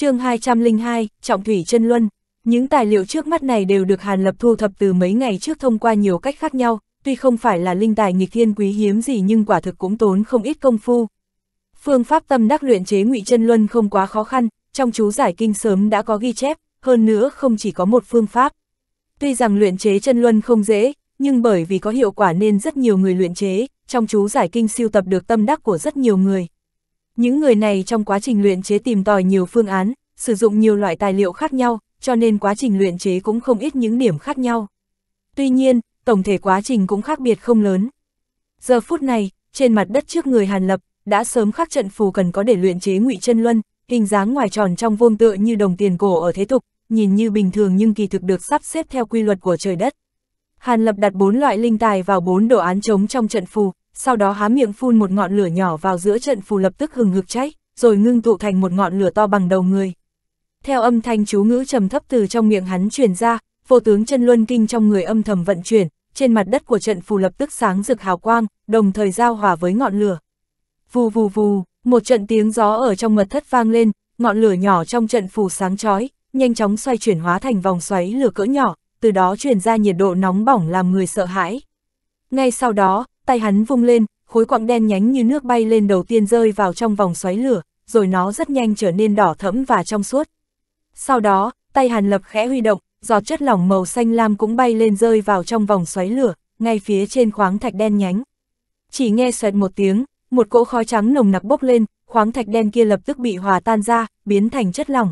chương 202, Trọng Thủy chân Luân. Những tài liệu trước mắt này đều được Hàn Lập thu thập từ mấy ngày trước thông qua nhiều cách khác nhau, tuy không phải là linh tài nghịch thiên quý hiếm gì nhưng quả thực cũng tốn không ít công phu. Phương pháp tâm đắc luyện chế ngụy chân Luân không quá khó khăn, trong chú giải kinh sớm đã có ghi chép, hơn nữa không chỉ có một phương pháp. Tuy rằng luyện chế chân Luân không dễ, nhưng bởi vì có hiệu quả nên rất nhiều người luyện chế, trong chú giải kinh siêu tập được tâm đắc của rất nhiều người. Những người này trong quá trình luyện chế tìm tòi nhiều phương án, sử dụng nhiều loại tài liệu khác nhau, cho nên quá trình luyện chế cũng không ít những điểm khác nhau. Tuy nhiên, tổng thể quá trình cũng khác biệt không lớn. Giờ phút này, trên mặt đất trước người Hàn Lập, đã sớm khắc trận phù cần có để luyện chế ngụy chân luân, hình dáng ngoài tròn trong vuông tựa như đồng tiền cổ ở thế tục, nhìn như bình thường nhưng kỳ thực được sắp xếp theo quy luật của trời đất. Hàn Lập đặt bốn loại linh tài vào bốn đồ án trống trong trận phù, sau đó há miệng phun một ngọn lửa nhỏ vào giữa trận phù lập tức hừng hực cháy, rồi ngưng tụ thành một ngọn lửa to bằng đầu người. Theo âm thanh chú ngữ trầm thấp từ trong miệng hắn truyền ra, vô tướng chân luân kinh trong người âm thầm vận chuyển, trên mặt đất của trận phù lập tức sáng rực hào quang, đồng thời giao hòa với ngọn lửa. Vù vù vù, một trận tiếng gió ở trong mật thất vang lên, ngọn lửa nhỏ trong trận phù sáng chói, nhanh chóng xoay chuyển hóa thành vòng xoáy lửa cỡ nhỏ, từ đó truyền ra nhiệt độ nóng bỏng làm người sợ hãi. Ngay sau đó, tay hắn vung lên, khối quặng đen nhánh như nước bay lên đầu tiên rơi vào trong vòng xoáy lửa, rồi nó rất nhanh trở nên đỏ thẫm và trong suốt. Sau đó, tay Hàn Lập khẽ huy động, giọt chất lỏng màu xanh lam cũng bay lên rơi vào trong vòng xoáy lửa, ngay phía trên khoáng thạch đen nhánh. Chỉ nghe xoẹt một tiếng, một cỗ khói trắng nồng nặc bốc lên, khoáng thạch đen kia lập tức bị hòa tan ra, biến thành chất lỏng.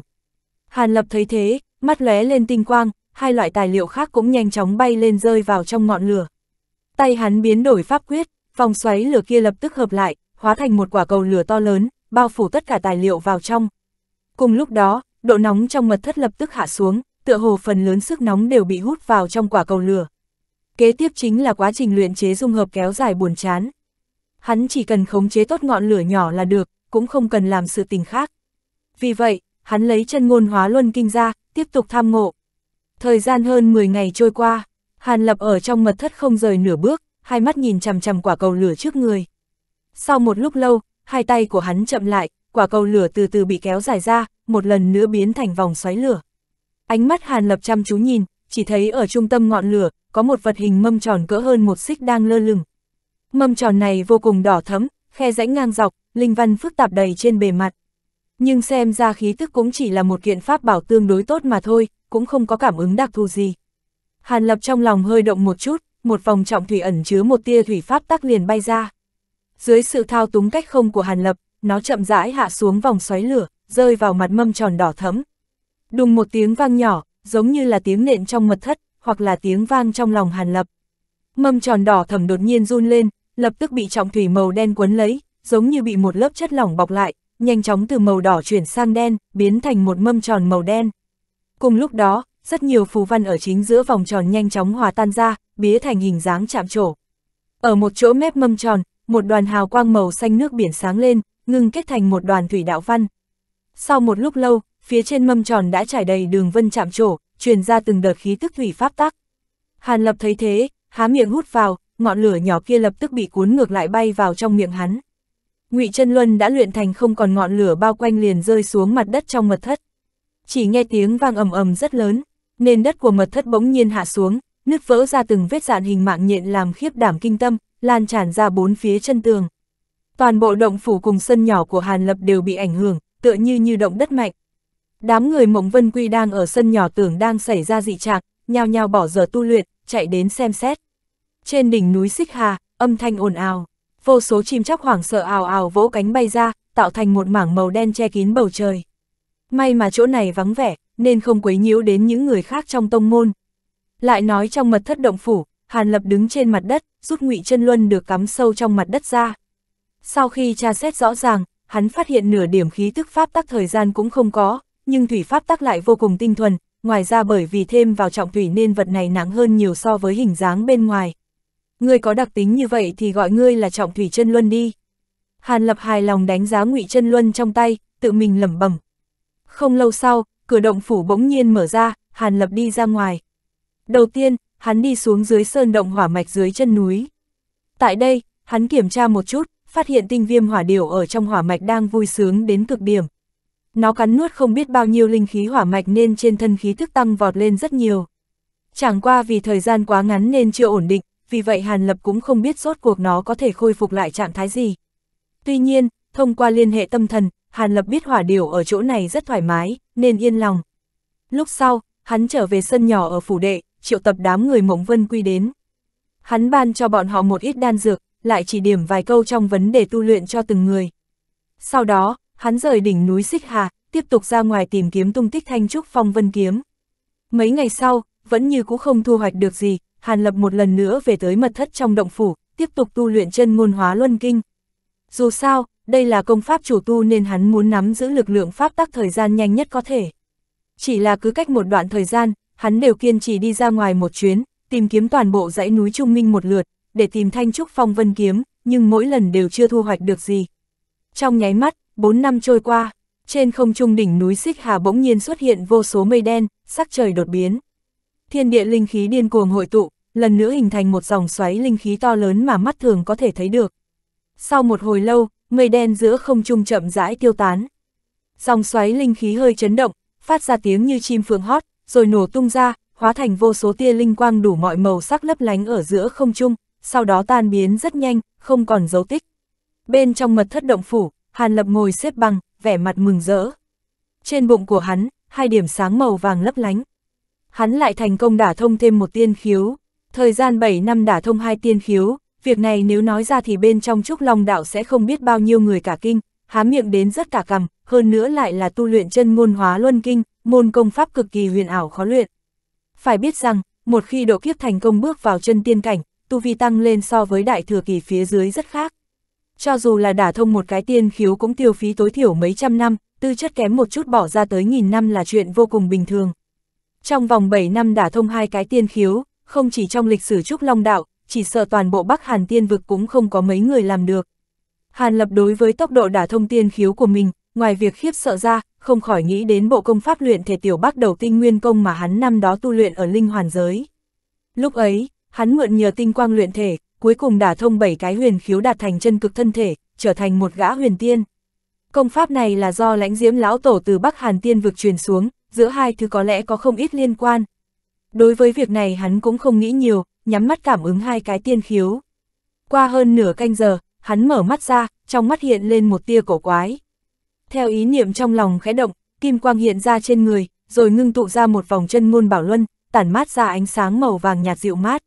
Hàn Lập thấy thế, mắt lóe lên tinh quang, hai loại tài liệu khác cũng nhanh chóng bay lên rơi vào trong ngọn lửa. Tay hắn biến đổi pháp quyết, vòng xoáy lửa kia lập tức hợp lại, hóa thành một quả cầu lửa to lớn, bao phủ tất cả tài liệu vào trong. Cùng lúc đó, độ nóng trong mật thất lập tức hạ xuống, tựa hồ phần lớn sức nóng đều bị hút vào trong quả cầu lửa. Kế tiếp chính là quá trình luyện chế dung hợp kéo dài buồn chán. Hắn chỉ cần khống chế tốt ngọn lửa nhỏ là được, cũng không cần làm sự tình khác. Vì vậy, hắn lấy chân ngôn hóa luân kinh ra, tiếp tục tham ngộ. Thời gian hơn 10 ngày trôi qua, Hàn Lập ở trong mật thất không rời nửa bước, hai mắt nhìn chằm chằm quả cầu lửa trước người. Sau một lúc lâu, hai tay của hắn chậm lại, quả cầu lửa từ từ bị kéo dài ra, một lần nữa biến thành vòng xoáy lửa. Ánh mắt Hàn Lập chăm chú nhìn, chỉ thấy ở trung tâm ngọn lửa, có một vật hình mâm tròn cỡ hơn một xích đang lơ lửng. Mâm tròn này vô cùng đỏ thẫm, khe rãnh ngang dọc, linh văn phức tạp đầy trên bề mặt. Nhưng xem ra khí tức cũng chỉ là một kiện pháp bảo tương đối tốt mà thôi, cũng không có cảm ứng đặc thù gì. Hàn Lập trong lòng hơi động một chút, một vòng trọng thủy ẩn chứa một tia thủy pháp tắc liền bay ra. Dưới sự thao túng cách không của Hàn Lập, nó chậm rãi hạ xuống vòng xoáy lửa, rơi vào mặt mâm tròn đỏ thẫm. Đùng một tiếng vang nhỏ, giống như là tiếng nện trong mật thất, hoặc là tiếng vang trong lòng Hàn Lập. Mâm tròn đỏ thẫm đột nhiên run lên, lập tức bị trọng thủy màu đen quấn lấy, giống như bị một lớp chất lỏng bọc lại, nhanh chóng từ màu đỏ chuyển sang đen, biến thành một mâm tròn màu đen. Cùng lúc đó, rất nhiều phù văn ở chính giữa vòng tròn nhanh chóng hòa tan ra, bía thành hình dáng chạm trổ. Ở một chỗ mép mâm tròn, một đoàn hào quang màu xanh nước biển sáng lên, ngưng kết thành một đoàn thủy đạo văn. Sau một lúc lâu, phía trên mâm tròn đã trải đầy đường vân chạm trổ, truyền ra từng đợt khí tức thủy pháp tắc. Hàn Lập thấy thế, há miệng hút vào, ngọn lửa nhỏ kia lập tức bị cuốn ngược lại bay vào trong miệng hắn. Ngụy Chân Luân đã luyện thành không còn ngọn lửa bao quanh liền rơi xuống mặt đất trong mật thất. Chỉ nghe tiếng vang ầm ầm rất lớn, nền đất của mật thất bỗng nhiên hạ xuống, nứt vỡ ra từng vết dạn hình mạng nhện làm khiếp đảm kinh tâm, lan tràn ra bốn phía chân tường. Toàn bộ động phủ cùng sân nhỏ của Hàn Lập đều bị ảnh hưởng, tựa như như động đất mạnh. Đám người Mộng Vân Quy đang ở sân nhỏ tưởng đang xảy ra dị trạng, nhao nhao bỏ giờ tu luyện, chạy đến xem xét. Trên đỉnh núi Xích Hà, âm thanh ồn ào, vô số chim chóc hoảng sợ ào ào vỗ cánh bay ra, tạo thành một mảng màu đen che kín bầu trời. May mà chỗ này vắng vẻ, nên không quấy nhiễu đến những người khác trong tông môn. Lại nói trong mật thất động phủ, Hàn Lập đứng trên mặt đất, rút ngụy chân luân được cắm sâu trong mặt đất ra. Sau khi tra xét rõ ràng, hắn phát hiện nửa điểm khí tức pháp tắc thời gian cũng không có, nhưng thủy pháp tắc lại vô cùng tinh thuần, ngoài ra bởi vì thêm vào trọng thủy nên vật này nặng hơn nhiều so với hình dáng bên ngoài. người có đặc tính như vậy thì gọi ngươi là trọng thủy chân luân đi. Hàn Lập hài lòng đánh giá ngụy chân luân trong tay, tự mình lẩm bẩm. Không lâu sau, cửa động phủ bỗng nhiên mở ra, Hàn Lập đi ra ngoài. Đầu tiên, hắn đi xuống dưới sơn động hỏa mạch dưới chân núi. Tại đây, hắn kiểm tra một chút, phát hiện tinh viêm hỏa điểu ở trong hỏa mạch đang vui sướng đến cực điểm. Nó cắn nuốt không biết bao nhiêu linh khí hỏa mạch nên trên thân khí thức tăng vọt lên rất nhiều. Chẳng qua vì thời gian quá ngắn nên chưa ổn định, vì vậy Hàn Lập cũng không biết rốt cuộc nó có thể khôi phục lại trạng thái gì. Tuy nhiên, thông qua liên hệ tâm thần, Hàn Lập biết hỏa điểu ở chỗ này rất thoải mái, nên yên lòng. Lúc sau, hắn trở về sân nhỏ ở phủ đệ, triệu tập đám người mộng vân quy đến. Hắn ban cho bọn họ một ít đan dược, lại chỉ điểm vài câu trong vấn đề tu luyện cho từng người. Sau đó, hắn rời đỉnh núi Xích Hà, tiếp tục ra ngoài tìm kiếm tung tích thanh trúc phong vân kiếm. Mấy ngày sau, vẫn như cũ không thu hoạch được gì, Hàn Lập một lần nữa về tới mật thất trong động phủ, tiếp tục tu luyện chân ngôn hóa luân kinh. Dù sao, đây là công pháp chủ tu nên hắn muốn nắm giữ lực lượng pháp tắc thời gian nhanh nhất có thể. Chỉ là cứ cách một đoạn thời gian, hắn đều kiên trì đi ra ngoài một chuyến, tìm kiếm toàn bộ dãy núi Trung Minh một lượt, để tìm thanh trúc phong vân kiếm, nhưng mỗi lần đều chưa thu hoạch được gì. Trong nháy mắt, 4 năm trôi qua, trên không trung đỉnh núi Xích Hà bỗng nhiên xuất hiện vô số mây đen, sắc trời đột biến. Thiên địa linh khí điên cuồng hội tụ, lần nữa hình thành một dòng xoáy linh khí to lớn mà mắt thường có thể thấy được. Sau một hồi lâu, mây đen giữa không trung chậm rãi tiêu tán. Dòng xoáy linh khí hơi chấn động, phát ra tiếng như chim phượng hót, rồi nổ tung ra, hóa thành vô số tia linh quang đủ mọi màu sắc lấp lánh ở giữa không trung, sau đó tan biến rất nhanh, không còn dấu tích. Bên trong mật thất động phủ, Hàn Lập ngồi xếp bằng, vẻ mặt mừng rỡ. Trên bụng của hắn, hai điểm sáng màu vàng lấp lánh. Hắn lại thành công đả thông thêm một tiên khiếu, thời gian 7 năm đả thông hai tiên khiếu, việc này nếu nói ra thì bên trong Trúc Long Đạo sẽ không biết bao nhiêu người cả kinh, há miệng đến rất cả cầm hơn nữa lại là tu luyện chân ngôn hóa luân kinh, môn công pháp cực kỳ huyền ảo khó luyện. Phải biết rằng, một khi độ kiếp thành công bước vào chân tiên cảnh, tu vi tăng lên so với đại thừa kỳ phía dưới rất khác. Cho dù là đả thông một cái tiên khiếu cũng tiêu phí tối thiểu mấy trăm năm, tư chất kém một chút bỏ ra tới nghìn năm là chuyện vô cùng bình thường. Trong vòng 7 năm đả thông hai cái tiên khiếu, không chỉ trong lịch sử Trúc Long Đạo, chỉ sợ toàn bộ Bắc Hàn tiên vực cũng không có mấy người làm được. Hàn lập đối với tốc độ đả thông tiên khiếu của mình, ngoài việc khiếp sợ ra, không khỏi nghĩ đến bộ công pháp luyện thể tiểu bắc đầu tinh nguyên công mà hắn năm đó tu luyện ở linh hoàn giới. Lúc ấy, hắn mượn nhờ tinh quang luyện thể, cuối cùng đả thông bảy cái huyền khiếu đạt thành chân cực thân thể, trở thành một gã huyền tiên. Công pháp này là do lãnh diễm lão tổ từ Bắc Hàn tiên vực truyền xuống, giữa hai thứ có lẽ có không ít liên quan. Đối với việc này hắn cũng không nghĩ nhiều, nhắm mắt cảm ứng hai cái tiên khiếu. Qua hơn nửa canh giờ, hắn mở mắt ra, trong mắt hiện lên một tia cổ quái. Theo ý niệm trong lòng khẽ động, kim quang hiện ra trên người, rồi ngưng tụ ra một vòng chân ngôn bảo luân, tản mát ra ánh sáng màu vàng nhạt dịu mát.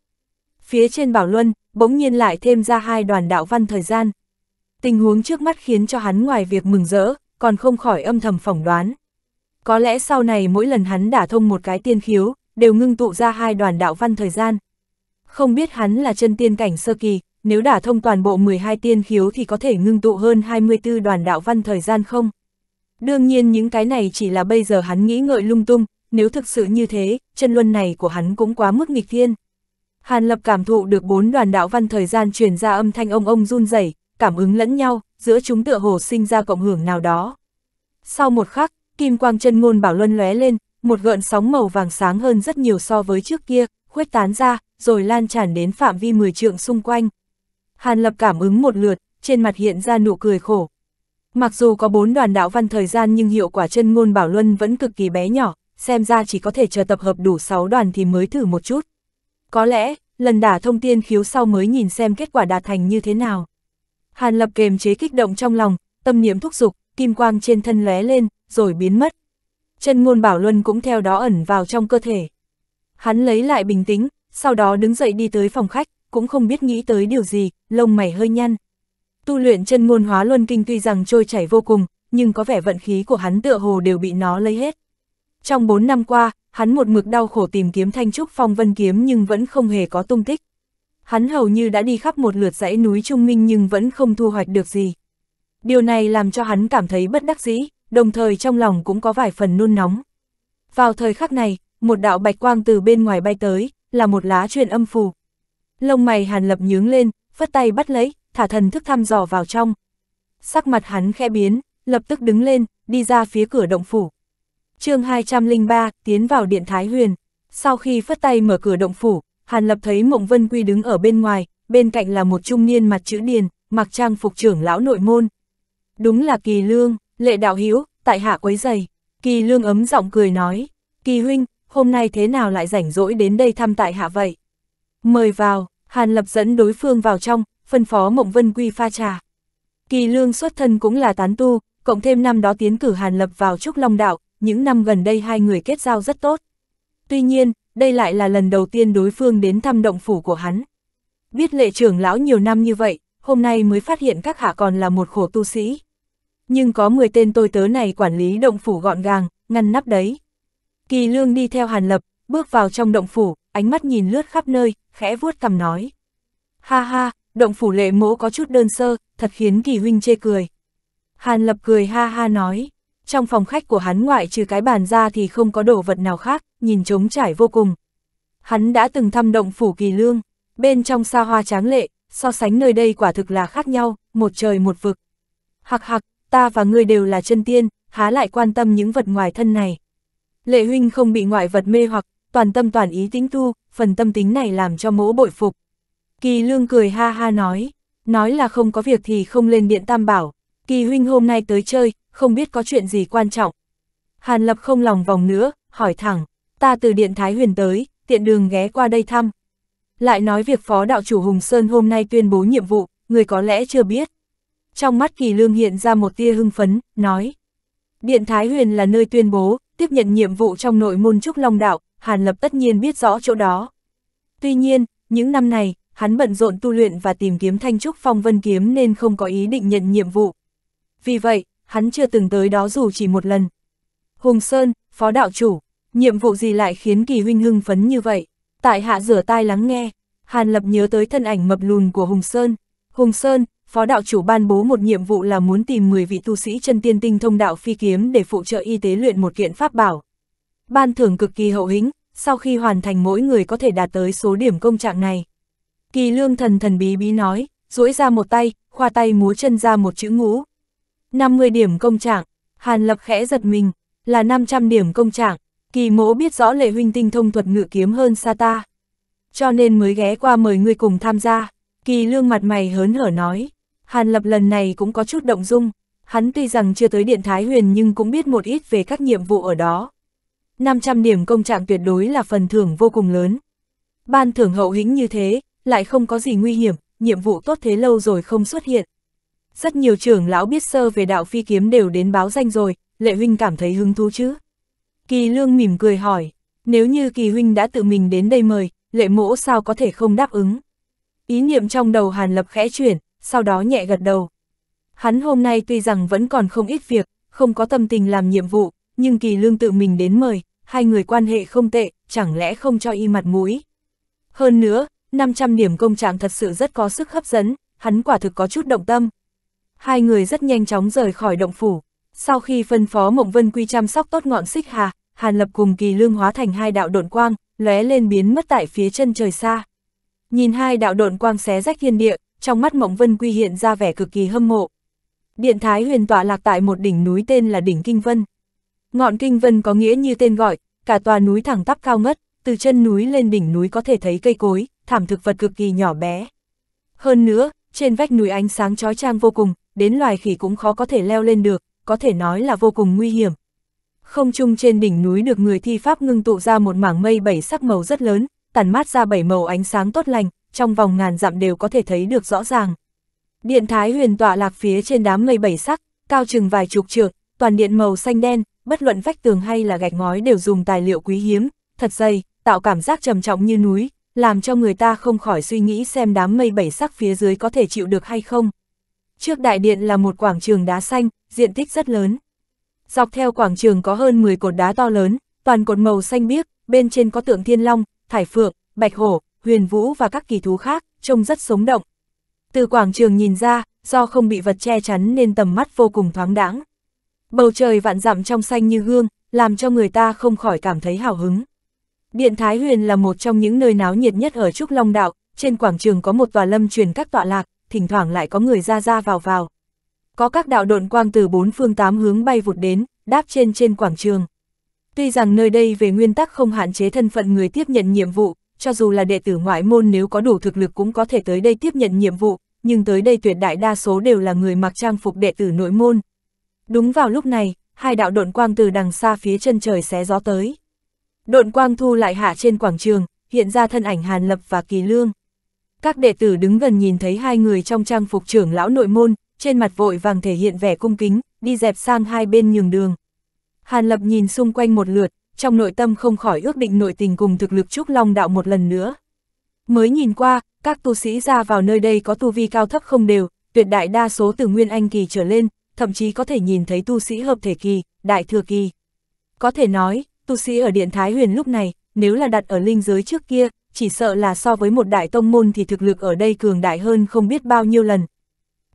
Phía trên bảo luân, bỗng nhiên lại thêm ra hai đoàn đạo văn thời gian. Tình huống trước mắt khiến cho hắn ngoài việc mừng rỡ, còn không khỏi âm thầm phỏng đoán. Có lẽ sau này mỗi lần hắn đả thông một cái tiên khiếu, đều ngưng tụ ra hai đoàn đạo văn thời gian, không biết hắn là chân tiên cảnh sơ kỳ, nếu đả thông toàn bộ 12 tiên khiếu thì có thể ngưng tụ hơn 24 đoàn đạo văn thời gian không? Đương nhiên những cái này chỉ là bây giờ hắn nghĩ ngợi lung tung, nếu thực sự như thế, chân luân này của hắn cũng quá mức nghịch thiên. Hàn Lập cảm thụ được bốn đoàn đạo văn thời gian truyền ra âm thanh ông ông run rẩy, cảm ứng lẫn nhau, giữa chúng tựa hồ sinh ra cộng hưởng nào đó. Sau một khắc, kim quang chân ngôn bảo luân lóe lên, một gợn sóng màu vàng sáng hơn rất nhiều so với trước kia, khuếch tán ra, rồi lan tràn đến phạm vi 10 trượng xung quanh. Hàn Lập cảm ứng một lượt, trên mặt hiện ra nụ cười khổ. Mặc dù có bốn đoàn đạo văn thời gian nhưng hiệu quả chân ngôn bảo luân vẫn cực kỳ bé nhỏ, xem ra chỉ có thể chờ tập hợp đủ 6 đoàn thì mới thử một chút. Có lẽ, lần đả thông tiên khiếu sau mới nhìn xem kết quả đạt thành như thế nào. Hàn Lập kềm chế kích động trong lòng, tâm niệm thúc giục kim quang trên thân lóe lên, rồi biến mất. Chân ngôn bảo luân cũng theo đó ẩn vào trong cơ thể. Hắn lấy lại bình tĩnh, sau đó đứng dậy đi tới phòng khách, cũng không biết nghĩ tới điều gì, lông mày hơi nhăn. Tu luyện chân ngôn hóa luân kinh tuy rằng trôi chảy vô cùng, nhưng có vẻ vận khí của hắn tựa hồ đều bị nó lấy hết. Trong 4 năm qua, hắn một mực đau khổ tìm kiếm thanh trúc phong vân kiếm nhưng vẫn không hề có tung tích. Hắn hầu như đã đi khắp một lượt dãy núi trung minh nhưng vẫn không thu hoạch được gì. Điều này làm cho hắn cảm thấy bất đắc dĩ, đồng thời trong lòng cũng có vài phần nôn nóng. Vào thời khắc này, một đạo bạch quang từ bên ngoài bay tới, là một lá truyền âm phù. Lông mày Hàn Lập nhướng lên, vất tay bắt lấy, thả thần thức thăm dò vào trong. Sắc mặt hắn khẽ biến, lập tức đứng lên, đi ra phía cửa động phủ. chương 203, tiến vào điện Thái Huyền. Sau khi phất tay mở cửa động phủ, Hàn Lập thấy Mộng Vân Quy đứng ở bên ngoài, bên cạnh là một trung niên mặt chữ điền, mặc trang phục trưởng lão nội môn. Đúng là Kỳ Lương, lệ đạo hiếu, tại hạ quấy giày. Kỳ Lương ấm giọng cười nói, Kỳ Huynh, hôm nay thế nào lại rảnh rỗi đến đây thăm tại hạ vậy? Mời vào, Hàn Lập dẫn đối phương vào trong, phân phó Mộng Vân Quy pha trà. Kỳ lương xuất thân cũng là tán tu, cộng thêm năm đó tiến cử Hàn Lập vào Trúc Long Đạo, những năm gần đây hai người kết giao rất tốt. Tuy nhiên, đây lại là lần đầu tiên đối phương đến thăm động phủ của hắn. Biết lệ trưởng lão nhiều năm như vậy, hôm nay mới phát hiện các hạ còn là một khổ tu sĩ. Nhưng có 10 tên tôi tớ này quản lý động phủ gọn gàng, ngăn nắp đấy. Kỳ lương đi theo Hàn Lập, bước vào trong động phủ, ánh mắt nhìn lướt khắp nơi, khẽ vuốt cầm nói. Ha ha, động phủ lệ mỗ có chút đơn sơ, thật khiến kỳ huynh chê cười. Hàn Lập cười ha ha nói, trong phòng khách của hắn ngoại trừ cái bàn ra thì không có đồ vật nào khác, nhìn trống trải vô cùng. Hắn đã từng thăm động phủ kỳ lương, bên trong xa hoa tráng lệ, so sánh nơi đây quả thực là khác nhau, một trời một vực. Hạc hạc, ta và ngươi đều là chân tiên, há lại quan tâm những vật ngoài thân này. Lệ huynh không bị ngoại vật mê hoặc, toàn tâm toàn ý tính tu, phần tâm tính này làm cho mỗ bội phục. Kỳ lương cười ha ha nói, nói là không có việc thì không lên điện tam bảo, kỳ huynh hôm nay tới chơi, không biết có chuyện gì quan trọng. Hàn lập không lòng vòng nữa, hỏi thẳng, ta từ điện Thái Huyền tới, tiện đường ghé qua đây thăm. Lại nói việc phó đạo chủ Hùng Sơn hôm nay tuyên bố nhiệm vụ, người có lẽ chưa biết. Trong mắt kỳ lương hiện ra một tia hưng phấn, nói, Điện Thái Huyền là nơi tuyên bố, tiếp nhận nhiệm vụ trong nội môn Trúc Long Đạo, Hàn Lập tất nhiên biết rõ chỗ đó. Tuy nhiên, những năm này, hắn bận rộn tu luyện và tìm kiếm Thanh Trúc Phong Vân Kiếm nên không có ý định nhận nhiệm vụ. Vì vậy, hắn chưa từng tới đó dù chỉ một lần. Hùng Sơn, Phó Đạo Chủ, nhiệm vụ gì lại khiến kỳ huynh hưng phấn như vậy? Tại hạ rửa tai lắng nghe, Hàn Lập nhớ tới thân ảnh mập lùn của Hùng Sơn. Hùng Sơn, phó đạo chủ ban bố một nhiệm vụ là muốn tìm 10 vị tu sĩ chân tiên tinh thông đạo phi kiếm để phụ trợ y tế luyện một kiện pháp bảo. Ban thưởng cực kỳ hậu hĩnh, sau khi hoàn thành mỗi người có thể đạt tới số điểm công trạng này. Kỳ lương thần thần bí bí nói, duỗi ra một tay, khoa tay múa chân ra một chữ ngũ. 50 điểm công trạng, Hàn Lập khẽ giật mình, là 500 điểm công trạng, kỳ mỗ biết rõ lệ huynh tinh thông thuật ngự kiếm hơn xa ta. Cho nên mới ghé qua mời người cùng tham gia, kỳ lương mặt mày hớn hở nói. Hàn Lập lần này cũng có chút động dung, hắn tuy rằng chưa tới Điện Thái Huyền nhưng cũng biết một ít về các nhiệm vụ ở đó. 500 điểm công trạng tuyệt đối là phần thưởng vô cùng lớn. Ban thưởng hậu hĩnh như thế, lại không có gì nguy hiểm, nhiệm vụ tốt thế lâu rồi không xuất hiện. Rất nhiều trưởng lão biết sơ về đạo phi kiếm đều đến báo danh rồi, lệ huynh cảm thấy hứng thú chứ? Kỳ lương mỉm cười hỏi, nếu như kỳ huynh đã tự mình đến đây mời, lệ mỗ sao có thể không đáp ứng? Ý niệm trong đầu Hàn Lập khẽ chuyển, sau đó nhẹ gật đầu. Hắn hôm nay tuy rằng vẫn còn không ít việc, không có tâm tình làm nhiệm vụ, nhưng kỳ lương tự mình đến mời, hai người quan hệ không tệ, chẳng lẽ không cho y mặt mũi. Hơn nữa, 500 điểm công trạng thật sự rất có sức hấp dẫn, hắn quả thực có chút động tâm. Hai người rất nhanh chóng rời khỏi động phủ. Sau khi phân phó Mộng Vân Quy chăm sóc tốt ngọn xích hà, Hàn Lập cùng kỳ lương hóa thành hai đạo độn quang, lóe lên biến mất tại phía chân trời xa. Nhìn hai đạo độn quang xé rách thiên địa, trong mắt Mộng Vân Quy hiện ra vẻ cực kỳ hâm mộ. Điện Thái Huyền tọa lạc tại một đỉnh núi tên là đỉnh Kinh Vân. Ngọn Kinh Vân có nghĩa như tên gọi, cả tòa núi thẳng tắp cao ngất, từ chân núi lên đỉnh núi có thể thấy cây cối, thảm thực vật cực kỳ nhỏ bé. Hơn nữa, trên vách núi ánh sáng chói trang vô cùng, đến loài khỉ cũng khó có thể leo lên được, có thể nói là vô cùng nguy hiểm. Không trung trên đỉnh núi được người thi pháp ngưng tụ ra một mảng mây bảy sắc màu rất lớn, tản mát ra bảy màu ánh sáng tốt lành, trong vòng ngàn dặm đều có thể thấy được rõ ràng. Điện thái huyền tọa lạc phía trên đám mây bảy sắc, cao chừng vài chục trượng, toàn điện màu xanh đen, bất luận vách tường hay là gạch ngói đều dùng tài liệu quý hiếm, thật dày, tạo cảm giác trầm trọng như núi, làm cho người ta không khỏi suy nghĩ xem đám mây bảy sắc phía dưới có thể chịu được hay không. Trước đại điện là một quảng trường đá xanh, diện tích rất lớn. Dọc theo quảng trường có hơn 10 cột đá to lớn, toàn cột màu xanh biếc, bên trên có tượng thiên long, thải phượng, bạch hổ, huyền vũ và các kỳ thú khác, trông rất sống động. Từ quảng trường nhìn ra, do không bị vật che chắn nên tầm mắt vô cùng thoáng đãng. Bầu trời vạn dặm trong xanh như gương, làm cho người ta không khỏi cảm thấy hào hứng. Điện Thái Huyền là một trong những nơi náo nhiệt nhất ở Trúc Long Đạo, trên quảng trường có một tòa lâm truyền các tọa lạc, thỉnh thoảng lại có người ra ra vào vào. Có các đạo độn quang từ bốn phương tám hướng bay vụt đến, đáp trên trên quảng trường. Tuy rằng nơi đây về nguyên tắc không hạn chế thân phận người tiếp nhận nhiệm vụ, cho dù là đệ tử ngoại môn nếu có đủ thực lực cũng có thể tới đây tiếp nhận nhiệm vụ, nhưng tới đây tuyệt đại đa số đều là người mặc trang phục đệ tử nội môn. Đúng vào lúc này, hai đạo độn quang từ đằng xa phía chân trời xé gió tới. Độn quang thu lại hạ trên quảng trường, hiện ra thân ảnh Hàn Lập và Kỳ Lương. Các đệ tử đứng gần nhìn thấy hai người trong trang phục trưởng lão nội môn, trên mặt vội vàng thể hiện vẻ cung kính, đi dẹp sang hai bên nhường đường. Hàn Lập nhìn xung quanh một lượt, trong nội tâm không khỏi ước định nội tình cùng thực lực Trúc Long Đạo một lần nữa. Mới nhìn qua, các tu sĩ ra vào nơi đây có tu vi cao thấp không đều, tuyệt đại đa số từ Nguyên Anh Kỳ trở lên, thậm chí có thể nhìn thấy tu sĩ hợp thể kỳ, đại thừa kỳ. Có thể nói, tu sĩ ở Điện Thái Huyền lúc này, nếu là đặt ở linh giới trước kia, chỉ sợ là so với một đại tông môn thì thực lực ở đây cường đại hơn không biết bao nhiêu lần.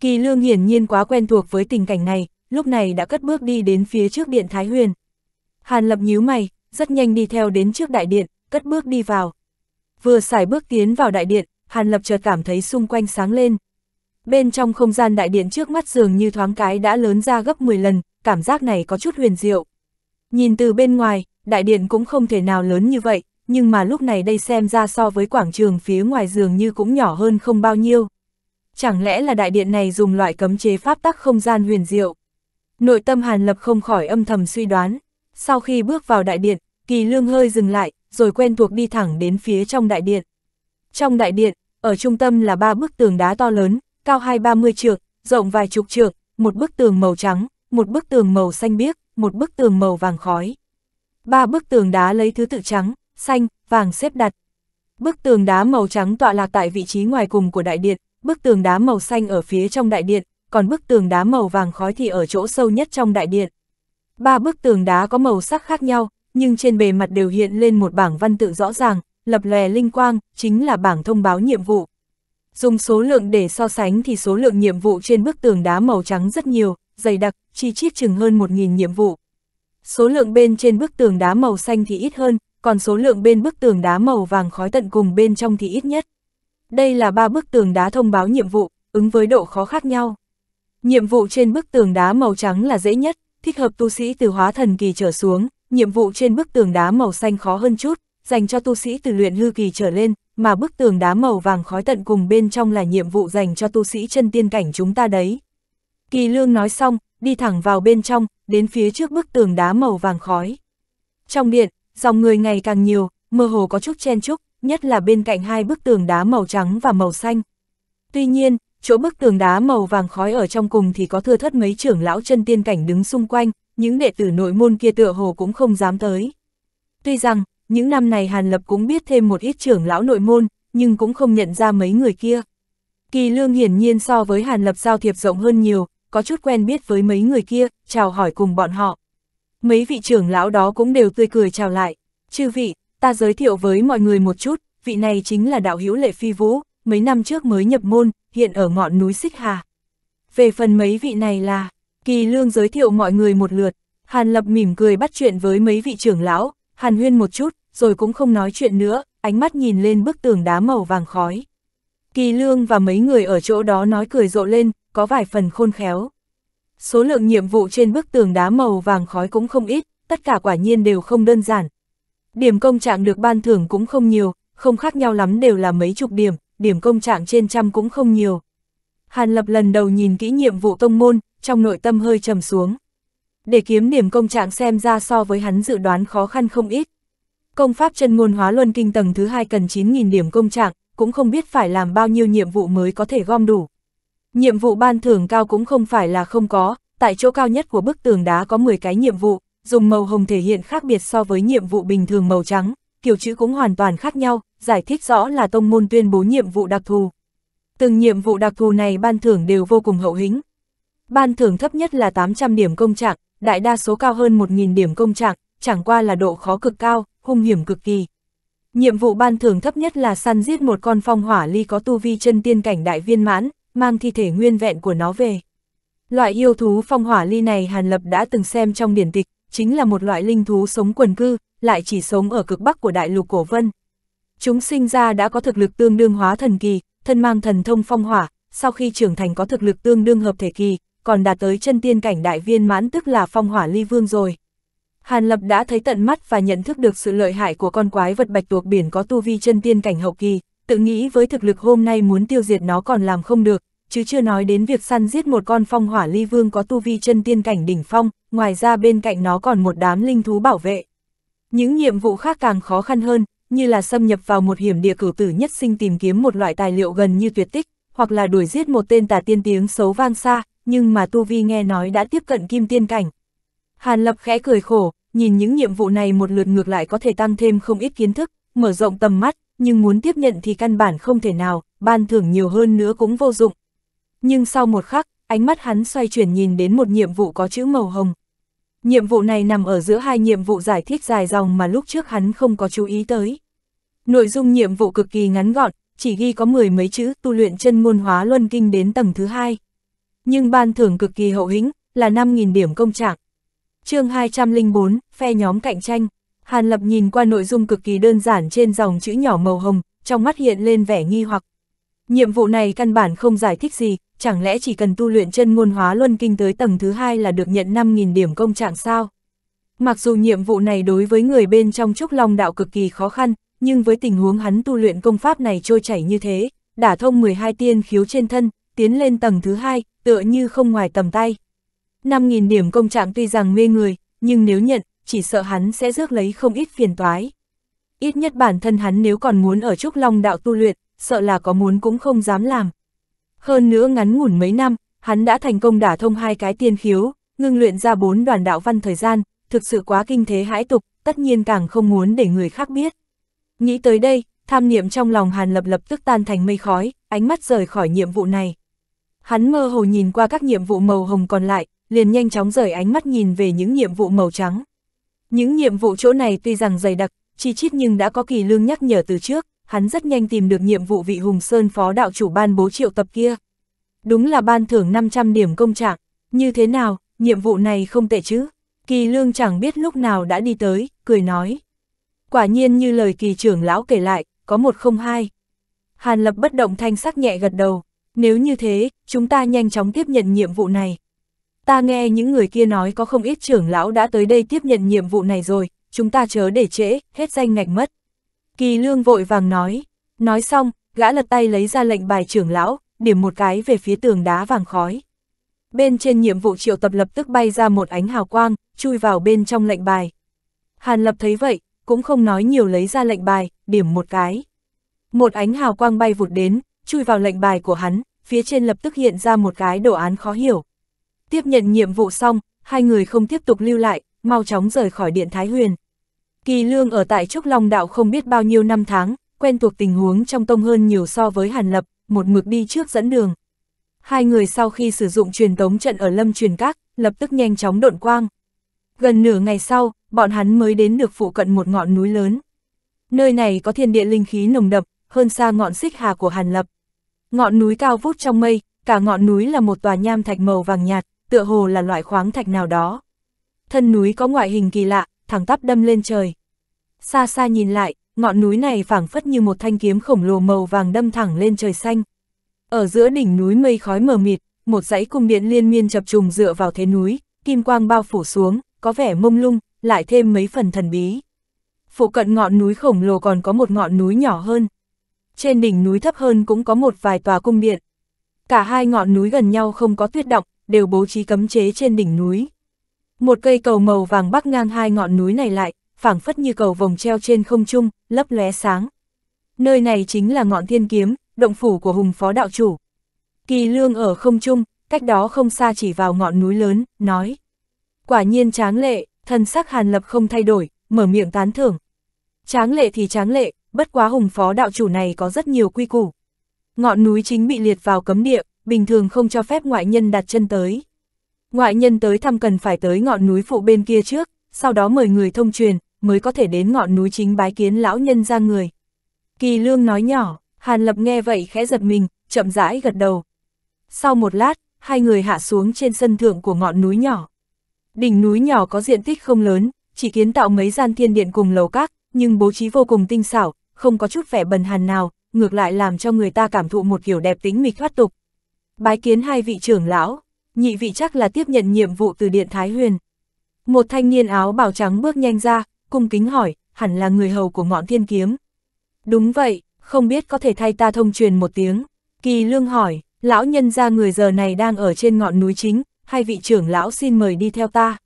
Kỳ Lương hiển nhiên quá quen thuộc với tình cảnh này, lúc này đã cất bước đi đến phía trước Điện Thái Huyền. Hàn Lập nhíu mày, rất nhanh đi theo đến trước đại điện, cất bước đi vào. Vừa xài bước tiến vào đại điện, Hàn Lập chợt cảm thấy xung quanh sáng lên. Bên trong không gian đại điện trước mắt dường như thoáng cái đã lớn ra gấp 10 lần, cảm giác này có chút huyền diệu. Nhìn từ bên ngoài, đại điện cũng không thể nào lớn như vậy, nhưng mà lúc này đây xem ra so với quảng trường phía ngoài dường như cũng nhỏ hơn không bao nhiêu. Chẳng lẽ là đại điện này dùng loại cấm chế pháp tắc không gian huyền diệu? Nội tâm Hàn Lập không khỏi âm thầm suy đoán. Sau khi bước vào đại điện, Kỳ Lương hơi dừng lại, rồi quen thuộc đi thẳng đến phía trong đại điện. Trong đại điện, ở trung tâm là ba bức tường đá to lớn, cao hai ba mươi trượng, rộng vài chục trượng, một bức tường màu trắng, một bức tường màu xanh biếc, một bức tường màu vàng khói. Ba bức tường đá lấy thứ tự trắng, xanh, vàng xếp đặt. Bức tường đá màu trắng tọa lạc tại vị trí ngoài cùng của đại điện, bức tường đá màu xanh ở phía trong đại điện, còn bức tường đá màu vàng khói thì ở chỗ sâu nhất trong đại điện. Ba bức tường đá có màu sắc khác nhau, nhưng trên bề mặt đều hiện lên một bảng văn tự rõ ràng, lập lòe linh quang, chính là bảng thông báo nhiệm vụ. Dùng số lượng để so sánh thì số lượng nhiệm vụ trên bức tường đá màu trắng rất nhiều, dày đặc, chi chít chừng hơn 1.000 nhiệm vụ. Số lượng bên trên bức tường đá màu xanh thì ít hơn, còn số lượng bên bức tường đá màu vàng khói tận cùng bên trong thì ít nhất. Đây là ba bức tường đá thông báo nhiệm vụ, ứng với độ khó khác nhau. Nhiệm vụ trên bức tường đá màu trắng là dễ nhất, thích hợp tu sĩ từ hóa thần kỳ trở xuống, nhiệm vụ trên bức tường đá màu xanh khó hơn chút, dành cho tu sĩ từ luyện hư kỳ trở lên, mà bức tường đá màu vàng khói tận cùng bên trong là nhiệm vụ dành cho tu sĩ chân tiên cảnh chúng ta đấy. Kỳ lương nói xong, đi thẳng vào bên trong, đến phía trước bức tường đá màu vàng khói. Trong điện, dòng người ngày càng nhiều, mơ hồ có chút chen chúc, nhất là bên cạnh hai bức tường đá màu trắng và màu xanh. Tuy nhiên, chỗ bức tường đá màu vàng khói ở trong cùng thì có thưa thất mấy trưởng lão chân tiên cảnh đứng xung quanh, những đệ tử nội môn kia tựa hồ cũng không dám tới. Tuy rằng, những năm này Hàn Lập cũng biết thêm một ít trưởng lão nội môn, nhưng cũng không nhận ra mấy người kia. Kỳ lương hiển nhiên so với Hàn Lập giao thiệp rộng hơn nhiều, có chút quen biết với mấy người kia, chào hỏi cùng bọn họ. Mấy vị trưởng lão đó cũng đều tươi cười chào lại. Chư vị, ta giới thiệu với mọi người một chút, vị này chính là đạo hữu Lệ Phi Vũ, mấy năm trước mới nhập môn, hiện ở ngọn núi Xích Hà. Về phần mấy vị này là, Kỳ Lương giới thiệu mọi người một lượt, Hàn Lập mỉm cười bắt chuyện với mấy vị trưởng lão, Hàn Huyên một chút, rồi cũng không nói chuyện nữa, ánh mắt nhìn lên bức tường đá màu vàng khói. Kỳ Lương và mấy người ở chỗ đó nói cười rộ lên, có vài phần khôn khéo. Số lượng nhiệm vụ trên bức tường đá màu vàng khói cũng không ít, tất cả quả nhiên đều không đơn giản. Điểm công trạng được ban thưởng cũng không nhiều, không khác nhau lắm đều là mấy chục điểm, điểm công trạng trên trăm cũng không nhiều. Hàn Lập lần đầu nhìn kỹ nhiệm vụ tông môn, trong nội tâm hơi trầm xuống. Để kiếm điểm công trạng xem ra so với hắn dự đoán khó khăn không ít. Công pháp chân ngôn hóa luân kinh tầng thứ hai cần 9.000 điểm công trạng, cũng không biết phải làm bao nhiêu nhiệm vụ mới có thể gom đủ. Nhiệm vụ ban thưởng cao cũng không phải là không có, tại chỗ cao nhất của bức tường đá có 10 cái nhiệm vụ, dùng màu hồng thể hiện khác biệt so với nhiệm vụ bình thường màu trắng, kiểu chữ cũng hoàn toàn khác nhau, giải thích rõ là tông môn tuyên bố nhiệm vụ đặc thù. Từng nhiệm vụ đặc thù này ban thưởng đều vô cùng hậu hĩnh. Ban thưởng thấp nhất là 800 điểm công trạng, đại đa số cao hơn 1.000 điểm công trạng, chẳng qua là độ khó cực cao, hung hiểm cực kỳ. Nhiệm vụ ban thưởng thấp nhất là săn giết một con phong hỏa ly có tu vi chân tiên cảnh đại viên mãn, mang thi thể nguyên vẹn của nó về. Loại yêu thú phong hỏa ly này Hàn Lập đã từng xem trong điển tịch, chính là một loại linh thú sống quần cư, lại chỉ sống ở cực bắc của đại lục cổ vân. Chúng sinh ra đã có thực lực tương đương hóa thần kỳ, thân mang thần thông phong hỏa, sau khi trưởng thành có thực lực tương đương hợp thể kỳ, còn đạt tới chân tiên cảnh đại viên mãn tức là phong hỏa ly vương rồi. Hàn Lập đã thấy tận mắt và nhận thức được sự lợi hại của con quái vật bạch tuộc biển có tu vi chân tiên cảnh hậu kỳ, tự nghĩ với thực lực hôm nay muốn tiêu diệt nó còn làm không được, chứ chưa nói đến việc săn giết một con phong hỏa ly vương có tu vi chân tiên cảnh đỉnh phong, ngoài ra bên cạnh nó còn một đám linh thú bảo vệ. Những nhiệm vụ khác càng khó khăn hơn, như là xâm nhập vào một hiểm địa cửu tử nhất sinh tìm kiếm một loại tài liệu gần như tuyệt tích, hoặc là đuổi giết một tên tà tiên tiếng xấu vang xa, nhưng mà Tu Vi nghe nói đã tiếp cận kim tiên cảnh. Hàn Lập khẽ cười khổ, nhìn những nhiệm vụ này một lượt ngược lại có thể tăng thêm không ít kiến thức, mở rộng tầm mắt, nhưng muốn tiếp nhận thì căn bản không thể nào, ban thưởng nhiều hơn nữa cũng vô dụng, nhưng sau một khắc, ánh mắt hắn xoay chuyển nhìn đến một nhiệm vụ có chữ màu hồng. Nhiệm vụ này nằm ở giữa hai nhiệm vụ giải thích dài dòng mà lúc trước hắn không có chú ý tới. Nội dung nhiệm vụ cực kỳ ngắn gọn, chỉ ghi có mười mấy chữ tu luyện chân môn hóa luân kinh đến tầng thứ hai. Nhưng ban thưởng cực kỳ hậu hĩnh, là 5.000 điểm công trạng. chương 204, phe nhóm cạnh tranh. Hàn Lập nhìn qua nội dung cực kỳ đơn giản trên dòng chữ nhỏ màu hồng, trong mắt hiện lên vẻ nghi hoặc Nhiệm vụ này căn bản không giải thích gì, chẳng lẽ chỉ cần tu luyện chân ngôn hóa luân kinh tới tầng thứ hai là được nhận 5.000 điểm công trạng sao? Mặc dù nhiệm vụ này đối với người bên trong trúc long đạo cực kỳ khó khăn, nhưng với tình huống hắn tu luyện công pháp này trôi chảy như thế, đả thông 12 tiên khiếu trên thân, tiến lên tầng thứ hai, tựa như không ngoài tầm tay. 5.000 điểm công trạng tuy rằng mê người, nhưng nếu nhận, chỉ sợ hắn sẽ rước lấy không ít phiền toái. Ít nhất bản thân hắn nếu còn muốn ở Trúc Long đạo tu luyện, sợ là có muốn cũng không dám làm. Hơn nữa ngắn ngủn mấy năm, hắn đã thành công đả thông hai cái tiên khiếu, ngưng luyện ra bốn đoàn đạo văn thời gian, thực sự quá kinh thế hãi tục, tất nhiên càng không muốn để người khác biết. Nghĩ tới đây, tham niệm trong lòng Hàn Lập lập tức tan thành mây khói, ánh mắt rời khỏi nhiệm vụ này. Hắn mơ hồ nhìn qua các nhiệm vụ màu hồng còn lại, liền nhanh chóng rời ánh mắt nhìn về những nhiệm vụ màu trắng. Những nhiệm vụ chỗ này tuy rằng dày đặc, chi chít nhưng đã có kỳ lương nhắc nhở từ trước, hắn rất nhanh tìm được nhiệm vụ vị Hùng Sơn phó đạo chủ ban bố triệu tập kia. Đúng là ban thưởng 500 điểm công trạng, như thế nào, nhiệm vụ này không tệ chứ. Kỳ lương chẳng biết lúc nào đã đi tới, cười nói. Quả nhiên như lời kỳ trưởng lão kể lại, có một không hai. Hàn lập bất động thanh sắc nhẹ gật đầu, nếu như thế, chúng ta nhanh chóng tiếp nhận nhiệm vụ này. Ta nghe những người kia nói có không ít trưởng lão đã tới đây tiếp nhận nhiệm vụ này rồi, chúng ta chớ để trễ, hết danh ngạch mất. Kỳ lương vội vàng nói, nói xong, gã lật tay lấy ra lệnh bài trưởng lão, điểm một cái về phía tường đá vàng khói. Bên trên nhiệm vụ triệu tập lập tức bay ra một ánh hào quang, chui vào bên trong lệnh bài. Hàn lập thấy vậy, cũng không nói nhiều lấy ra lệnh bài, điểm một cái. Một ánh hào quang bay vụt đến, chui vào lệnh bài của hắn, phía trên lập tức hiện ra một cái đồ án khó hiểu. Tiếp nhận nhiệm vụ xong, hai người không tiếp tục lưu lại, mau chóng rời khỏi điện Thái Huyền. Kỳ Lương ở tại Trúc Long Đạo không biết bao nhiêu năm tháng, quen thuộc tình huống trong tông hơn nhiều so với Hàn Lập, một mực đi trước dẫn đường. Hai người sau khi sử dụng truyền tống trận ở Lâm Truyền Các, lập tức nhanh chóng độn quang. Gần nửa ngày sau, bọn hắn mới đến được phụ cận một ngọn núi lớn. Nơi này có thiên địa linh khí nồng đậm, hơn xa ngọn xích hà của Hàn Lập. Ngọn núi cao vút trong mây, cả ngọn núi là một tòa nham thạch màu vàng nhạt, tựa hồ là loại khoáng thạch nào đó. Thân núi có ngoại hình kỳ lạ, thẳng tắp đâm lên trời. Xa xa nhìn lại, ngọn núi này phảng phất như một thanh kiếm khổng lồ màu vàng đâm thẳng lên trời xanh. Ở giữa đỉnh núi mây khói mờ mịt, một dãy cung điện liên miên chập trùng dựa vào thế núi, kim quang bao phủ xuống, có vẻ mông lung, lại thêm mấy phần thần bí. Phụ cận ngọn núi khổng lồ còn có một ngọn núi nhỏ hơn. Trên đỉnh núi thấp hơn cũng có một vài tòa cung điện. Cả hai ngọn núi gần nhau không có tuyết động, đều bố trí cấm chế trên đỉnh núi. Một cây cầu màu vàng bắc ngang hai ngọn núi này lại, phảng phất như cầu vòng treo trên không trung, lấp lóe sáng. Nơi này chính là ngọn thiên kiếm, động phủ của hùng phó đạo chủ. Kỳ lương ở không trung, cách đó không xa chỉ vào ngọn núi lớn, nói. Quả nhiên tráng lệ, thần sắc hàn lập không thay đổi, mở miệng tán thưởng. Tráng lệ thì tráng lệ, bất quá hùng phó đạo chủ này có rất nhiều quy củ. Ngọn núi chính bị liệt vào cấm địa, bình thường không cho phép ngoại nhân đặt chân tới. Ngoại nhân tới thăm cần phải tới ngọn núi phụ bên kia trước, sau đó mời người thông truyền, mới có thể đến ngọn núi chính bái kiến lão nhân ra người. Kỳ lương nói nhỏ, Hàn Lập nghe vậy khẽ giật mình, chậm rãi gật đầu. Sau một lát, hai người hạ xuống trên sân thượng của ngọn núi nhỏ. Đỉnh núi nhỏ có diện tích không lớn, chỉ kiến tạo mấy gian thiên điện cùng lầu các, nhưng bố trí vô cùng tinh xảo, không có chút vẻ bần hàn nào, ngược lại làm cho người ta cảm thụ một kiểu đẹp tính mịch thoát tục. Bái kiến hai vị trưởng lão, nhị vị chắc là tiếp nhận nhiệm vụ từ Điện Thái Huyền. Một thanh niên áo bảo trắng bước nhanh ra, cung kính hỏi, hẳn là người hầu của ngọn thiên kiếm. Đúng vậy, không biết có thể thay ta thông truyền một tiếng. Kỳ lương hỏi, lão nhân ra người giờ này đang ở trên ngọn núi chính, hai vị trưởng lão xin mời đi theo ta.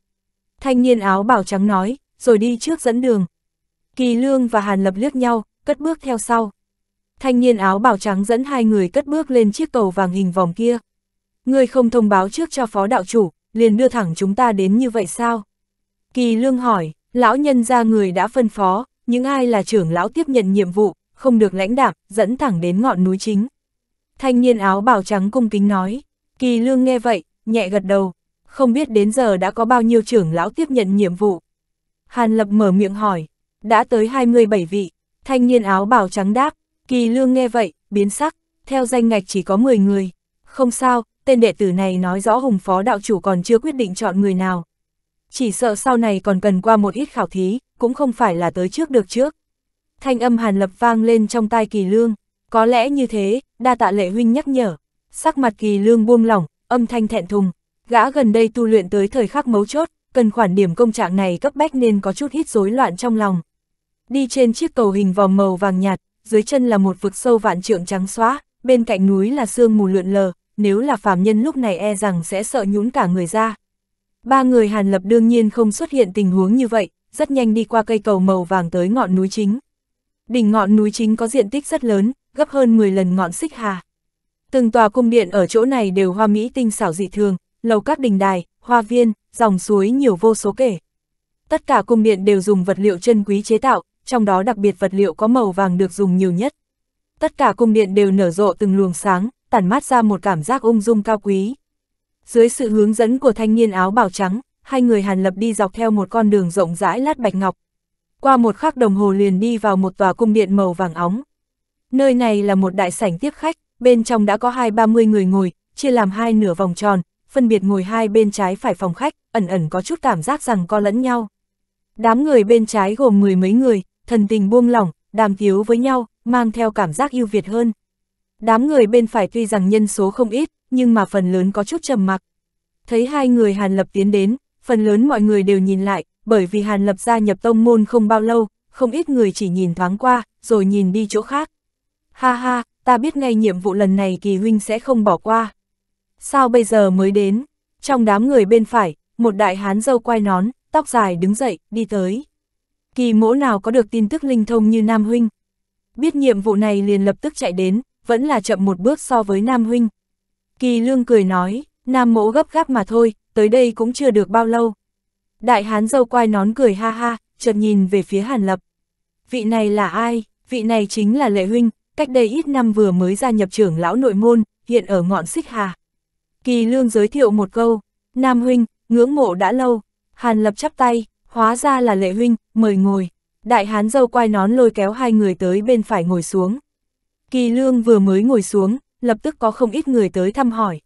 Thanh niên áo bảo trắng nói, rồi đi trước dẫn đường. Kỳ lương và Hàn Lập liếc nhau, cất bước theo sau. Thanh niên áo bảo trắng dẫn hai người cất bước lên chiếc cầu vàng hình vòng kia. Ngươi không thông báo trước cho phó đạo chủ, liền đưa thẳng chúng ta đến như vậy sao? Kỳ lương hỏi, lão nhân ra người đã phân phó, những ai là trưởng lão tiếp nhận nhiệm vụ, không được lãnh đạm, dẫn thẳng đến ngọn núi chính. Thanh niên áo bào trắng cung kính nói, kỳ lương nghe vậy, nhẹ gật đầu, không biết đến giờ đã có bao nhiêu trưởng lão tiếp nhận nhiệm vụ. Hàn lập mở miệng hỏi, đã tới 27 vị, thanh niên áo bào trắng đáp, kỳ lương nghe vậy, biến sắc, theo danh ngạch chỉ có 10 người. Không sao, tên đệ tử này nói rõ Hùng Phó Đạo Chủ còn chưa quyết định chọn người nào. Chỉ sợ sau này còn cần qua một ít khảo thí, cũng không phải là tới trước được trước. Thanh âm hàn lập vang lên trong tai kỳ lương, có lẽ như thế, đa tạ lệ huynh nhắc nhở. Sắc mặt kỳ lương buông lỏng, âm thanh thẹn thùng, gã gần đây tu luyện tới thời khắc mấu chốt, cần khoản điểm công trạng này cấp bách nên có chút hít rối loạn trong lòng. Đi trên chiếc cầu hình vòm màu vàng nhạt, dưới chân là một vực sâu vạn trượng trắng xóa, bên cạnh núi là sương mù lượn lờ, nếu là phàm nhân lúc này e rằng sẽ sợ nhún cả người ra. Ba người Hàn Lập đương nhiên không xuất hiện tình huống như vậy, rất nhanh đi qua cây cầu màu vàng tới ngọn núi chính. Đỉnh ngọn núi chính có diện tích rất lớn, gấp hơn 10 lần ngọn xích hà. Từng tòa cung điện ở chỗ này đều hoa mỹ tinh xảo dị thường, lầu các đình đài, hoa viên, dòng suối nhiều vô số kể. Tất cả cung điện đều dùng vật liệu chân quý chế tạo, trong đó đặc biệt vật liệu có màu vàng được dùng nhiều nhất. Tất cả cung điện đều nở rộ từng luồng sáng, tản mát ra một cảm giác ung dung cao quý. Dưới sự hướng dẫn của thanh niên áo bào trắng, hai người Hàn Lập đi dọc theo một con đường rộng rãi lát bạch ngọc. Qua một khắc đồng hồ liền đi vào một tòa cung điện màu vàng óng. Nơi này là một đại sảnh tiếp khách, bên trong đã có hai ba mươi người ngồi, chia làm hai nửa vòng tròn, phân biệt ngồi hai bên trái phải phòng khách, ẩn ẩn có chút cảm giác rằng co lẫn nhau. Đám người bên trái gồm mười mấy người, thần tình buông lỏng, đàm tiếu với nhau, mang theo cảm giác yêu việt hơn. Đám người bên phải tuy rằng nhân số không ít, nhưng mà phần lớn có chút trầm mặc. Thấy hai người Hàn Lập tiến đến, phần lớn mọi người đều nhìn lại, bởi vì Hàn Lập gia nhập tông môn không bao lâu, không ít người chỉ nhìn thoáng qua, rồi nhìn đi chỗ khác. Ha ha, ta biết ngay nhiệm vụ lần này kỳ huynh sẽ không bỏ qua. Sao bây giờ mới đến? Trong đám người bên phải, một đại hán dâu quai nón, tóc dài đứng dậy, đi tới. Kỳ mỗ nào có được tin tức linh thông như Nam Huynh. Biết nhiệm vụ này liền lập tức chạy đến, vẫn là chậm một bước so với Nam Huynh. Kỳ lương cười nói, Nam mỗ gấp gáp mà thôi, tới đây cũng chưa được bao lâu. Đại hán dâu quai nón cười ha ha, chợt nhìn về phía Hàn Lập. Vị này là ai? Vị này chính là Lệ Huynh, cách đây ít năm vừa mới gia nhập trưởng lão nội môn, hiện ở ngọn xích hà. Kỳ lương giới thiệu một câu, Nam Huynh, ngưỡng mộ đã lâu, Hàn Lập chắp tay, hóa ra là Lệ Huynh, mời ngồi. Đại hán dâu quai nón lôi kéo hai người tới bên phải ngồi xuống. Kỳ Lương vừa mới ngồi xuống, lập tức có không ít người tới thăm hỏi.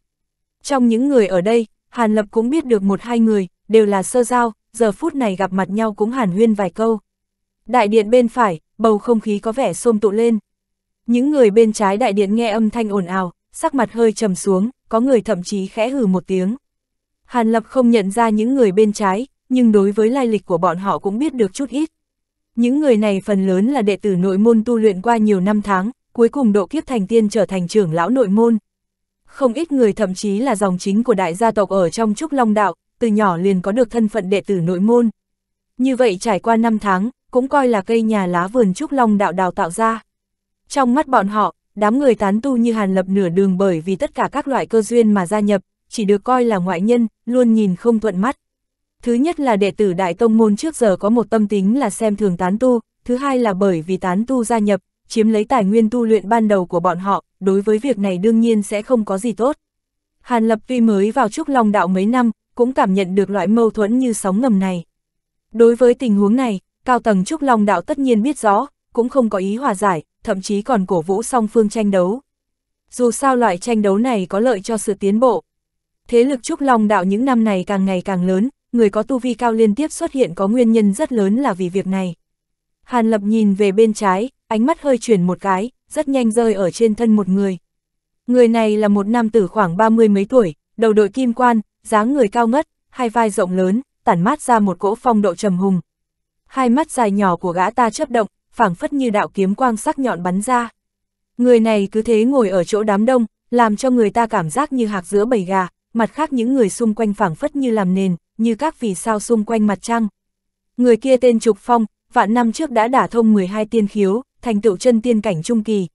Trong những người ở đây, Hàn Lập cũng biết được một hai người, đều là sơ giao, giờ phút này gặp mặt nhau cũng hàn huyên vài câu. Đại điện bên phải, bầu không khí có vẻ xôm tụ lên. Những người bên trái đại điện nghe âm thanh ồn ào, sắc mặt hơi trầm xuống, có người thậm chí khẽ hừ một tiếng. Hàn Lập không nhận ra những người bên trái, nhưng đối với lai lịch của bọn họ cũng biết được chút ít. Những người này phần lớn là đệ tử nội môn tu luyện qua nhiều năm tháng, cuối cùng độ kiếp thành tiên trở thành trưởng lão nội môn. Không ít người thậm chí là dòng chính của đại gia tộc ở trong Trúc Long Đạo, từ nhỏ liền có được thân phận đệ tử nội môn. Như vậy trải qua 5 tháng, cũng coi là cây nhà lá vườn Trúc Long Đạo đào tạo ra. Trong mắt bọn họ, đám người tán tu như hàn lập nửa đường bởi vì tất cả các loại cơ duyên mà gia nhập, chỉ được coi là ngoại nhân, luôn nhìn không thuận mắt. Thứ nhất là đệ tử Đại Tông Môn trước giờ có một tâm tính là xem thường tán tu, thứ hai là bởi vì tán tu gia nhập, chiếm lấy tài nguyên tu luyện ban đầu của bọn họ, đối với việc này đương nhiên sẽ không có gì tốt. Hàn Lập tuy mới vào Trúc Long Đạo mấy năm, cũng cảm nhận được loại mâu thuẫn như sóng ngầm này. Đối với tình huống này, cao tầng Trúc Long Đạo tất nhiên biết rõ, cũng không có ý hòa giải, thậm chí còn cổ vũ song phương tranh đấu. Dù sao loại tranh đấu này có lợi cho sự tiến bộ. Thế lực Trúc Long Đạo những năm này càng ngày càng lớn, người có tu vi cao liên tiếp xuất hiện có nguyên nhân rất lớn là vì việc này. Hàn Lập nhìn về bên trái, ánh mắt hơi chuyển một cái, rất nhanh rơi ở trên thân một người. Người này là một nam tử khoảng 30 mấy tuổi, đầu đội kim quan, dáng người cao ngất, hai vai rộng lớn, tản mát ra một cỗ phong độ trầm hùng. Hai mắt dài nhỏ của gã ta chấp động, phảng phất như đạo kiếm quang sắc nhọn bắn ra. Người này cứ thế ngồi ở chỗ đám đông, làm cho người ta cảm giác như hạc giữa bầy gà, mặt khác những người xung quanh phảng phất như làm nền, như các vì sao xung quanh mặt trăng. Người kia tên Trục Phong, vạn năm trước đã đả thông 12 tiên khiếu, thành tựu chân tiên cảnh trung kỳ.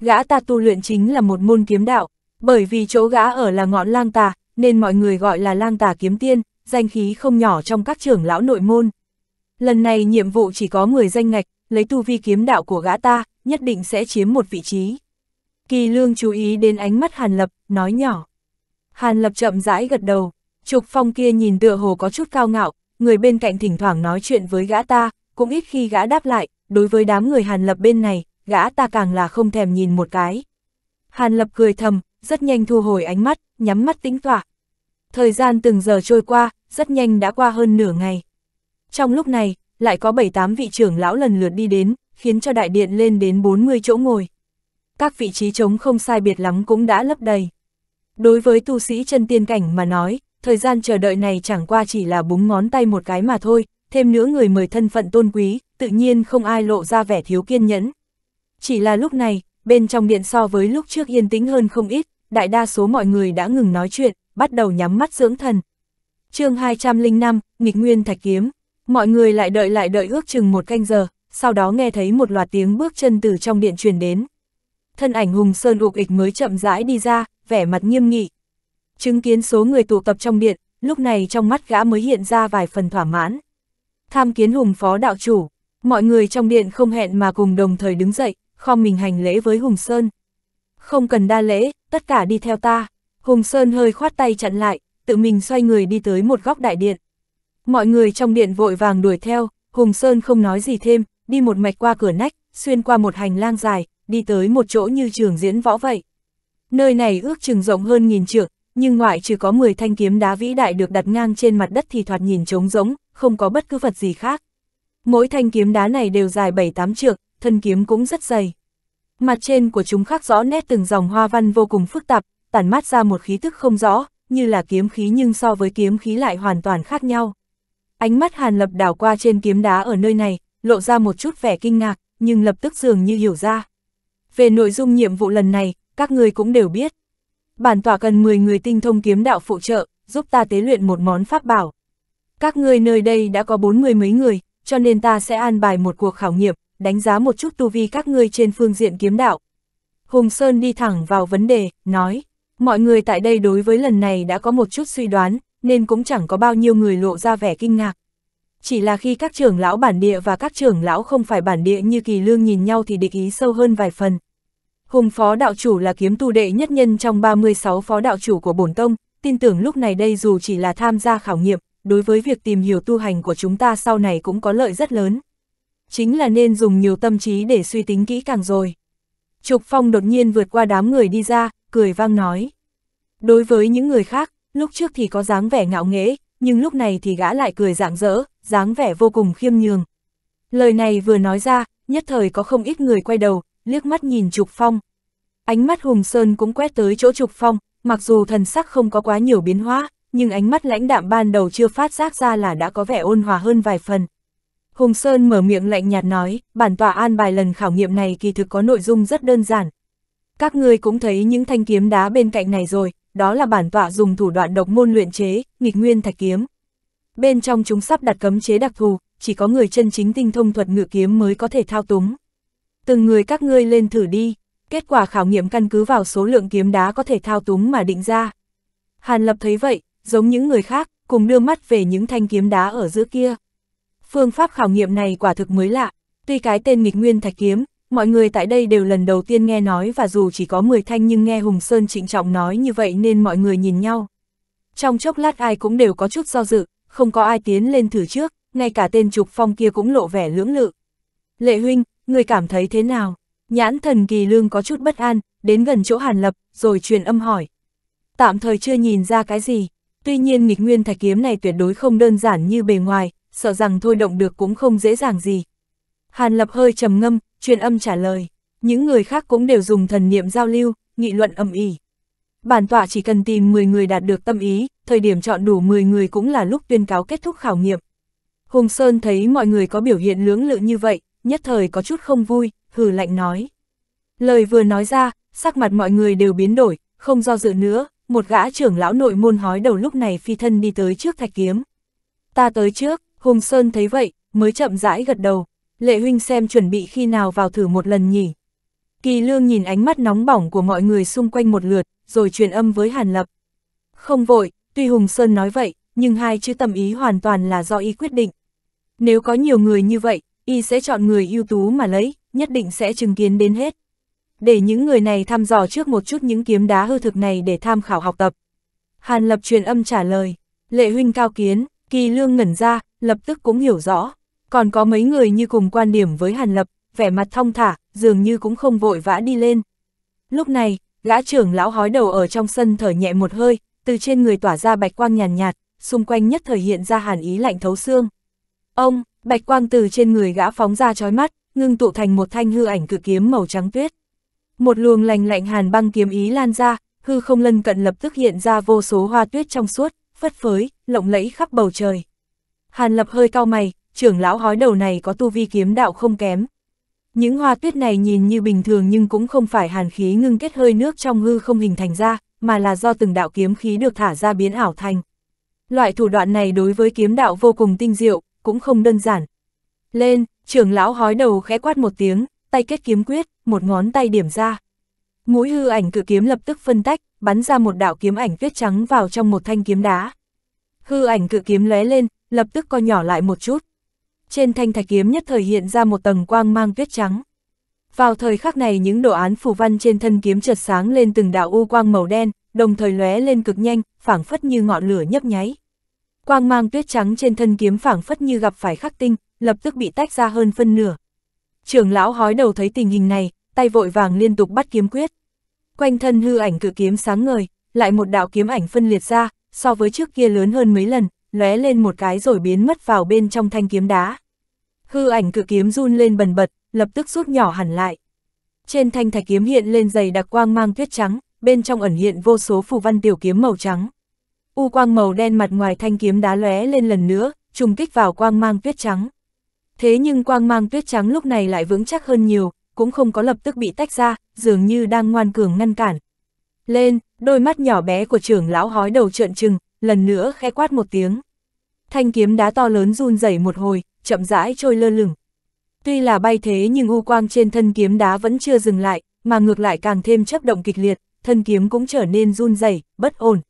Gã ta tu luyện chính là một môn kiếm đạo, bởi vì chỗ gã ở là ngọn lang tà, nên mọi người gọi là lang tà kiếm tiên, danh khí không nhỏ trong các trưởng lão nội môn. Lần này nhiệm vụ chỉ có người danh ngạch, lấy tu vi kiếm đạo của gã ta, nhất định sẽ chiếm một vị trí. Kỳ lương chú ý đến ánh mắt Hàn Lập, nói nhỏ. Hàn Lập chậm rãi gật đầu, trục phong kia nhìn tựa hồ có chút cao ngạo, người bên cạnh thỉnh thoảng nói chuyện với gã ta, cũng ít khi gã đáp lại, đối với đám người Hàn Lập bên này, gã ta càng là không thèm nhìn một cái. Hàn Lập cười thầm, rất nhanh thu hồi ánh mắt, nhắm mắt tính tỏa. Thời gian từng giờ trôi qua, rất nhanh đã qua hơn nửa ngày. Trong lúc này, lại có 7-8 vị trưởng lão lần lượt đi đến, khiến cho đại điện lên đến 40 chỗ ngồi. Các vị trí trống không sai biệt lắm cũng đã lấp đầy. Đối với tu sĩ chân tiên cảnh mà nói, thời gian chờ đợi này chẳng qua chỉ là búng ngón tay một cái mà thôi, thêm nữa người mời thân phận tôn quý, tự nhiên không ai lộ ra vẻ thiếu kiên nhẫn. Chỉ là lúc này, bên trong điện so với lúc trước yên tĩnh hơn không ít, đại đa số mọi người đã ngừng nói chuyện, bắt đầu nhắm mắt dưỡng thần. chương 205, nghịch nguyên thạch kiếm, mọi người lại đợi lại đợi ước chừng một canh giờ, sau đó nghe thấy một loạt tiếng bước chân từ trong điện truyền đến. Thân ảnh Hùng Sơn ục ịch mới chậm rãi đi ra, vẻ mặt nghiêm nghị. Chứng kiến số người tụ tập trong điện, lúc này trong mắt gã mới hiện ra vài phần thỏa mãn tham kiến Hùng phó đạo chủ, mọi người trong điện không hẹn mà cùng đồng thời đứng dậy, khom mình hành lễ với Hùng Sơn. Không cần đa lễ, tất cả đi theo ta. Hùng Sơn hơi khoát tay chặn lại, tự mình xoay người đi tới một góc đại điện. Mọi người trong điện vội vàng đuổi theo, Hùng Sơn không nói gì thêm, đi một mạch qua cửa nách, xuyên qua một hành lang dài, đi tới một chỗ như trường diễn võ vậy. Nơi này ước chừng rộng hơn nghìn trượng, nhưng ngoại trừ có 10 thanh kiếm đá vĩ đại được đặt ngang trên mặt đất thì thoạt nhìn trống rỗng, không có bất cứ vật gì khác. Mỗi thanh kiếm đá này đều dài 7-8 trượng, thân kiếm cũng rất dày. Mặt trên của chúng khắc rõ nét từng dòng hoa văn vô cùng phức tạp, tản mát ra một khí thức không rõ, như là kiếm khí nhưng so với kiếm khí lại hoàn toàn khác nhau. Ánh mắt Hàn Lập đảo qua trên kiếm đá ở nơi này, lộ ra một chút vẻ kinh ngạc, nhưng lập tức dường như hiểu ra. Về nội dung nhiệm vụ lần này, các người cũng đều biết bản tọa cần 10 người tinh thông kiếm đạo phụ trợ, giúp ta tế luyện một món pháp bảo. Các ngươi nơi đây đã có bốn người mấy người, cho nên ta sẽ an bài một cuộc khảo nghiệm, đánh giá một chút tu vi các ngươi trên phương diện kiếm đạo. Hùng Sơn đi thẳng vào vấn đề, nói, mọi người tại đây đối với lần này đã có một chút suy đoán, nên cũng chẳng có bao nhiêu người lộ ra vẻ kinh ngạc. Chỉ là khi các trưởng lão bản địa và các trưởng lão không phải bản địa như kỳ lương nhìn nhau thì địch ý sâu hơn vài phần. Hùng phó đạo chủ là kiếm tu đệ nhất nhân trong 36 phó đạo chủ của bổn tông, tin tưởng lúc này đây dù chỉ là tham gia khảo nghiệm, đối với việc tìm hiểu tu hành của chúng ta sau này cũng có lợi rất lớn. Chính là nên dùng nhiều tâm trí để suy tính kỹ càng rồi. Trục Phong đột nhiên vượt qua đám người đi ra, cười vang nói. Đối với những người khác, lúc trước thì có dáng vẻ ngạo nghễ, nhưng lúc này thì gã lại cười rạng rỡ, dáng vẻ vô cùng khiêm nhường. Lời này vừa nói ra, nhất thời có không ít người quay đầu, liếc mắt nhìn Trục Phong. Ánh mắt Hùng Sơn cũng quét tới chỗ Trục Phong, mặc dù thần sắc không có quá nhiều biến hóa, nhưng ánh mắt lãnh đạm ban đầu chưa phát giác ra là đã có vẻ ôn hòa hơn vài phần. Hùng Sơn mở miệng lạnh nhạt nói, bản tọa an bài lần khảo nghiệm này kỳ thực có nội dung rất đơn giản. Các ngươi cũng thấy những thanh kiếm đá bên cạnh này rồi, đó là bản tọa dùng thủ đoạn độc môn luyện chế, nghịch nguyên thạch kiếm. Bên trong chúng sắp đặt cấm chế đặc thù, chỉ có người chân chính tinh thông thuật ngự kiếm mới có thể thao túng từng người các ngươi lên thử đi, kết quả khảo nghiệm căn cứ vào số lượng kiếm đá có thể thao túng mà định ra. Hàn Lập thấy vậy, giống những người khác, cùng đưa mắt về những thanh kiếm đá ở giữa kia. Phương pháp khảo nghiệm này quả thực mới lạ, tuy cái tên nghịch nguyên thạch kiếm, mọi người tại đây đều lần đầu tiên nghe nói và dù chỉ có 10 thanh nhưng nghe Hùng Sơn trịnh trọng nói như vậy nên mọi người nhìn nhau. Trong chốc lát ai cũng đều có chút do dự, không có ai tiến lên thử trước, ngay cả tên trục phong kia cũng lộ vẻ lưỡng lự. Lệ huynh, người cảm thấy thế nào? Nhãn thần kỳ lương có chút bất an, đến gần chỗ hàn lập, rồi truyền âm hỏi. Tạm thời chưa nhìn ra cái gì, tuy nhiên nghịch nguyên thạch kiếm này tuyệt đối không đơn giản như bề ngoài, sợ rằng thôi động được cũng không dễ dàng gì. Hàn lập hơi trầm ngâm, truyền âm trả lời. Những người khác cũng đều dùng thần niệm giao lưu, nghị luận âm ỉ. Bản tọa chỉ cần tìm 10 người đạt được tâm ý, thời điểm chọn đủ 10 người cũng là lúc tuyên cáo kết thúc khảo nghiệm. Hùng Sơn thấy mọi người có biểu hiện lưỡng lự như vậy, nhất thời có chút không vui, hừ lạnh nói. Lời vừa nói ra, sắc mặt mọi người đều biến đổi, không do dự nữa, một gã trưởng lão nội môn hói đầu lúc này phi thân đi tới trước thạch kiếm. Ta tới trước, Hùng Sơn thấy vậy, mới chậm rãi gật đầu, lệ huynh xem chuẩn bị khi nào vào thử một lần nhỉ. Kỳ lương nhìn ánh mắt nóng bỏng của mọi người xung quanh một lượt, rồi truyền âm với Hàn Lập. Không vội, tuy Hùng Sơn nói vậy, nhưng hai chữ tâm ý hoàn toàn là do ý quyết định. Nếu có nhiều người như vậy, y sẽ chọn người ưu tú mà lấy, nhất định sẽ chứng kiến đến hết. Để những người này thăm dò trước một chút những kiếm đá hư thực này để tham khảo học tập. Hàn Lập truyền âm trả lời, lệ huynh cao kiến, kỳ lương ngẩn ra, lập tức cũng hiểu rõ. Còn có mấy người như cùng quan điểm với Hàn Lập, vẻ mặt thong thả, dường như cũng không vội vã đi lên. Lúc này, gã trưởng lão hói đầu ở trong sân thở nhẹ một hơi, từ trên người tỏa ra bạch quang nhàn nhạt, nhạt, xung quanh nhất thời hiện ra hàn ý lạnh thấu xương. Ông, Bạch quang từ trên người gã phóng ra chói mắt, ngưng tụ thành một thanh hư ảnh cử kiếm màu trắng tuyết. Một luồng lành lạnh hàn băng kiếm ý lan ra, hư không lân cận lập tức hiện ra vô số hoa tuyết trong suốt, phất phới, lộng lẫy khắp bầu trời. Hàn lập hơi cao mày, trưởng lão hói đầu này có tu vi kiếm đạo không kém. Những hoa tuyết này nhìn như bình thường nhưng cũng không phải hàn khí ngưng kết hơi nước trong hư không hình thành ra, mà là do từng đạo kiếm khí được thả ra biến ảo thành. Loại thủ đoạn này đối với kiếm đạo vô cùng tinh diệu, cũng không đơn giản. Lên, trưởng lão hói đầu khẽ quát một tiếng, tay kết kiếm quyết, một ngón tay điểm ra. Mũi hư ảnh cự kiếm lập tức phân tách, bắn ra một đạo kiếm ảnh tuyết trắng vào trong một thanh kiếm đá. Hư ảnh cự kiếm lóe lên, lập tức co nhỏ lại một chút. Trên thanh thạch kiếm nhất thời hiện ra một tầng quang mang tuyết trắng. Vào thời khắc này những đồ án phù văn trên thân kiếm chợt sáng lên từng đạo u quang màu đen, đồng thời lóe lên cực nhanh, phảng phất như ngọn lửa nhấp nháy. Quang mang tuyết trắng trên thân kiếm phảng phất như gặp phải khắc tinh, lập tức bị tách ra hơn phân nửa. Trưởng lão hói đầu thấy tình hình này, tay vội vàng liên tục bắt kiếm quyết. Quanh thân hư ảnh cự kiếm sáng ngời, lại một đạo kiếm ảnh phân liệt ra, so với trước kia lớn hơn mấy lần, lóe lên một cái rồi biến mất vào bên trong thanh kiếm đá. Hư ảnh cự kiếm run lên bần bật, lập tức rút nhỏ hẳn lại. Trên thanh thạch kiếm hiện lên dày đặc quang mang tuyết trắng, bên trong ẩn hiện vô số phù văn tiểu kiếm màu trắng. U quang màu đen mặt ngoài thanh kiếm đá lóe lên lần nữa, trùng kích vào quang mang tuyết trắng. Thế nhưng quang mang tuyết trắng lúc này lại vững chắc hơn nhiều, cũng không có lập tức bị tách ra, dường như đang ngoan cường ngăn cản. Lên, đôi mắt nhỏ bé của trưởng lão hói đầu trợn trừng, lần nữa khẽ quát một tiếng. Thanh kiếm đá to lớn run rẩy một hồi, chậm rãi trôi lơ lửng. Tuy là bay thế nhưng u quang trên thân kiếm đá vẫn chưa dừng lại, mà ngược lại càng thêm chấp động kịch liệt, thân kiếm cũng trở nên run rẩy, bất ổn.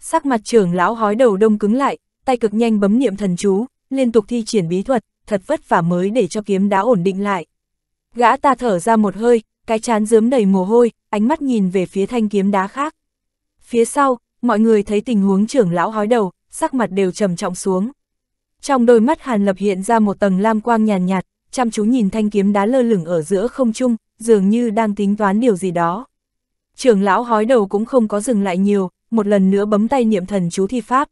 Sắc mặt trưởng lão hói đầu đông cứng lại, tay cực nhanh bấm niệm thần chú, liên tục thi triển bí thuật, thật vất vả mới để cho kiếm đá ổn định lại. Gã ta thở ra một hơi, cái chán dướm đầy mồ hôi, ánh mắt nhìn về phía thanh kiếm đá khác. Phía sau, mọi người thấy tình huống trưởng lão hói đầu, sắc mặt đều trầm trọng xuống. Trong đôi mắt Hàn Lập hiện ra một tầng lam quang nhàn nhạt, chăm chú nhìn thanh kiếm đá lơ lửng ở giữa không trung, dường như đang tính toán điều gì đó. Trưởng lão hói đầu cũng không có dừng lại nhiều, một lần nữa bấm tay niệm thần chú thi pháp.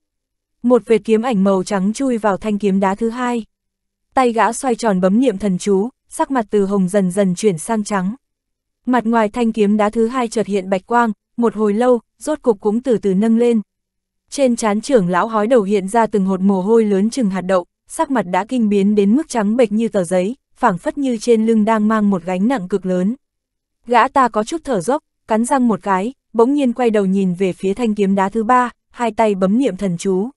Một vệt kiếm ảnh màu trắng chui vào thanh kiếm đá thứ hai. Tay gã xoay tròn bấm niệm thần chú, sắc mặt từ hồng dần dần chuyển sang trắng. Mặt ngoài thanh kiếm đá thứ hai chợt hiện bạch quang, một hồi lâu, rốt cục cũng từ từ nâng lên. Trên trán trưởng lão hói đầu hiện ra từng hột mồ hôi lớn chừng hạt đậu, sắc mặt đã kinh biến đến mức trắng bệch như tờ giấy, phảng phất như trên lưng đang mang một gánh nặng cực lớn. Gã ta có chút thở dốc, cắn răng một cái, bỗng nhiên quay đầu nhìn về phía thanh kiếm đá thứ ba, hai tay bấm niệm thần chú.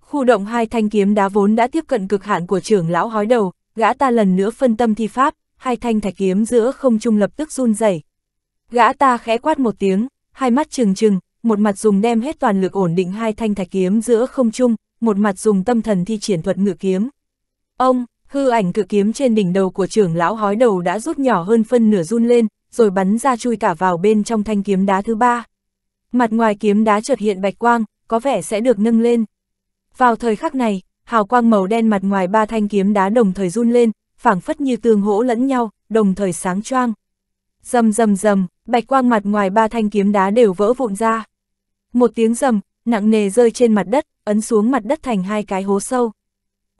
Khu động hai thanh kiếm đá vốn đã tiếp cận cực hạn của trưởng lão hói đầu, gã ta lần nữa phân tâm thi pháp, hai thanh thạch kiếm giữa không trung lập tức run rẩy. Gã ta khẽ quát một tiếng, hai mắt trừng trừng, một mặt dùng đem hết toàn lực ổn định hai thanh thạch kiếm giữa không trung, một mặt dùng tâm thần thi triển thuật ngự kiếm. Ông, hư ảnh cự kiếm trên đỉnh đầu của trưởng lão hói đầu đã rút nhỏ hơn phân nửa run lên, rồi bắn ra chui cả vào bên trong thanh kiếm đá thứ ba. Mặt ngoài kiếm đá chợt hiện bạch quang, có vẻ sẽ được nâng lên. Vào thời khắc này, hào quang màu đen mặt ngoài ba thanh kiếm đá đồng thời run lên, phảng phất như tương hỗ lẫn nhau, đồng thời sáng choang. Rầm rầm rầm, bạch quang mặt ngoài ba thanh kiếm đá đều vỡ vụn ra. Một tiếng rầm, nặng nề rơi trên mặt đất, ấn xuống mặt đất thành hai cái hố sâu.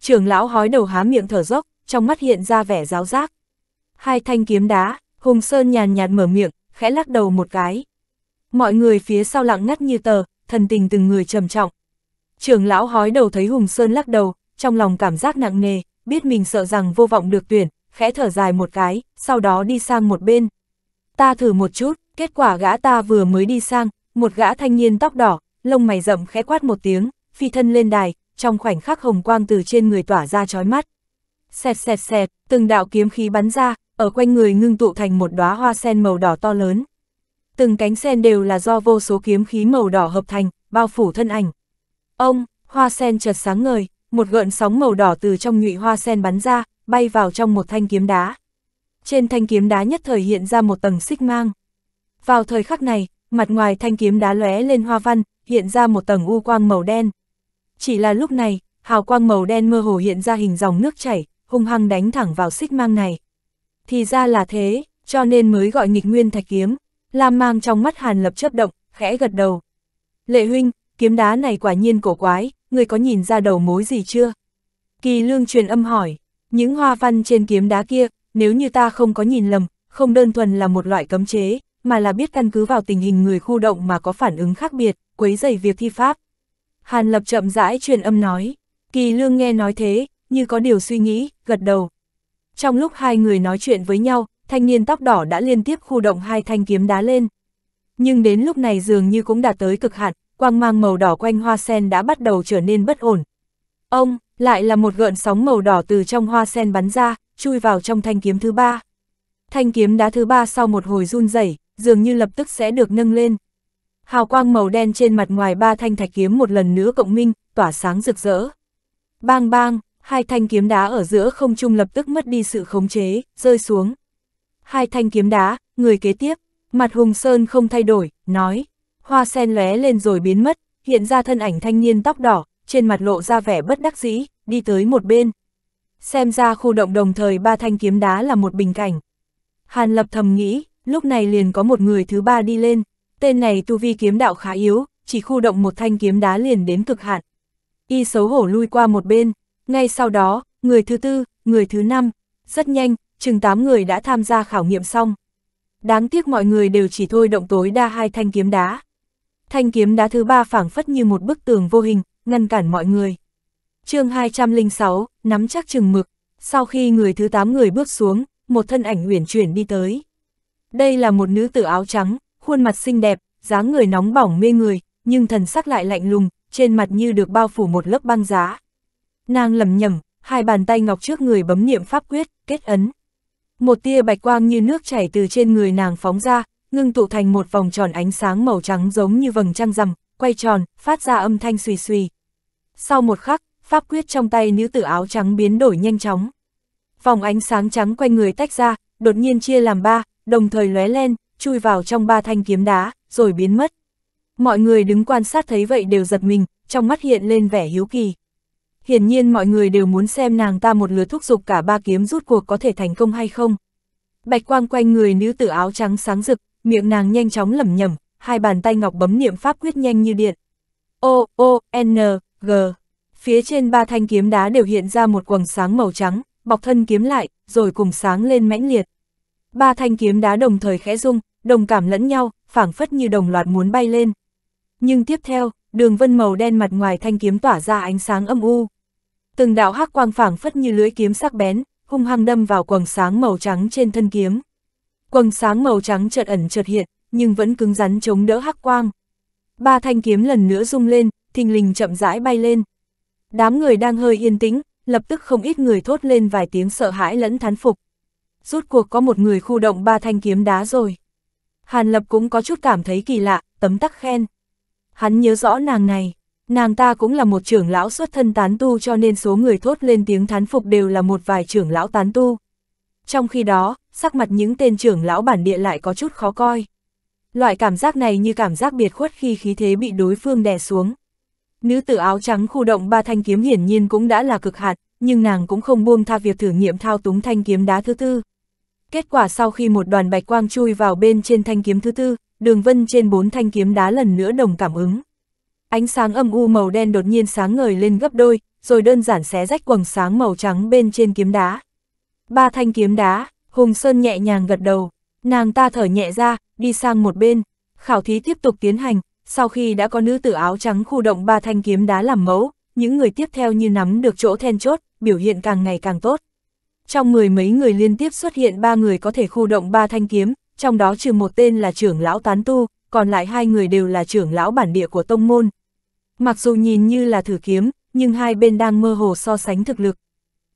Trưởng lão hói đầu há miệng thở dốc, trong mắt hiện ra vẻ giáo giác. Hai thanh kiếm đá, Hùng Sơn nhàn nhạt mở miệng, khẽ lắc đầu một cái. Mọi người phía sau lặng ngắt như tờ, thần tình từng người trầm trọng. Trưởng lão hói đầu thấy Hùng Sơn lắc đầu, trong lòng cảm giác nặng nề, biết mình sợ rằng vô vọng được tuyển, khẽ thở dài một cái, sau đó đi sang một bên. Ta thử một chút, kết quả gã ta vừa mới đi sang, một gã thanh niên tóc đỏ, lông mày rậm khẽ quát một tiếng, phi thân lên đài, trong khoảnh khắc hồng quang từ trên người tỏa ra chói mắt. Xẹt xẹt xẹt, từng đạo kiếm khí bắn ra, ở quanh người ngưng tụ thành một đóa hoa sen màu đỏ to lớn. Từng cánh sen đều là do vô số kiếm khí màu đỏ hợp thành, bao phủ thân ảnh. Ông, hoa sen chợt sáng ngời, một gợn sóng màu đỏ từ trong nhụy hoa sen bắn ra, bay vào trong một thanh kiếm đá. Trên thanh kiếm đá nhất thời hiện ra một tầng xích mang. Vào thời khắc này, mặt ngoài thanh kiếm đá lóe lên hoa văn, hiện ra một tầng u quang màu đen. Chỉ là lúc này, hào quang màu đen mơ hồ hiện ra hình dòng nước chảy, hung hăng đánh thẳng vào xích mang này. Thì ra là thế, cho nên mới gọi nghịch nguyên thạch kiếm. Lam mang trong mắt Hàn Lập chớp động, khẽ gật đầu. Lệ huynh, kiếm đá này quả nhiên cổ quái, người có nhìn ra đầu mối gì chưa? Kỳ lương truyền âm hỏi, những hoa văn trên kiếm đá kia, nếu như ta không có nhìn lầm, không đơn thuần là một loại cấm chế, mà là biết căn cứ vào tình hình người khu động mà có phản ứng khác biệt, quấy dày việc thi pháp. Hàn Lập chậm rãi truyền âm nói, kỳ lương nghe nói thế, như có điều suy nghĩ, gật đầu. Trong lúc hai người nói chuyện với nhau, thanh niên tóc đỏ đã liên tiếp khu động hai thanh kiếm đá lên. Nhưng đến lúc này dường như cũng đạt tới cực hạn, quang mang màu đỏ quanh hoa sen đã bắt đầu trở nên bất ổn. Ông, lại là một gợn sóng màu đỏ từ trong hoa sen bắn ra, chui vào trong thanh kiếm thứ ba. Thanh kiếm đá thứ ba sau một hồi run rẩy, dường như lập tức sẽ được nâng lên. Hào quang màu đen trên mặt ngoài ba thanh thạch kiếm một lần nữa cộng minh, tỏa sáng rực rỡ. Bang bang, Hai thanh kiếm đá ở giữa không trung lập tức mất đi sự khống chế, rơi xuống. Hai thanh kiếm đá, người kế tiếp, mặt Hùng Sơn không thay đổi, nói. Hoa sen lóe lên rồi biến mất, hiện ra thân ảnh thanh niên tóc đỏ, trên mặt lộ ra vẻ bất đắc dĩ, đi tới một bên. Xem ra khu động đồng thời ba thanh kiếm đá là một bình cảnh. Hàn lập thầm nghĩ, lúc này liền có một người thứ ba đi lên, tên này tu vi kiếm đạo khá yếu, chỉ khu động một thanh kiếm đá liền đến cực hạn. Y xấu hổ lui qua một bên, ngay sau đó, người thứ tư, người thứ năm, rất nhanh, chừng 8 người đã tham gia khảo nghiệm xong. Đáng tiếc mọi người đều chỉ thôi động tối đa hai thanh kiếm đá. Thanh kiếm đá thứ ba phảng phất như một bức tường vô hình, ngăn cản mọi người. chương 206, nắm chắc chừng mực, sau khi người thứ 8 người bước xuống, một thân ảnh uyển chuyển đi tới. Đây là một nữ tử áo trắng, khuôn mặt xinh đẹp, dáng người nóng bỏng mê người, nhưng thần sắc lại lạnh lùng, trên mặt như được bao phủ một lớp băng giá. Nàng lầm nhầm, hai bàn tay ngọc trước người bấm niệm pháp quyết, kết ấn. Một tia bạch quang như nước chảy từ trên người nàng phóng ra, ngưng tụ thành một vòng tròn ánh sáng màu trắng giống như vầng trăng rằm, quay tròn, phát ra âm thanh xùy xùy. Sau một khắc, pháp quyết trong tay nữ tử áo trắng biến đổi nhanh chóng. Vòng ánh sáng trắng quanh người tách ra, đột nhiên chia làm ba, đồng thời lóe lên, chui vào trong ba thanh kiếm đá, rồi biến mất. Mọi người đứng quan sát thấy vậy đều giật mình, trong mắt hiện lên vẻ hiếu kỳ hiển nhiên mọi người đều muốn xem nàng ta một lứa thúc giục cả ba kiếm rút cuộc có thể thành công hay không. Bạch quang quanh người nữ tử áo trắng sáng rực, miệng nàng nhanh chóng lẩm nhẩm, hai bàn tay ngọc bấm niệm pháp quyết nhanh như điện. O, O, N, G. Phía trên ba thanh kiếm đá đều hiện ra một quầng sáng màu trắng, bọc thân kiếm lại, rồi cùng sáng lên mãnh liệt. Ba thanh kiếm đá đồng thời khẽ rung, đồng cảm lẫn nhau, phảng phất như đồng loạt muốn bay lên. Nhưng tiếp theo, đường vân màu đen mặt ngoài thanh kiếm tỏa ra ánh sáng âm u từng đạo hắc quang phảng phất như lưỡi kiếm sắc bén, hung hăng đâm vào quầng sáng màu trắng trên thân kiếm. Quầng sáng màu trắng chợt ẩn chợt hiện, nhưng vẫn cứng rắn chống đỡ hắc quang. Ba thanh kiếm lần nữa rung lên, thình lình chậm rãi bay lên. Đám người đang hơi yên tĩnh, lập tức không ít người thốt lên vài tiếng sợ hãi lẫn thán phục. rút cuộc có một người khu động ba thanh kiếm đá rồi. Hàn Lập cũng có chút cảm thấy kỳ lạ, tấm tắc khen. Hắn nhớ rõ nàng này, Nàng ta cũng là một trưởng lão xuất thân tán tu cho nên số người thốt lên tiếng thán phục đều là một vài trưởng lão tán tu. Trong khi đó, sắc mặt những tên trưởng lão bản địa lại có chút khó coi. Loại cảm giác này như cảm giác biệt khuất khi khí thế bị đối phương đè xuống. Nữ tử áo trắng khu động ba thanh kiếm hiển nhiên cũng đã là cực hạn, nhưng nàng cũng không buông tha việc thử nghiệm thao túng thanh kiếm đá thứ tư. Kết quả sau khi một đoàn bạch quang chui vào bên trên thanh kiếm thứ tư, đường vân trên bốn thanh kiếm đá lần nữa đồng cảm ứng. Ánh sáng âm u màu đen đột nhiên sáng ngời lên gấp đôi, rồi đơn giản xé rách quầng sáng màu trắng bên trên kiếm đá. Ba thanh kiếm đá, Hùng Sơn nhẹ nhàng gật đầu, nàng ta thở nhẹ ra, đi sang một bên. Khảo thí tiếp tục tiến hành, sau khi đã có nữ tử áo trắng khu động ba thanh kiếm đá làm mẫu, những người tiếp theo như nắm được chỗ then chốt, biểu hiện càng ngày càng tốt. Trong mười mấy người liên tiếp xuất hiện ba người có thể khu động ba thanh kiếm, trong đó trừ một tên là trưởng lão tán tu, còn lại hai người đều là trưởng lão bản địa của tông môn. Mặc dù nhìn như là thử kiếm, nhưng hai bên đang mơ hồ so sánh thực lực.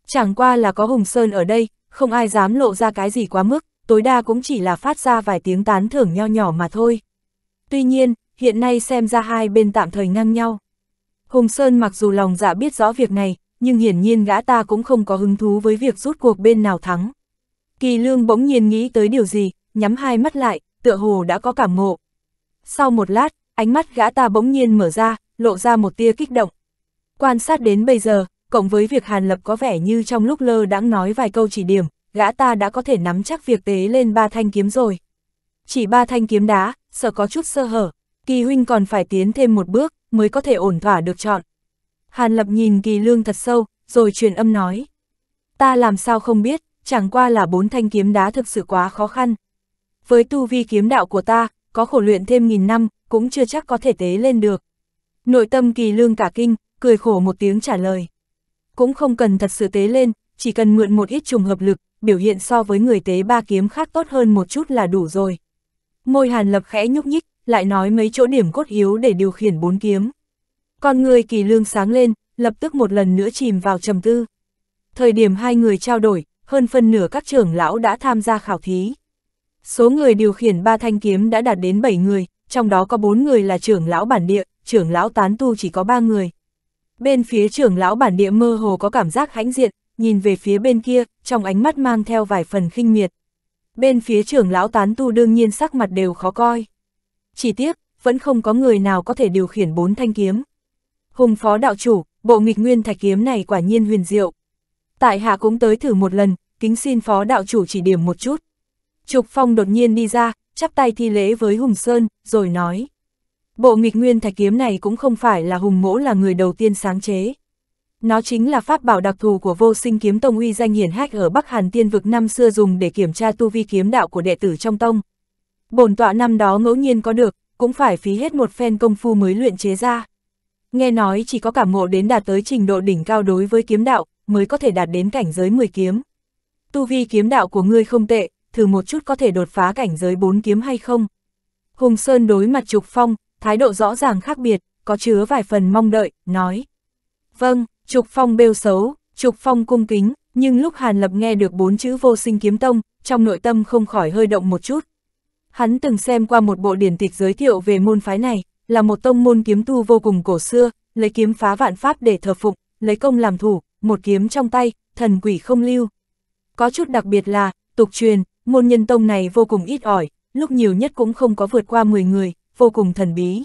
Chẳng qua là có Hùng Sơn ở đây, không ai dám lộ ra cái gì quá mức, tối đa cũng chỉ là phát ra vài tiếng tán thưởng nho nhỏ mà thôi. Tuy nhiên, hiện nay xem ra hai bên tạm thời ngang nhau. Hùng Sơn mặc dù lòng dạ biết rõ việc này, nhưng hiển nhiên gã ta cũng không có hứng thú với việc rút cuộc bên nào thắng. Kỳ Lương bỗng nhiên nghĩ tới điều gì, nhắm hai mắt lại, tựa hồ đã có cảm ngộ, sau một lát, ánh mắt gã ta bỗng nhiên mở ra, lộ ra một tia kích động. Quan sát đến bây giờ, cộng với việc Hàn Lập có vẻ như trong lúc lơ đãng nói vài câu chỉ điểm, gã ta đã có thể nắm chắc việc tế lên ba thanh kiếm rồi. Chỉ ba thanh kiếm đá, sợ có chút sơ hở, kỳ huynh còn phải tiến thêm một bước, mới có thể ổn thỏa được chọn. Hàn Lập nhìn kỳ lương thật sâu, rồi truyền âm nói. Ta làm sao không biết, chẳng qua là bốn thanh kiếm đá thực sự quá khó khăn. Với tu vi kiếm đạo của ta, có khổ luyện thêm nghìn năm, cũng chưa chắc có thể tế lên được. Nội tâm kỳ lương cả kinh, cười khổ một tiếng trả lời. Cũng không cần thật sự tế lên, chỉ cần mượn một ít trùng hợp lực, biểu hiện so với người tế ba kiếm khác tốt hơn một chút là đủ rồi. Môi hàn lập khẽ nhúc nhích, lại nói mấy chỗ điểm cốt yếu để điều khiển bốn kiếm. Con người kỳ lương sáng lên, lập tức một lần nữa chìm vào trầm tư. Thời điểm hai người trao đổi, hơn phân nửa các trưởng lão đã tham gia khảo thí. Số người điều khiển ba thanh kiếm đã đạt đến 7 người, trong đó có 4 người là trưởng lão bản địa, trưởng lão tán tu chỉ có 3 người. Bên phía trưởng lão bản địa mơ hồ có cảm giác hãnh diện, nhìn về phía bên kia, trong ánh mắt mang theo vài phần khinh miệt. Bên phía trưởng lão tán tu đương nhiên sắc mặt đều khó coi. Chỉ tiếc, vẫn không có người nào có thể điều khiển bốn thanh kiếm. Hùng phó đạo chủ, bộ nghịch nguyên thạch kiếm này quả nhiên huyền diệu. Tại hạ cũng tới thử một lần, kính xin phó đạo chủ chỉ điểm một chút. Trục Phong đột nhiên đi ra, chắp tay thi lễ với Hùng Sơn, rồi nói. Bộ nghịch nguyên thạch kiếm này cũng không phải là Hùng Mỗ là người đầu tiên sáng chế. Nó chính là pháp bảo đặc thù của vô sinh kiếm tông uy danh hiển hách ở Bắc Hàn Tiên Vực năm xưa dùng để kiểm tra tu vi kiếm đạo của đệ tử trong tông. Bổn tọa năm đó ngẫu nhiên có được, cũng phải phí hết một phen công phu mới luyện chế ra. Nghe nói chỉ có cảm ngộ đến đạt tới trình độ đỉnh cao đối với kiếm đạo, mới có thể đạt đến cảnh giới 10 kiếm. Tu vi kiếm đạo của ngươi không tệ, thử một chút có thể đột phá cảnh giới bốn kiếm hay không. Hùng Sơn đối mặt Trục Phong, thái độ rõ ràng khác biệt, có chứa vài phần mong đợi, nói. Vâng, Trục Phong bêu xấu, Trục Phong cung kính, nhưng lúc Hàn Lập nghe được bốn chữ vô sinh kiếm tông, trong nội tâm không khỏi hơi động một chút. Hắn từng xem qua một bộ điển tịch giới thiệu về môn phái này, là một tông môn kiếm tu vô cùng cổ xưa, lấy kiếm phá vạn pháp để thờ phụng, lấy công làm thủ, một kiếm trong tay, thần quỷ không lưu. Có chút đặc biệt là, tục truyền, Môn nhân tông này vô cùng ít ỏi, lúc nhiều nhất cũng không có vượt qua 10 người, vô cùng thần bí.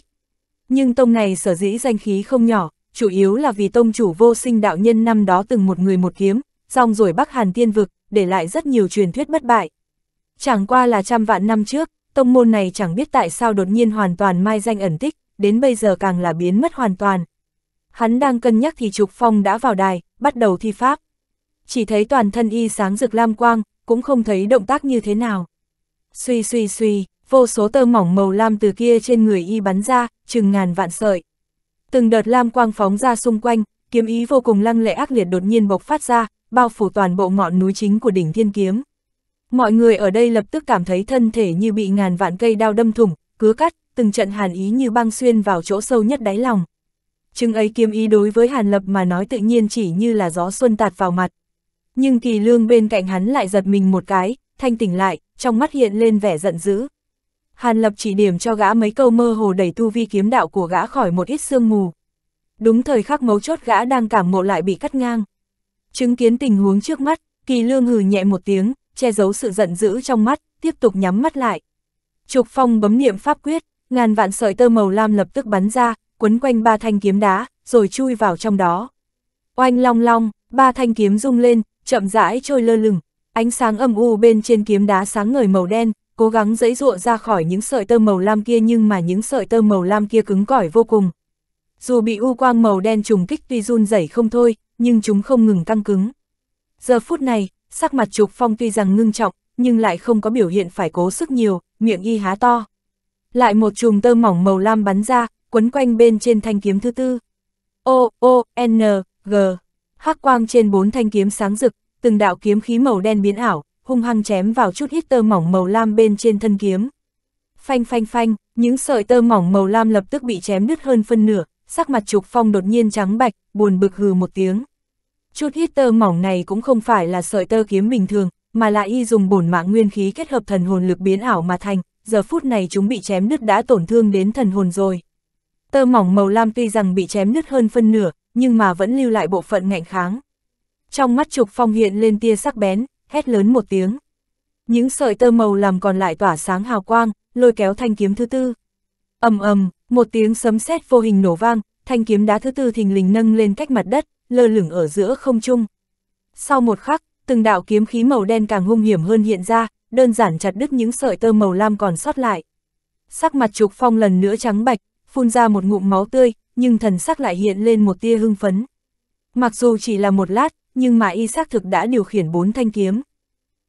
Nhưng tông này sở dĩ danh khí không nhỏ, chủ yếu là vì tông chủ vô sinh đạo nhân năm đó từng một người một kiếm, xong rồi Bắc Hàn tiên vực, để lại rất nhiều truyền thuyết bất bại. Chẳng qua là trăm vạn năm trước, tông môn này chẳng biết tại sao đột nhiên hoàn toàn mai danh ẩn tích, đến bây giờ càng là biến mất hoàn toàn. Hắn đang cân nhắc thì Trục Phong đã vào đài, bắt đầu thi pháp. Chỉ thấy toàn thân y sáng rực lam quang, cũng không thấy động tác như thế nào. Suy suy suy, vô số tơ mỏng màu lam từ kia trên người y bắn ra, chừng ngàn vạn sợi. Từng đợt lam quang phóng ra xung quanh, kiếm ý vô cùng lăng lệ ác liệt đột nhiên bộc phát ra, bao phủ toàn bộ ngọn núi chính của đỉnh thiên kiếm. Mọi người ở đây lập tức cảm thấy thân thể như bị ngàn vạn cây đao đâm thủng, cứa cắt, từng trận hàn ý như băng xuyên vào chỗ sâu nhất đáy lòng. Chừng ấy kiếm ý đối với Hàn Lập mà nói tự nhiên chỉ như là gió xuân tạt vào mặt, nhưng kỳ lương bên cạnh hắn lại giật mình một cái, thanh tỉnh lại, trong mắt hiện lên vẻ giận dữ. Hàn lập chỉ điểm cho gã mấy câu mơ hồ đẩy tu vi kiếm đạo của gã khỏi một ít sương mù. Đúng thời khắc mấu chốt gã đang cảm mộ lại bị cắt ngang. Chứng kiến tình huống trước mắt, kỳ lương hừ nhẹ một tiếng, che giấu sự giận dữ trong mắt, tiếp tục nhắm mắt lại. Trục phong bấm niệm pháp quyết, ngàn vạn sợi tơ màu lam lập tức bắn ra, quấn quanh ba thanh kiếm đá, rồi chui vào trong đó. Oanh long long, ba thanh kiếm rung lên, chậm rãi trôi lơ lửng, ánh sáng âm u bên trên kiếm đá sáng ngời màu đen, cố gắng dẫy dụa ra khỏi những sợi tơ màu lam kia nhưng mà những sợi tơ màu lam kia cứng cỏi vô cùng. Dù bị u quang màu đen trùng kích tuy run rẩy không thôi, nhưng chúng không ngừng căng cứng. Giờ phút này, sắc mặt Trục Phong tuy rằng ngưng trọng, nhưng lại không có biểu hiện phải cố sức nhiều, miệng y há to. Lại một chùm tơ mỏng màu lam bắn ra, quấn quanh bên trên thanh kiếm thứ tư. O, O, N, G hắc quang trên bốn thanh kiếm sáng rực, từng đạo kiếm khí màu đen biến ảo, hung hăng chém vào chút ít tơ mỏng màu lam bên trên thân kiếm. Phanh phanh phanh, những sợi tơ mỏng màu lam lập tức bị chém đứt hơn phân nửa, sắc mặt Trục Phong đột nhiên trắng bạch, buồn bực hừ một tiếng. Chút ít tơ mỏng này cũng không phải là sợi tơ kiếm bình thường, mà là y dùng bổn mạng nguyên khí kết hợp thần hồn lực biến ảo mà thành, giờ phút này chúng bị chém nứt đã tổn thương đến thần hồn rồi. Tơ mỏng màu lam tuy rằng bị chém nứt hơn phân nửa, nhưng mà vẫn lưu lại bộ phận ngạnh kháng. Trong mắt Trục Phong hiện lên tia sắc bén, hét lớn một tiếng. Những sợi tơ màu làm còn lại tỏa sáng hào quang, lôi kéo thanh kiếm thứ tư. ầm ầm, một tiếng sấm sét vô hình nổ vang, thanh kiếm đá thứ tư thình lình nâng lên cách mặt đất, lơ lửng ở giữa không trung. Sau một khắc, từng đạo kiếm khí màu đen càng hung hiểm hơn hiện ra, đơn giản chặt đứt những sợi tơ màu lam còn sót lại. Sắc mặt Trục Phong lần nữa trắng bạch, phun ra một ngụm máu tươi, nhưng thần sắc lại hiện lên một tia hưng phấn. Mặc dù chỉ là một lát, nhưng mà y xác thực đã điều khiển bốn thanh kiếm.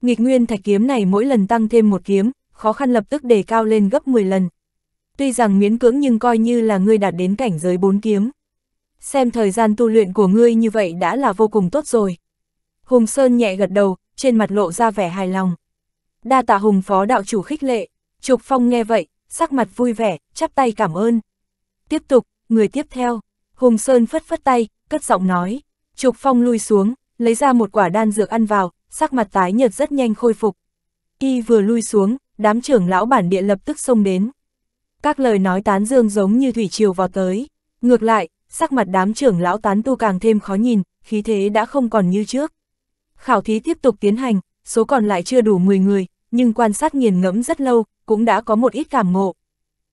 Nghịch nguyên thạch kiếm này mỗi lần tăng thêm một kiếm, khó khăn lập tức đề cao lên gấp 10 lần. Tuy rằng miễn cưỡng nhưng coi như là ngươi đạt đến cảnh giới bốn kiếm. Xem thời gian tu luyện của ngươi như vậy đã là vô cùng tốt rồi. Hùng Sơn nhẹ gật đầu, trên mặt lộ ra vẻ hài lòng. Đa tạ Hùng phó đạo chủ khích lệ, Trục Phong nghe vậy, sắc mặt vui vẻ, chắp tay cảm ơn. Tiếp tục, người tiếp theo. Hùng Sơn phất phất tay, cất giọng nói. Trục Phong lui xuống, lấy ra một quả đan dược ăn vào, sắc mặt tái nhợt rất nhanh khôi phục. Y vừa lui xuống, đám trưởng lão bản địa lập tức xông đến. Các lời nói tán dương giống như thủy triều vào tới. Ngược lại, sắc mặt đám trưởng lão tán tu càng thêm khó nhìn, khí thế đã không còn như trước. Khảo thí tiếp tục tiến hành, số còn lại chưa đủ 10 người, nhưng quan sát nghiền ngẫm rất lâu, cũng đã có một ít cảm ngộ.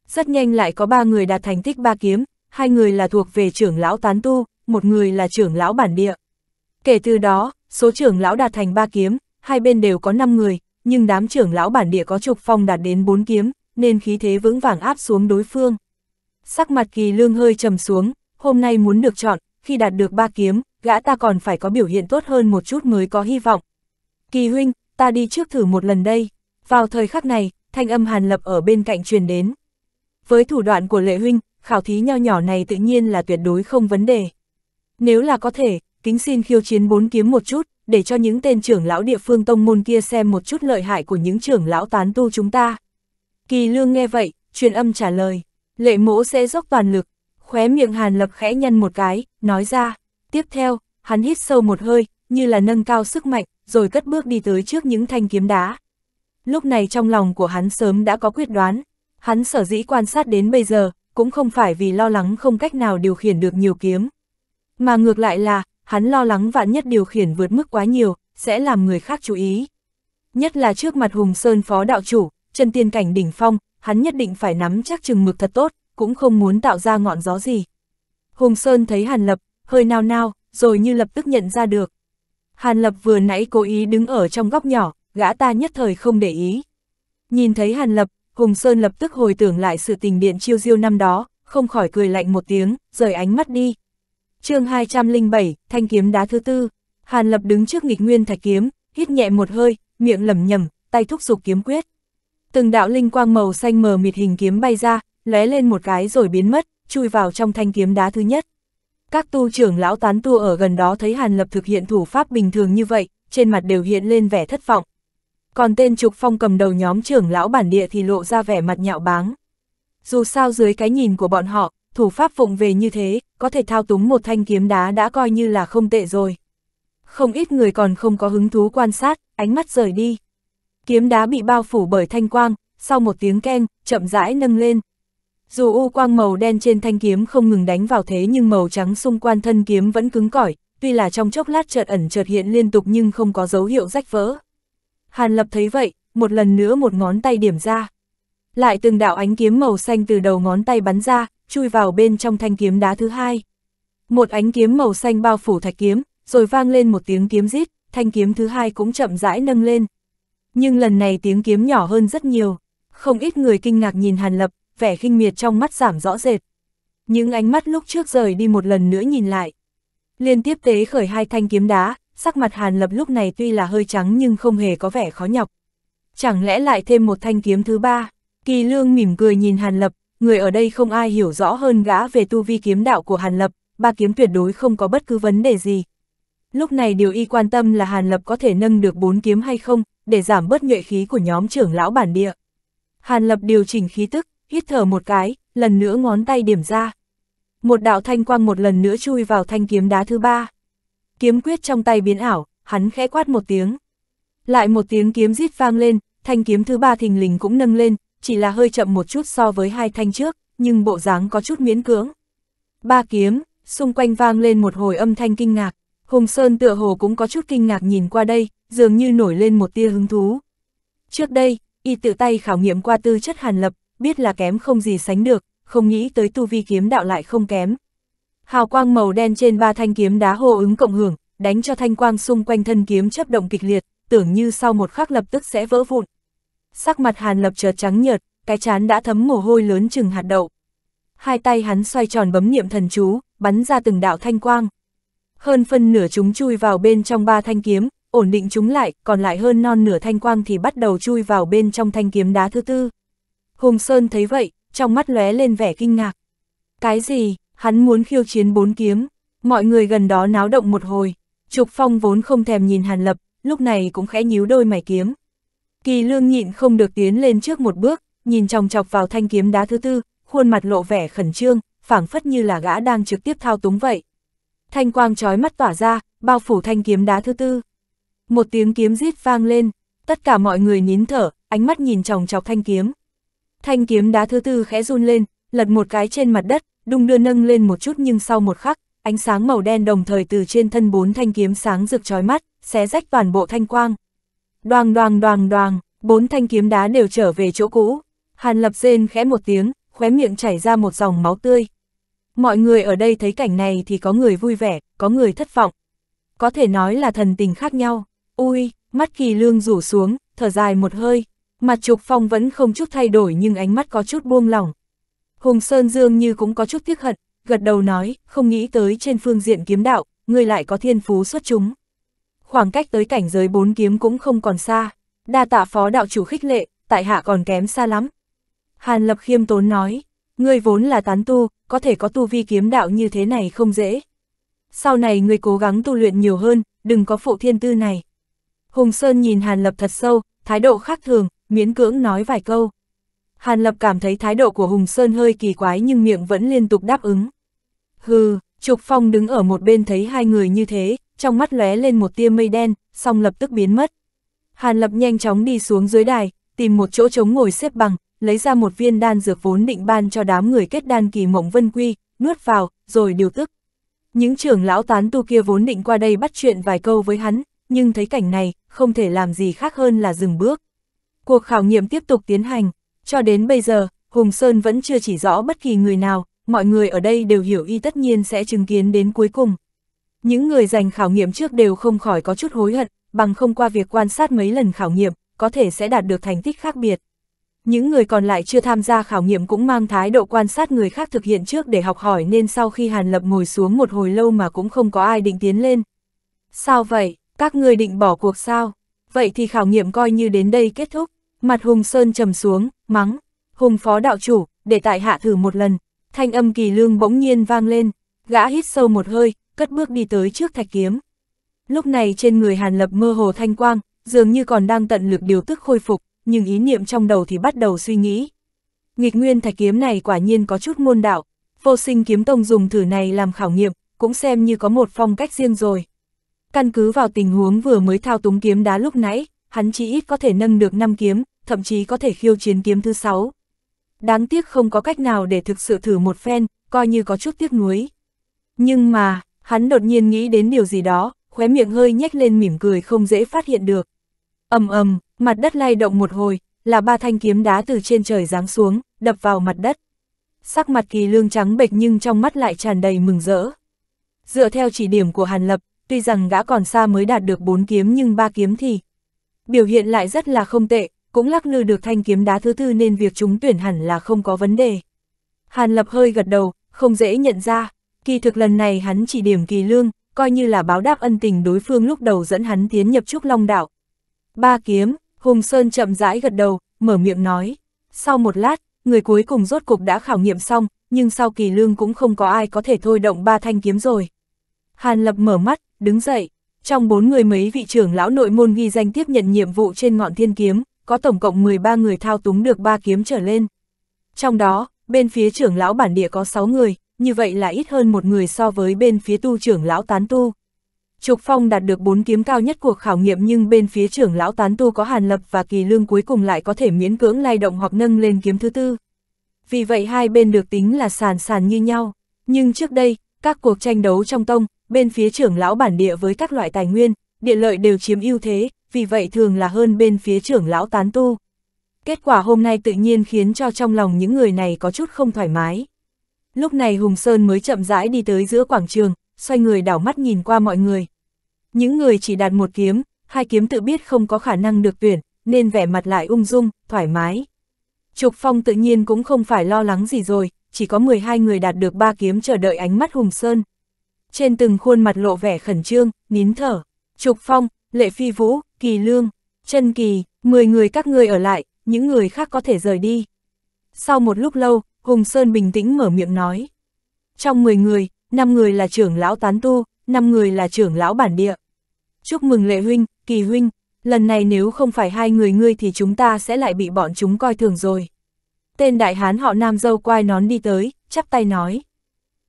Rất nhanh lại có ba người đạt thành tích ba kiếm, hai người là thuộc về trưởng lão tán tu, một người là trưởng lão bản địa. Kể từ đó, số trưởng lão đạt thành ba kiếm, hai bên đều có năm người, nhưng đám trưởng lão bản địa có trục phong đạt đến bốn kiếm, nên khí thế vững vàng áp xuống đối phương. Sắc mặt kỳ lương hơi trầm xuống, hôm nay muốn được chọn, khi đạt được ba kiếm, gã ta còn phải có biểu hiện tốt hơn một chút mới có hy vọng. Kỳ huynh, ta đi trước thử một lần đây. Vào thời khắc này, thanh âm hàn lập ở bên cạnh truyền đến. Với thủ đoạn của lệ huynh, khảo thí nho nhỏ này tự nhiên là tuyệt đối không vấn đề. Nếu là có thể, kính xin khiêu chiến bốn kiếm một chút, để cho những tên trưởng lão địa phương tông môn kia xem một chút lợi hại của những trưởng lão tán tu chúng ta. Kỳ lương nghe vậy, truyền âm trả lời, lệ mỗ sẽ dốc toàn lực, khóe miệng hàn lập khẽ nhăn một cái, nói ra. Tiếp theo, hắn hít sâu một hơi, như là nâng cao sức mạnh, rồi cất bước đi tới trước những thanh kiếm đá. Lúc này trong lòng của hắn sớm đã có quyết đoán, hắn sở dĩ quan sát đến bây giờ, cũng không phải vì lo lắng không cách nào điều khiển được nhiều kiếm. Mà ngược lại là, hắn lo lắng vạn nhất điều khiển vượt mức quá nhiều, sẽ làm người khác chú ý. Nhất là trước mặt Hùng Sơn phó đạo chủ, chân tiên cảnh đỉnh phong, hắn nhất định phải nắm chắc chừng mực thật tốt, cũng không muốn tạo ra ngọn gió gì. Hùng Sơn thấy Hàn Lập, hơi nao nao, rồi như lập tức nhận ra được. Hàn Lập vừa nãy cố ý đứng ở trong góc nhỏ, gã ta nhất thời không để ý. Nhìn thấy Hàn Lập, Hùng Sơn lập tức hồi tưởng lại sự tình điện chiêu diêu năm đó, không khỏi cười lạnh một tiếng, rời ánh mắt đi. chương 207, thanh kiếm đá thứ tư, Hàn Lập đứng trước nghịch nguyên thạch kiếm, hít nhẹ một hơi, miệng lẩm nhẩm, tay thúc dục kiếm quyết. Từng đạo linh quang màu xanh mờ mịt hình kiếm bay ra, lóe lên một cái rồi biến mất, chui vào trong thanh kiếm đá thứ nhất. Các tu trưởng lão tán tu ở gần đó thấy Hàn Lập thực hiện thủ pháp bình thường như vậy, trên mặt đều hiện lên vẻ thất vọng, còn tên Trục Phong cầm đầu nhóm trưởng lão bản địa thì lộ ra vẻ mặt nhạo báng. Dù sao dưới cái nhìn của bọn họ, thủ pháp phụng về như thế, có thể thao túng một thanh kiếm đá đã coi như là không tệ rồi. Không ít người còn không có hứng thú quan sát, ánh mắt rời đi. Kiếm đá bị bao phủ bởi thanh quang, sau một tiếng keng, chậm rãi nâng lên. Dù u quang màu đen trên thanh kiếm không ngừng đánh vào thế nhưng màu trắng xung quanh thân kiếm vẫn cứng cỏi, tuy là trong chốc lát chợt ẩn chợt hiện liên tục nhưng không có dấu hiệu rách vỡ. Hàn Lập thấy vậy, một lần nữa một ngón tay điểm ra. Lại từng đạo ánh kiếm màu xanh từ đầu ngón tay bắn ra, chui vào bên trong thanh kiếm đá thứ hai. Một ánh kiếm màu xanh bao phủ thạch kiếm, rồi vang lên một tiếng kiếm rít, thanh kiếm thứ hai cũng chậm rãi nâng lên. Nhưng lần này tiếng kiếm nhỏ hơn rất nhiều, không ít người kinh ngạc nhìn Hàn Lập, vẻ khinh miệt trong mắt giảm rõ rệt. Những ánh mắt lúc trước rời đi một lần nữa nhìn lại. Liên tiếp tế khởi hai thanh kiếm đá, sắc mặt Hàn Lập lúc này tuy là hơi trắng nhưng không hề có vẻ khó nhọc. Chẳng lẽ lại thêm một thanh kiếm thứ ba? Kỳ Lương mỉm cười nhìn Hàn Lập, người ở đây không ai hiểu rõ hơn gã về tu vi kiếm đạo của Hàn Lập, ba kiếm tuyệt đối không có bất cứ vấn đề gì. Lúc này điều y quan tâm là Hàn Lập có thể nâng được bốn kiếm hay không, để giảm bớt nhuệ khí của nhóm trưởng lão bản địa. Hàn Lập điều chỉnh khí tức, hít thở một cái, lần nữa ngón tay điểm ra. Một đạo thanh quang một lần nữa chui vào thanh kiếm đá thứ ba kiếm quyết trong tay biến ảo, hắn khẽ quát một tiếng. Lại một tiếng kiếm rít vang lên, thanh kiếm thứ ba thình lình cũng nâng lên, chỉ là hơi chậm một chút so với hai thanh trước, nhưng bộ dáng có chút miễn cưỡng. Ba kiếm, xung quanh vang lên một hồi âm thanh kinh ngạc, Hùng Sơn tựa hồ cũng có chút kinh ngạc nhìn qua đây, dường như nổi lên một tia hứng thú. Trước đây, y tự tay khảo nghiệm qua tư chất hàn lập, biết là kém không gì sánh được, không nghĩ tới tu vi kiếm đạo lại không kém, hào quang màu đen trên ba thanh kiếm đá hô ứng cộng hưởng, đánh cho thanh quang xung quanh thân kiếm chấp động kịch liệt, tưởng như sau một khắc lập tức sẽ vỡ vụn. Sắc mặt Hàn Lập chợt trắng nhợt, cái chán đã thấm mồ hôi lớn chừng hạt đậu. Hai tay hắn xoay tròn bấm niệm thần chú, bắn ra từng đạo thanh quang. Hơn phân nửa chúng chui vào bên trong ba thanh kiếm, ổn định chúng lại, còn lại hơn non nửa thanh quang thì bắt đầu chui vào bên trong thanh kiếm đá thứ tư. Hùng Sơn thấy vậy, trong mắt lóe lên vẻ kinh ngạc. Cái gì? Hắn muốn khiêu chiến bốn kiếm, mọi người gần đó náo động một hồi, Trục Phong vốn không thèm nhìn Hàn Lập, lúc này cũng khẽ nhíu đôi mày kiếm. Kỳ lương nhịn không được tiến lên trước một bước, nhìn chòng chọc vào thanh kiếm đá thứ tư, khuôn mặt lộ vẻ khẩn trương, phảng phất như là gã đang trực tiếp thao túng vậy. Thanh quang chói mắt tỏa ra, bao phủ thanh kiếm đá thứ tư. Một tiếng kiếm rít vang lên, tất cả mọi người nín thở, ánh mắt nhìn chòng chọc thanh kiếm. Thanh kiếm đá thứ tư khẽ run lên, lật một cái trên mặt đất, đung đưa nâng lên một chút nhưng sau một khắc, ánh sáng màu đen đồng thời từ trên thân bốn thanh kiếm sáng rực chói mắt, xé rách toàn bộ thanh quang. Đoàng đoàng đoàng đoàng, bốn thanh kiếm đá đều trở về chỗ cũ. Hàn lập rên khẽ một tiếng, khóe miệng chảy ra một dòng máu tươi. Mọi người ở đây thấy cảnh này thì có người vui vẻ, có người thất vọng. Có thể nói là thần tình khác nhau. Ui, mắt kỳ lương rủ xuống, thở dài một hơi. Mặt trục phong vẫn không chút thay đổi nhưng ánh mắt có chút buông lỏng, Hùng Sơn Dương như cũng có chút tiếc hận, gật đầu nói, không nghĩ tới trên phương diện kiếm đạo, ngươi lại có thiên phú xuất chúng. Khoảng cách tới cảnh giới bốn kiếm cũng không còn xa, đa tạ phó đạo chủ khích lệ, tại hạ còn kém xa lắm. Hàn Lập khiêm tốn nói, ngươi vốn là tán tu, có thể có tu vi kiếm đạo như thế này không dễ. Sau này ngươi cố gắng tu luyện nhiều hơn, đừng có phụ thiên tư này. Hùng Sơn nhìn Hàn Lập thật sâu, thái độ khác thường, miễn cưỡng nói vài câu. Hàn Lập cảm thấy thái độ của Hùng Sơn hơi kỳ quái nhưng miệng vẫn liên tục đáp ứng. Hừ, Trục Phong đứng ở một bên thấy hai người như thế, trong mắt lóe lên một tia mây đen, xong lập tức biến mất. Hàn Lập nhanh chóng đi xuống dưới đài, tìm một chỗ trống ngồi xếp bằng, lấy ra một viên đan dược vốn định ban cho đám người kết đan kỳ mộng vân quy, nuốt vào, rồi điều tức. Những trưởng lão tán tu kia vốn định qua đây bắt chuyện vài câu với hắn, nhưng thấy cảnh này, không thể làm gì khác hơn là dừng bước. Cuộc khảo nghiệm tiếp tục tiến hành, cho đến bây giờ, Hùng Sơn vẫn chưa chỉ rõ bất kỳ người nào, mọi người ở đây đều hiểu y tất nhiên sẽ chứng kiến đến cuối cùng. Những người giành khảo nghiệm trước đều không khỏi có chút hối hận, bằng không qua việc quan sát mấy lần khảo nghiệm, có thể sẽ đạt được thành tích khác biệt. Những người còn lại chưa tham gia khảo nghiệm cũng mang thái độ quan sát người khác thực hiện trước để học hỏi nên sau khi Hàn Lập ngồi xuống một hồi lâu mà cũng không có ai định tiến lên. Sao vậy? Các người định bỏ cuộc sao? Vậy thì khảo nghiệm coi như đến đây kết thúc. Mặt Hùng Sơn trầm xuống, mắng, hùng phó đạo chủ, để tại hạ thử một lần, thanh âm kỳ lương bỗng nhiên vang lên, gã hít sâu một hơi, cất bước đi tới trước thạch kiếm. Lúc này trên người Hàn Lập mơ hồ thanh quang, dường như còn đang tận lực điều tức khôi phục, nhưng ý niệm trong đầu thì bắt đầu suy nghĩ. Nghịch nguyên thạch kiếm này quả nhiên có chút môn đạo, vô sinh kiếm tông dùng thử này làm khảo nghiệm, cũng xem như có một phong cách riêng rồi. Căn cứ vào tình huống vừa mới thao túng kiếm đá lúc nãy, hắn chỉ ít có thể nâng được 5 kiếm, thậm chí có thể khiêu chiến kiếm thứ sáu Đáng tiếc không có cách nào để thực sự thử một phen, coi như có chút tiếc nuối. Nhưng mà, hắn đột nhiên nghĩ đến điều gì đó, khóe miệng hơi nhếch lên mỉm cười không dễ phát hiện được. ầm ầm, mặt đất lay động một hồi, là ba thanh kiếm đá từ trên trời giáng xuống, đập vào mặt đất. Sắc mặt kỳ lương trắng bệch nhưng trong mắt lại tràn đầy mừng rỡ. Dựa theo chỉ điểm của Hàn Lập, tuy rằng gã còn xa mới đạt được bốn kiếm nhưng ba kiếm thì biểu hiện lại rất là không tệ, cũng lắc lư được thanh kiếm đá thứ tư nên việc chúng tuyển hẳn là không có vấn đề. Hàn Lập hơi gật đầu, không dễ nhận ra, kỳ thực lần này hắn chỉ điểm kỳ lương, coi như là báo đáp ân tình đối phương lúc đầu dẫn hắn tiến nhập trúc long đảo. Ba kiếm, Hùng Sơn chậm rãi gật đầu, mở miệng nói. Sau một lát, người cuối cùng rốt cục đã khảo nghiệm xong, nhưng sau kỳ lương cũng không có ai có thể thôi động ba thanh kiếm rồi. Hàn Lập mở mắt, đứng dậy. Trong bốn người mấy vị trưởng lão nội môn ghi danh tiếp nhận nhiệm vụ trên ngọn thiên kiếm, có tổng cộng 13 người thao túng được 3 kiếm trở lên. Trong đó, bên phía trưởng lão bản địa có 6 người, như vậy là ít hơn một người so với bên phía tu trưởng lão tán tu. Trục Phong đạt được 4 kiếm cao nhất cuộc khảo nghiệm nhưng bên phía trưởng lão tán tu có Hàn Lập và Kỳ Lương cuối cùng lại có thể miễn cưỡng lay động hoặc nâng lên kiếm thứ tư. Vì vậy hai bên được tính là sàn sàn như nhau. Nhưng trước đây, các cuộc tranh đấu trong tông, bên phía trưởng lão bản địa với các loại tài nguyên, địa lợi đều chiếm ưu thế, vì vậy thường là hơn bên phía trưởng lão tán tu. Kết quả hôm nay tự nhiên khiến cho trong lòng những người này có chút không thoải mái. Lúc này Hùng Sơn mới chậm rãi đi tới giữa quảng trường, xoay người đảo mắt nhìn qua mọi người. Những người chỉ đạt một kiếm, hai kiếm tự biết không có khả năng được tuyển, nên vẻ mặt lại ung dung, thoải mái. Trục Phong tự nhiên cũng không phải lo lắng gì rồi, chỉ có 12 người đạt được ba kiếm chờ đợi ánh mắt Hùng Sơn. Trên từng khuôn mặt lộ vẻ khẩn trương, nín thở. Trục Phong, Lệ Phi Vũ, Kỳ Lương, Trân Kỳ, 10 người các ngươi ở lại, những người khác có thể rời đi. Sau một lúc lâu, Hùng Sơn bình tĩnh mở miệng nói. Trong 10 người, 5 người là trưởng lão tán tu, 5 người là trưởng lão bản địa. Chúc mừng Lệ Huynh, Kỳ Huynh, lần này nếu không phải hai người ngươi thì chúng ta sẽ lại bị bọn chúng coi thường rồi. Tên đại hán họ nam dâu quai nón đi tới, chắp tay nói.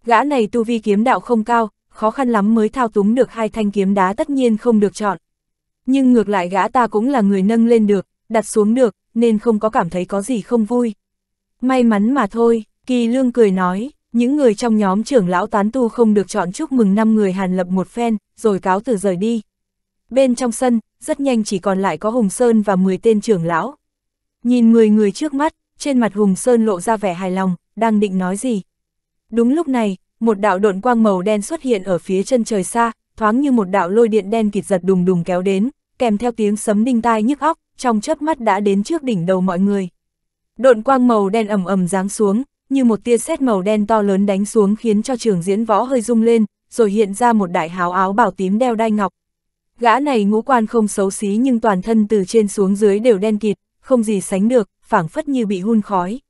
Gã này tu vi kiếm đạo không cao, khó khăn lắm mới thao túng được hai thanh kiếm đá tất nhiên không được chọn nhưng ngược lại gã ta cũng là người nâng lên được, đặt xuống được, nên không có cảm thấy có gì không vui. May mắn mà thôi, Kỳ Lương cười nói, những người trong nhóm trưởng lão tán tu không được chọn chúc mừng năm người hàn lập một phen, rồi cáo từ rời đi. Bên trong sân, rất nhanh chỉ còn lại có Hùng Sơn và 10 tên trưởng lão. Nhìn 10 người trước mắt, trên mặt Hùng Sơn lộ ra vẻ hài lòng, đang định nói gì. Đúng lúc này, một đạo độn quang màu đen xuất hiện ở phía chân trời xa, thoáng như một đạo lôi điện đen kịt giật đùng đùng kéo đến, kèm theo tiếng sấm đinh tai nhức óc, trong chớp mắt đã đến trước đỉnh đầu mọi người. Độn quang màu đen ầm ầm giáng xuống, như một tia sét màu đen to lớn đánh xuống khiến cho trường diễn võ hơi rung lên, rồi hiện ra một đại háo áo bảo tím đeo đai ngọc. Gã này ngũ quan không xấu xí nhưng toàn thân từ trên xuống dưới đều đen kịt, không gì sánh được, phảng phất như bị hun khói.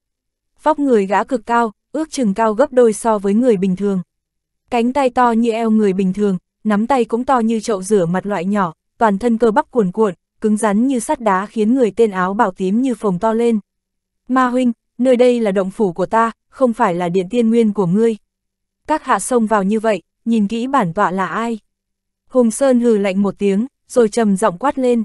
Vóc người gã cực cao, ước chừng cao gấp đôi so với người bình thường. Cánh tay to như eo người bình thường, nắm tay cũng to như chậu rửa mặt loại nhỏ, toàn thân cơ bắp cuồn cuộn, cứng rắn như sắt đá khiến người tên áo bảo tím như phồng to lên. Ma huynh, nơi đây là động phủ của ta, không phải là điện tiên nguyên của ngươi. Các hạ xông vào như vậy, nhìn kỹ bản tọa là ai. Hùng Sơn hừ lạnh một tiếng, rồi trầm giọng quát lên.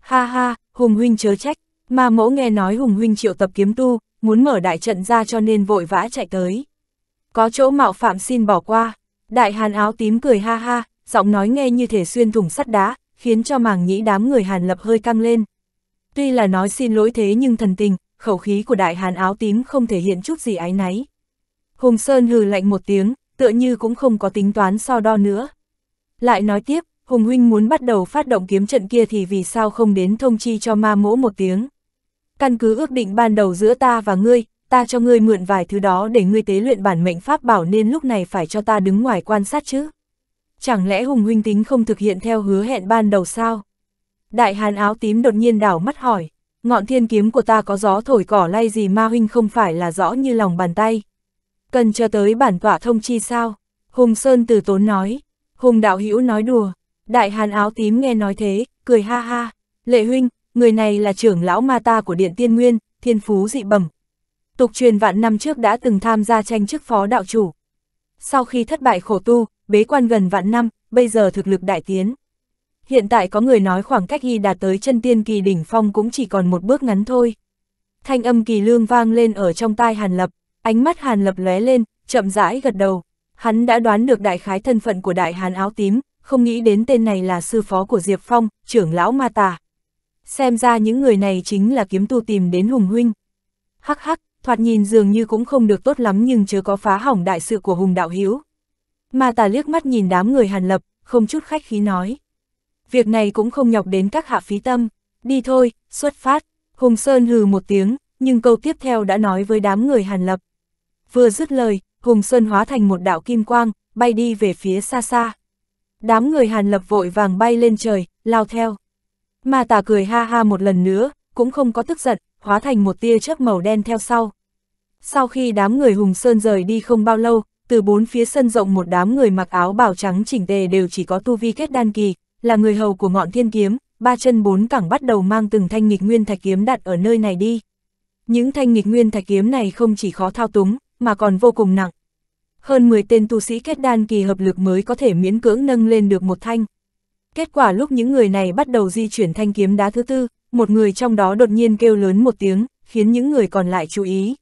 Ha ha, Hùng huynh chớ trách, ma mẫu nghe nói Hùng huynh triệu tập kiếm tu, muốn mở đại trận ra cho nên vội vã chạy tới. Có chỗ mạo phạm xin bỏ qua. Đại Hàn áo tím cười ha ha, giọng nói nghe như thể xuyên thủng sắt đá, khiến cho màng nhĩ đám người Hàn lập hơi căng lên. Tuy là nói xin lỗi thế nhưng thần tình, khẩu khí của đại Hàn áo tím không thể hiện chút gì ái náy. Hùng Sơn hừ lạnh một tiếng, tựa như cũng không có tính toán so đo nữa. Lại nói tiếp, Hùng Huynh muốn bắt đầu phát động kiếm trận kia thì vì sao không đến thông chi cho ma mỗ một tiếng. Căn cứ ước định ban đầu giữa ta và ngươi, ta cho ngươi mượn vài thứ đó để ngươi tế luyện bản mệnh pháp bảo nên lúc này phải cho ta đứng ngoài quan sát chứ. Chẳng lẽ Hùng huynh tính không thực hiện theo hứa hẹn ban đầu sao? Đại hàn áo tím đột nhiên đảo mắt hỏi, ngọn thiên kiếm của ta có gió thổi cỏ lay gì ma huynh không phải là rõ như lòng bàn tay. Cần chờ tới bản tọa thông chi sao? Hùng Sơn từ tốn nói, Hùng đạo hữu nói đùa, đại hàn áo tím nghe nói thế, cười ha ha, lệ huynh, người này là trưởng lão ma ta của điện tiên nguyên, thiên phú dị bẩm tục truyền vạn năm trước đã từng tham gia tranh chức phó đạo chủ. Sau khi thất bại khổ tu, bế quan gần vạn năm, bây giờ thực lực đại tiến. Hiện tại có người nói khoảng cách y đạt tới chân tiên kỳ đỉnh phong cũng chỉ còn một bước ngắn thôi. Thanh âm kỳ lương vang lên ở trong tai Hàn Lập, ánh mắt Hàn Lập lóe lên, chậm rãi gật đầu. Hắn đã đoán được đại khái thân phận của đại hàn áo tím, không nghĩ đến tên này là sư phó của Diệp Phong, trưởng lão ma tà. Xem ra những người này chính là kiếm tu tìm đến Hùng Huynh. Hắc hắc, thoạt nhìn dường như cũng không được tốt lắm nhưng chưa có phá hỏng đại sự của Hùng Đạo Hiếu. Mà tà liếc mắt nhìn đám người Hàn Lập, không chút khách khí nói. Việc này cũng không nhọc đến các hạ phí tâm, đi thôi, xuất phát. Hùng Sơn hừ một tiếng, nhưng câu tiếp theo đã nói với đám người Hàn Lập. Vừa dứt lời, Hùng Sơn hóa thành một đạo kim quang, bay đi về phía xa xa. Đám người Hàn Lập vội vàng bay lên trời, lao theo. Mà tà cười ha ha một lần nữa, cũng không có tức giận, hóa thành một tia chớp màu đen theo sau. Sau khi đám người Hùng Sơn rời đi không bao lâu, từ bốn phía sân rộng một đám người mặc áo bào trắng chỉnh tề đều chỉ có tu vi kết đan kỳ, là người hầu của ngọn thiên kiếm, ba chân bốn cẳng bắt đầu mang từng thanh nghịch nguyên thạch kiếm đặt ở nơi này đi. Những thanh nghịch nguyên thạch kiếm này không chỉ khó thao túng, mà còn vô cùng nặng. Hơn 10 tên tu sĩ kết đan kỳ hợp lực mới có thể miễn cưỡng nâng lên được một thanh. Kết quả lúc những người này bắt đầu di chuyển thanh kiếm đá thứ tư, một người trong đó đột nhiên kêu lớn một tiếng, khiến những người còn lại chú ý.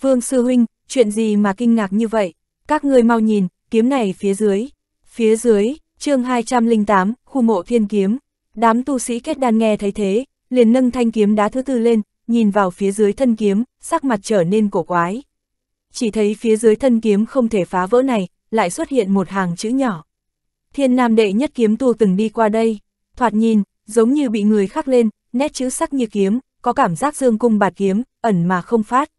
Vương Sư Huynh, chuyện gì mà kinh ngạc như vậy? Các ngươi mau nhìn, kiếm này phía dưới. Phía dưới, chương 208, khu mộ thiên kiếm. Đám tu sĩ kết đan nghe thấy thế, liền nâng thanh kiếm đá thứ tư lên, nhìn vào phía dưới thân kiếm, sắc mặt trở nên cổ quái. Chỉ thấy phía dưới thân kiếm không thể phá vỡ này, lại xuất hiện một hàng chữ nhỏ. Thiên Nam đệ nhất kiếm tu từng đi qua đây, thoạt nhìn, giống như bị người khắc lên, nét chữ sắc như kiếm, có cảm giác dương cung bạt kiếm, ẩn mà không phát.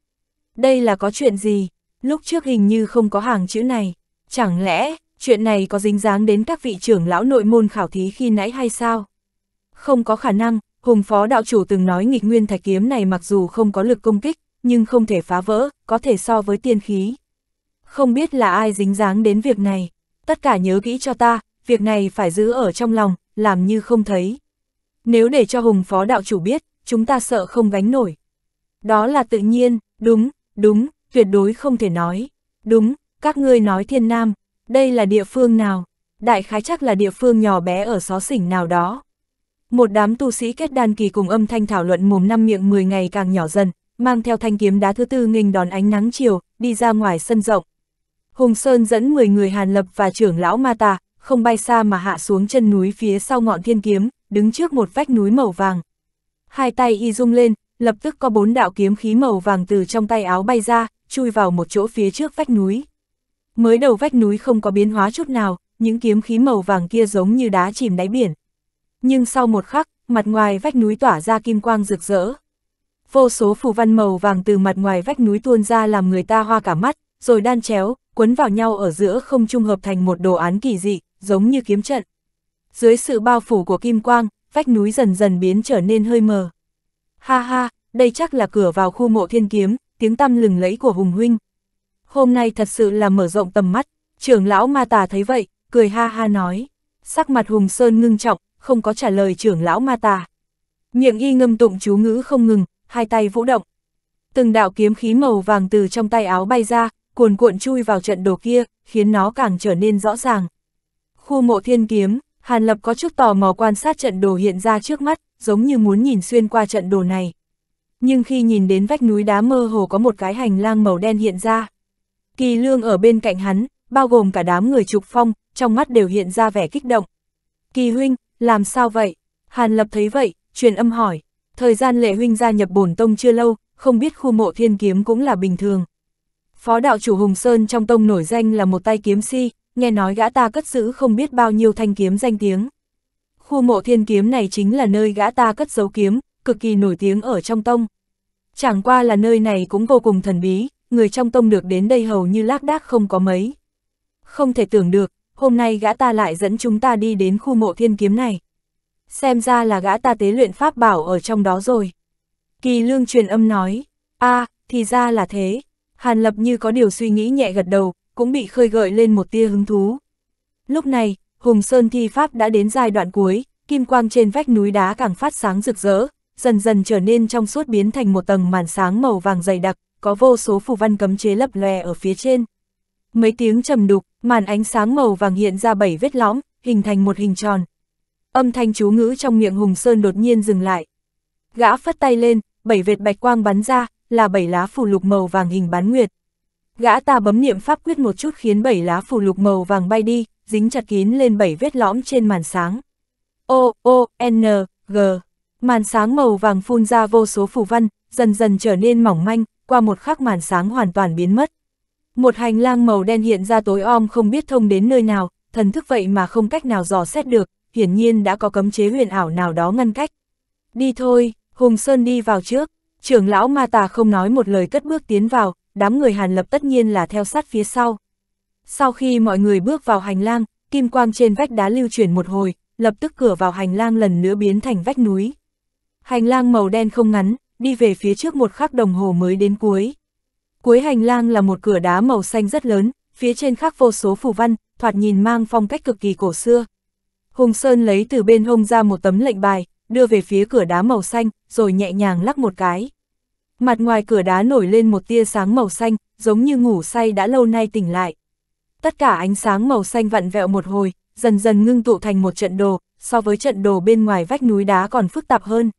Đây là có chuyện gì? Lúc trước hình như không có hàng chữ này. Chẳng lẽ, chuyện này có dính dáng đến các vị trưởng lão nội môn khảo thí khi nãy hay sao? Không có khả năng, Hùng Phó Đạo Chủ từng nói nghịch nguyên thạch kiếm này mặc dù không có lực công kích, nhưng không thể phá vỡ, có thể so với tiên khí. Không biết là ai dính dáng đến việc này. Tất cả nhớ kỹ cho ta, việc này phải giữ ở trong lòng, làm như không thấy. Nếu để cho Hùng Phó Đạo Chủ biết, chúng ta sợ không gánh nổi. Đó là tự nhiên, đúng, đúng, tuyệt đối không thể nói. Đúng, các ngươi nói thiên nam, đây là địa phương nào? Đại khái chắc là địa phương nhỏ bé ở xó xỉnh nào đó. Một đám tu sĩ kết đan kỳ cùng âm thanh thảo luận mồm năm miệng 10 ngày càng nhỏ dần, mang theo thanh kiếm đá thứ tư nghênh đón ánh nắng chiều, đi ra ngoài sân rộng. Hùng Sơn dẫn 10 người Hàn Lập và trưởng lão Ma Tà, không bay xa mà hạ xuống chân núi phía sau ngọn thiên kiếm, đứng trước một vách núi màu vàng. Hai tay y rung lên, lập tức có bốn đạo kiếm khí màu vàng từ trong tay áo bay ra, chui vào một chỗ phía trước vách núi. Mới đầu vách núi không có biến hóa chút nào, những kiếm khí màu vàng kia giống như đá chìm đáy biển. Nhưng sau một khắc, mặt ngoài vách núi tỏa ra kim quang rực rỡ. Vô số phù văn màu vàng từ mặt ngoài vách núi tuôn ra làm người ta hoa cả mắt, rồi đan chéo, quấn vào nhau ở giữa không trung hợp thành một đồ án kỳ dị, giống như kiếm trận dưới sự bao phủ của kim quang, vách núi dần dần biến trở nên hơi mờ. Ha ha, đây chắc là cửa vào khu mộ thiên kiếm, tiếng tăm lừng lẫy của Hùng Huynh. Hôm nay thật sự là mở rộng tầm mắt, trưởng lão ma tà thấy vậy, cười ha ha nói. Sắc mặt Hùng Sơn ngưng trọng, không có trả lời trưởng lão ma tà. Miệng y ngâm tụng chú ngữ không ngừng, hai tay vũ động. Từng đạo kiếm khí màu vàng từ trong tay áo bay ra, cuồn cuộn chui vào trận đồ kia, khiến nó càng trở nên rõ ràng. Khu mộ thiên kiếm, Hàn Lập có chút tò mò quan sát trận đồ hiện ra trước mắt, giống như muốn nhìn xuyên qua trận đồ này. Nhưng khi nhìn đến vách núi đá mơ hồ có một cái hành lang màu đen hiện ra. Kỳ lương ở bên cạnh hắn, bao gồm cả đám người trục phong, trong mắt đều hiện ra vẻ kích động. Kỳ huynh, làm sao vậy? Hàn Lập thấy vậy, truyền âm hỏi. Thời gian lệ huynh gia nhập bổn tông chưa lâu, không biết khu mộ thiên kiếm cũng là bình thường. Phó đạo chủ Hùng Sơn trong tông nổi danh là một tay kiếm si, nghe nói gã ta cất giữ không biết bao nhiêu thanh kiếm danh tiếng. Khu mộ thiên kiếm này chính là nơi gã ta cất giấu kiếm, cực kỳ nổi tiếng ở trong tông. Chẳng qua là nơi này cũng vô cùng thần bí, người trong tông được đến đây hầu như lác đác không có mấy. Không thể tưởng được, hôm nay gã ta lại dẫn chúng ta đi đến khu mộ thiên kiếm này. Xem ra là gã ta tế luyện pháp bảo ở trong đó rồi. Kỳ lương truyền âm nói, a à, thì ra là thế. Hàn lập như có điều suy nghĩ nhẹ gật đầu, cũng bị khơi gợi lên một tia hứng thú. Lúc này, Hùng Sơn thi pháp đã đến giai đoạn cuối, kim quang trên vách núi đá càng phát sáng rực rỡ, dần dần trở nên trong suốt biến thành một tầng màn sáng màu vàng dày đặc, có vô số phù văn cấm chế lấp lòe ở phía trên. Mấy tiếng trầm đục, màn ánh sáng màu vàng hiện ra bảy vết lõm, hình thành một hình tròn. Âm thanh chú ngữ trong miệng Hùng Sơn đột nhiên dừng lại. Gã phất tay lên, bảy vệt bạch quang bắn ra, là bảy lá phù lục màu vàng hình bán nguyệt, Gã ta bấm niệm pháp quyết một chút khiến bảy lá phù lục màu vàng bay đi, dính chặt kín lên bảy vết lõm trên màn sáng. O, O, N, G. Màn sáng màu vàng phun ra vô số phù văn, dần dần trở nên mỏng manh, qua một khắc màn sáng hoàn toàn biến mất. Một hành lang màu đen hiện ra tối om không biết thông đến nơi nào, thần thức vậy mà không cách nào dò xét được, hiển nhiên đã có cấm chế huyền ảo nào đó ngăn cách. Đi thôi, Hùng Sơn đi vào trước, trưởng lão ma tà không nói một lời cất bước tiến vào, đám người Hàn Lập tất nhiên là theo sát phía sau. Sau khi mọi người bước vào hành lang, kim quang trên vách đá lưu chuyển một hồi, lập tức cửa vào hành lang lần nữa biến thành vách núi. Hành lang màu đen không ngắn, đi về phía trước một khắc đồng hồ mới đến cuối. Cuối hành lang là một cửa đá màu xanh rất lớn, phía trên khắc vô số phù văn, thoạt nhìn mang phong cách cực kỳ cổ xưa. Hùng Sơn lấy từ bên hông ra một tấm lệnh bài, đưa về phía cửa đá màu xanh, rồi nhẹ nhàng lắc một cái. Mặt ngoài cửa đá nổi lên một tia sáng màu xanh, giống như ngủ say đã lâu nay tỉnh lại. Tất cả ánh sáng màu xanh vặn vẹo một hồi, dần dần ngưng tụ thành một trận đồ, so với trận đồ bên ngoài vách núi đá còn phức tạp hơn.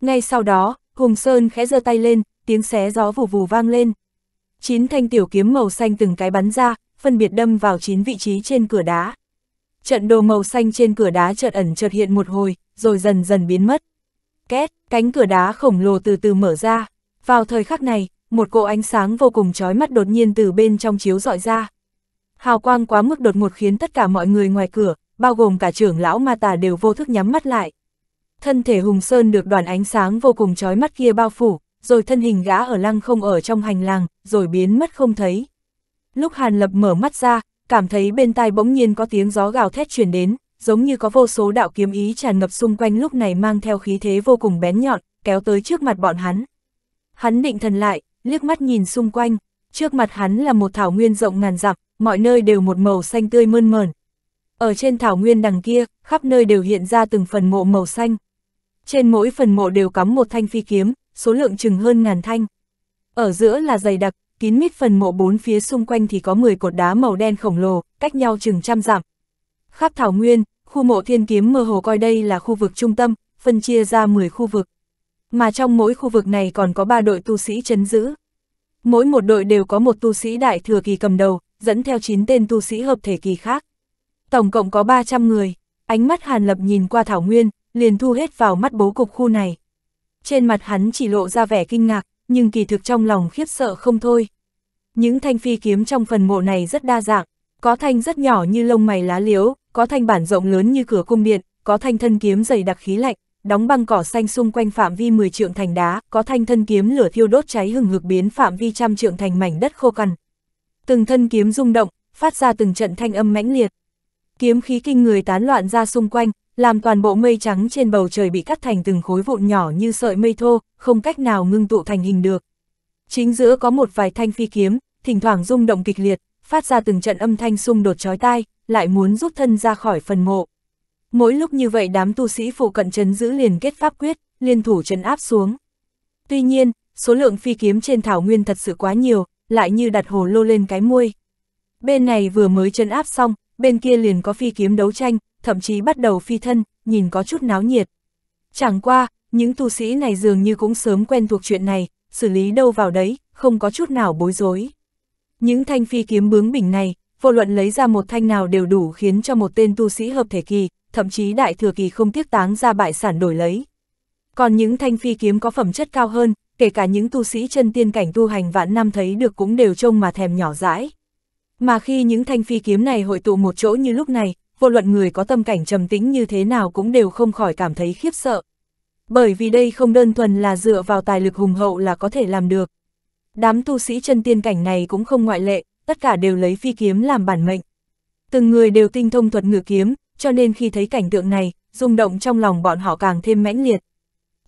Ngay sau đó, Hùng Sơn khẽ giơ tay lên, tiếng xé gió vù vù vang lên. Chín thanh tiểu kiếm màu xanh từng cái bắn ra, phân biệt đâm vào chín vị trí trên cửa đá. Trận đồ màu xanh trên cửa đá chợt ẩn chợt hiện một hồi, rồi dần dần biến mất. Két, cánh cửa đá khổng lồ từ từ mở ra. Vào thời khắc này, một cỗ ánh sáng vô cùng chói mắt đột nhiên từ bên trong chiếu dọi ra. Hào quang quá mức đột ngột khiến tất cả mọi người ngoài cửa, bao gồm cả trưởng lão ma tà đều vô thức nhắm mắt lại. Thân thể Hùng Sơn được đoàn ánh sáng vô cùng chói mắt kia bao phủ, rồi thân hình gã ở lăng không ở trong hành lang, rồi biến mất không thấy. Lúc Hàn Lập mở mắt ra, cảm thấy bên tai bỗng nhiên có tiếng gió gào thét truyền đến, giống như có vô số đạo kiếm ý tràn ngập xung quanh lúc này mang theo khí thế vô cùng bén nhọn, kéo tới trước mặt bọn hắn. Hắn định thần lại, liếc mắt nhìn xung quanh, trước mặt hắn là một thảo nguyên rộng ngàn dặm, mọi nơi đều một màu xanh tươi mơn mởn. Ở trên thảo nguyên đằng kia, khắp nơi đều hiện ra từng phần mộ màu xanh. Trên mỗi phần mộ đều cắm một thanh phi kiếm, số lượng chừng hơn ngàn thanh. Ở giữa là dày đặc, kín mít phần mộ bốn phía xung quanh thì có 10 cột đá màu đen khổng lồ, cách nhau chừng trăm dặm. Khắp thảo nguyên, khu mộ thiên kiếm mơ hồ coi đây là khu vực trung tâm, phân chia ra 10 khu vực mà trong mỗi khu vực này còn có ba đội tu sĩ chấn giữ. Mỗi một đội đều có một tu sĩ đại thừa kỳ cầm đầu, dẫn theo 9 tên tu sĩ hợp thể kỳ khác. Tổng cộng có 300 người, ánh mắt Hàn Lập nhìn qua Thảo Nguyên, liền thu hết vào mắt bố cục khu này. Trên mặt hắn chỉ lộ ra vẻ kinh ngạc, nhưng kỳ thực trong lòng khiếp sợ không thôi. Những thanh phi kiếm trong phần mộ này rất đa dạng, có thanh rất nhỏ như lông mày lá liễu, có thanh bản rộng lớn như cửa cung điện, có thanh thân kiếm dày đặc khí lạnh, đóng băng cỏ xanh xung quanh phạm vi 10 trượng thành đá, có thanh thân kiếm lửa thiêu đốt cháy hừng hực biến phạm vi trăm trượng thành mảnh đất khô cằn. Từng thân kiếm rung động, phát ra từng trận thanh âm mãnh liệt. Kiếm khí kinh người tán loạn ra xung quanh, làm toàn bộ mây trắng trên bầu trời bị cắt thành từng khối vụn nhỏ như sợi mây thô, không cách nào ngưng tụ thành hình được. Chính giữa có một vài thanh phi kiếm, thỉnh thoảng rung động kịch liệt, phát ra từng trận âm thanh xung đột chói tai, lại muốn rút thân ra khỏi phần mộ. Mỗi lúc như vậy đám tu sĩ phụ cận chấn giữ liền kết pháp quyết, liên thủ chấn áp xuống. Tuy nhiên, số lượng phi kiếm trên thảo nguyên thật sự quá nhiều, lại như đặt hồ lô lên cái môi. Bên này vừa mới chấn áp xong, bên kia liền có phi kiếm đấu tranh, thậm chí bắt đầu phi thân, nhìn có chút náo nhiệt. Chẳng qua, những tu sĩ này dường như cũng sớm quen thuộc chuyện này, xử lý đâu vào đấy, không có chút nào bối rối. Những thanh phi kiếm bướng bỉnh này, vô luận lấy ra một thanh nào đều đủ khiến cho một tên tu sĩ hợp thể kỳ, thậm chí đại thừa kỳ không tiếc táng ra bại sản đổi lấy. Còn những thanh phi kiếm có phẩm chất cao hơn, kể cả những tu sĩ chân tiên cảnh tu hành vạn năm thấy được cũng đều trông mà thèm nhỏ dãi. Mà khi những thanh phi kiếm này hội tụ một chỗ như lúc này, vô luận người có tâm cảnh trầm tĩnh như thế nào cũng đều không khỏi cảm thấy khiếp sợ. Bởi vì đây không đơn thuần là dựa vào tài lực hùng hậu là có thể làm được. Đám tu sĩ chân tiên cảnh này cũng không ngoại lệ, tất cả đều lấy phi kiếm làm bản mệnh. Từng người đều tinh thông thuật ngự kiếm, cho nên khi thấy cảnh tượng này, rung động trong lòng bọn họ càng thêm mãnh liệt.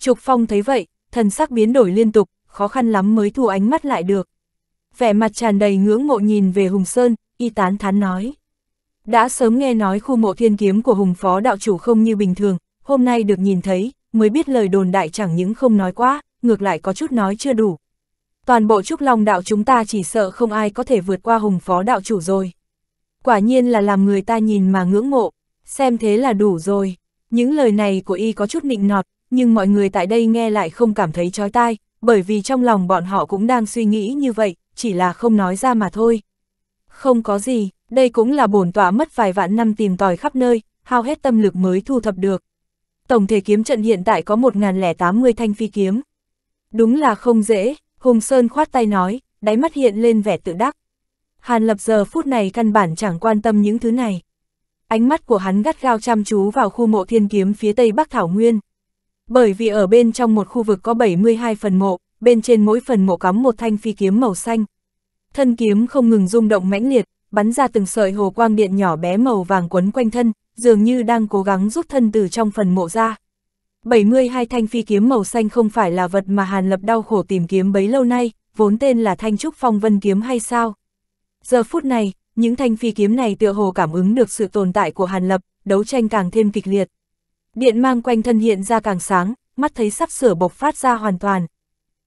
Trục Phong thấy vậy, thần sắc biến đổi liên tục, khó khăn lắm mới thu ánh mắt lại được. Vẻ mặt tràn đầy ngưỡng mộ nhìn về Hùng Sơn, y tán thán nói. Đã sớm nghe nói khu mộ thiên kiếm của Hùng Phó đạo chủ không như bình thường, hôm nay được nhìn thấy, mới biết lời đồn đại chẳng những không nói quá, ngược lại có chút nói chưa đủ. Toàn bộ trúc long đạo chúng ta chỉ sợ không ai có thể vượt qua Hùng Phó đạo chủ rồi. Quả nhiên là làm người ta nhìn mà ngưỡng mộ xem thế là đủ rồi. Những lời này của y có chút nịnh nọt, nhưng mọi người tại đây nghe lại không cảm thấy chói tai, bởi vì trong lòng bọn họ cũng đang suy nghĩ như vậy, chỉ là không nói ra mà thôi. Không có gì, đây cũng là bổn tọa mất vài vạn năm tìm tòi khắp nơi, hao hết tâm lực mới thu thập được. Tổng thể kiếm trận hiện tại có 1080 thanh phi kiếm. Đúng là không dễ, Hùng Sơn khoát tay nói, đáy mắt hiện lên vẻ tự đắc. Hàn Lập giờ phút này căn bản chẳng quan tâm những thứ này ánh mắt của hắn gắt gao chăm chú vào khu mộ thiên kiếm phía tây Bắc Thảo Nguyên. Bởi vì ở bên trong một khu vực có 72 phần mộ, bên trên mỗi phần mộ cắm một thanh phi kiếm màu xanh. Thân kiếm không ngừng rung động mãnh liệt, bắn ra từng sợi hồ quang điện nhỏ bé màu vàng quấn quanh thân, dường như đang cố gắng rút thân từ trong phần mộ ra. 72 thanh phi kiếm màu xanh không phải là vật mà Hàn Lập đau khổ tìm kiếm bấy lâu nay, vốn tên là thanh trúc phong vân kiếm hay sao? Giờ phút này, những thanh phi kiếm này tựa hồ cảm ứng được sự tồn tại của Hàn Lập, đấu tranh càng thêm kịch liệt. Điện mang quanh thân hiện ra càng sáng, mắt thấy sắp sửa bộc phát ra hoàn toàn.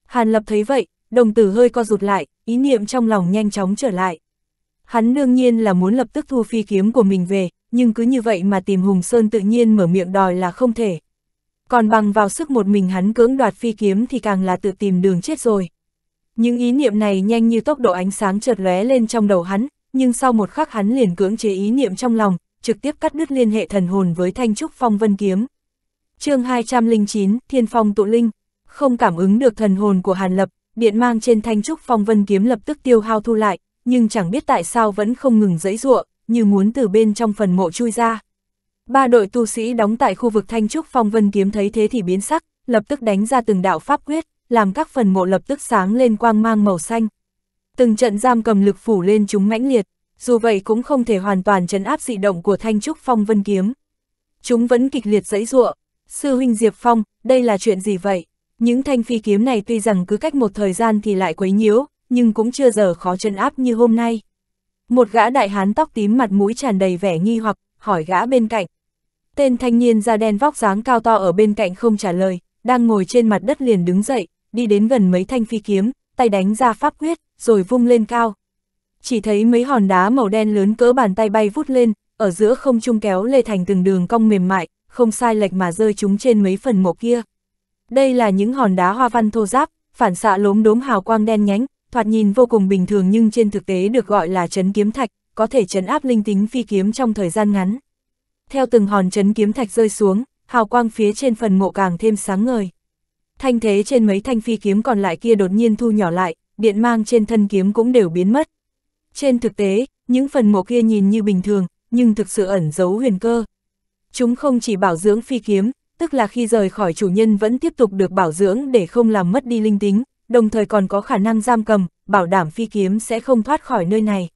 Hàn Lập thấy vậy, đồng tử hơi co rụt lại, ý niệm trong lòng nhanh chóng trở lại. Hắn đương nhiên là muốn lập tức thu phi kiếm của mình về, nhưng cứ như vậy mà tìm Hùng Sơn tự nhiên mở miệng đòi là không thể. Còn bằng vào sức một mình hắn cưỡng đoạt phi kiếm thì càng là tự tìm đường chết rồi. Những ý niệm này nhanh như tốc độ ánh sáng chợt lóe lên trong đầu hắn, nhưng sau một khắc hắn liền cưỡng chế ý niệm trong lòng, trực tiếp cắt đứt liên hệ thần hồn với Thanh Trúc Phong Vân Kiếm. chương 209, Thiên Phong Tụ Linh, không cảm ứng được thần hồn của Hàn Lập, điện mang trên Thanh Trúc Phong Vân Kiếm lập tức tiêu hao thu lại, nhưng chẳng biết tại sao vẫn không ngừng dẫy ruộng, như muốn từ bên trong phần mộ chui ra. Ba đội tu sĩ đóng tại khu vực Thanh Trúc Phong Vân Kiếm thấy thế thì biến sắc, lập tức đánh ra từng đạo pháp quyết, làm các phần mộ lập tức sáng lên quang mang màu xanh. Từng trận giam cầm lực phủ lên chúng mãnh liệt, dù vậy cũng không thể hoàn toàn chấn áp dị động của thanh trúc phong vân kiếm. Chúng vẫn kịch liệt dẫy ruộng. Sư huynh Diệp Phong, đây là chuyện gì vậy? Những thanh phi kiếm này tuy rằng cứ cách một thời gian thì lại quấy nhiễu, nhưng cũng chưa giờ khó chân áp như hôm nay. Một gã đại hán tóc tím mặt mũi tràn đầy vẻ nghi hoặc, hỏi gã bên cạnh. Tên thanh niên da đen vóc dáng cao to ở bên cạnh không trả lời, đang ngồi trên mặt đất liền đứng dậy, đi đến gần mấy thanh phi kiếm, tay đánh ra pháp quyết, rồi vung lên cao. Chỉ thấy mấy hòn đá màu đen lớn cỡ bàn tay bay vút lên, ở giữa không trung kéo lê thành từng đường cong mềm mại, không sai lệch mà rơi chúng trên mấy phần mộ kia. Đây là những hòn đá hoa văn thô giáp, phản xạ lốm đốm hào quang đen nhánh, thoạt nhìn vô cùng bình thường nhưng trên thực tế được gọi là chấn kiếm thạch, có thể chấn áp linh tính phi kiếm trong thời gian ngắn. Theo từng hòn chấn kiếm thạch rơi xuống, hào quang phía trên phần mộ càng thêm sáng ngời. Thanh thế trên mấy thanh phi kiếm còn lại kia đột nhiên thu nhỏ lại, điện mang trên thân kiếm cũng đều biến mất. Trên thực tế, những phần mộ kia nhìn như bình thường, nhưng thực sự ẩn giấu huyền cơ. Chúng không chỉ bảo dưỡng phi kiếm, tức là khi rời khỏi chủ nhân vẫn tiếp tục được bảo dưỡng để không làm mất đi linh tính, đồng thời còn có khả năng giam cầm, bảo đảm phi kiếm sẽ không thoát khỏi nơi này.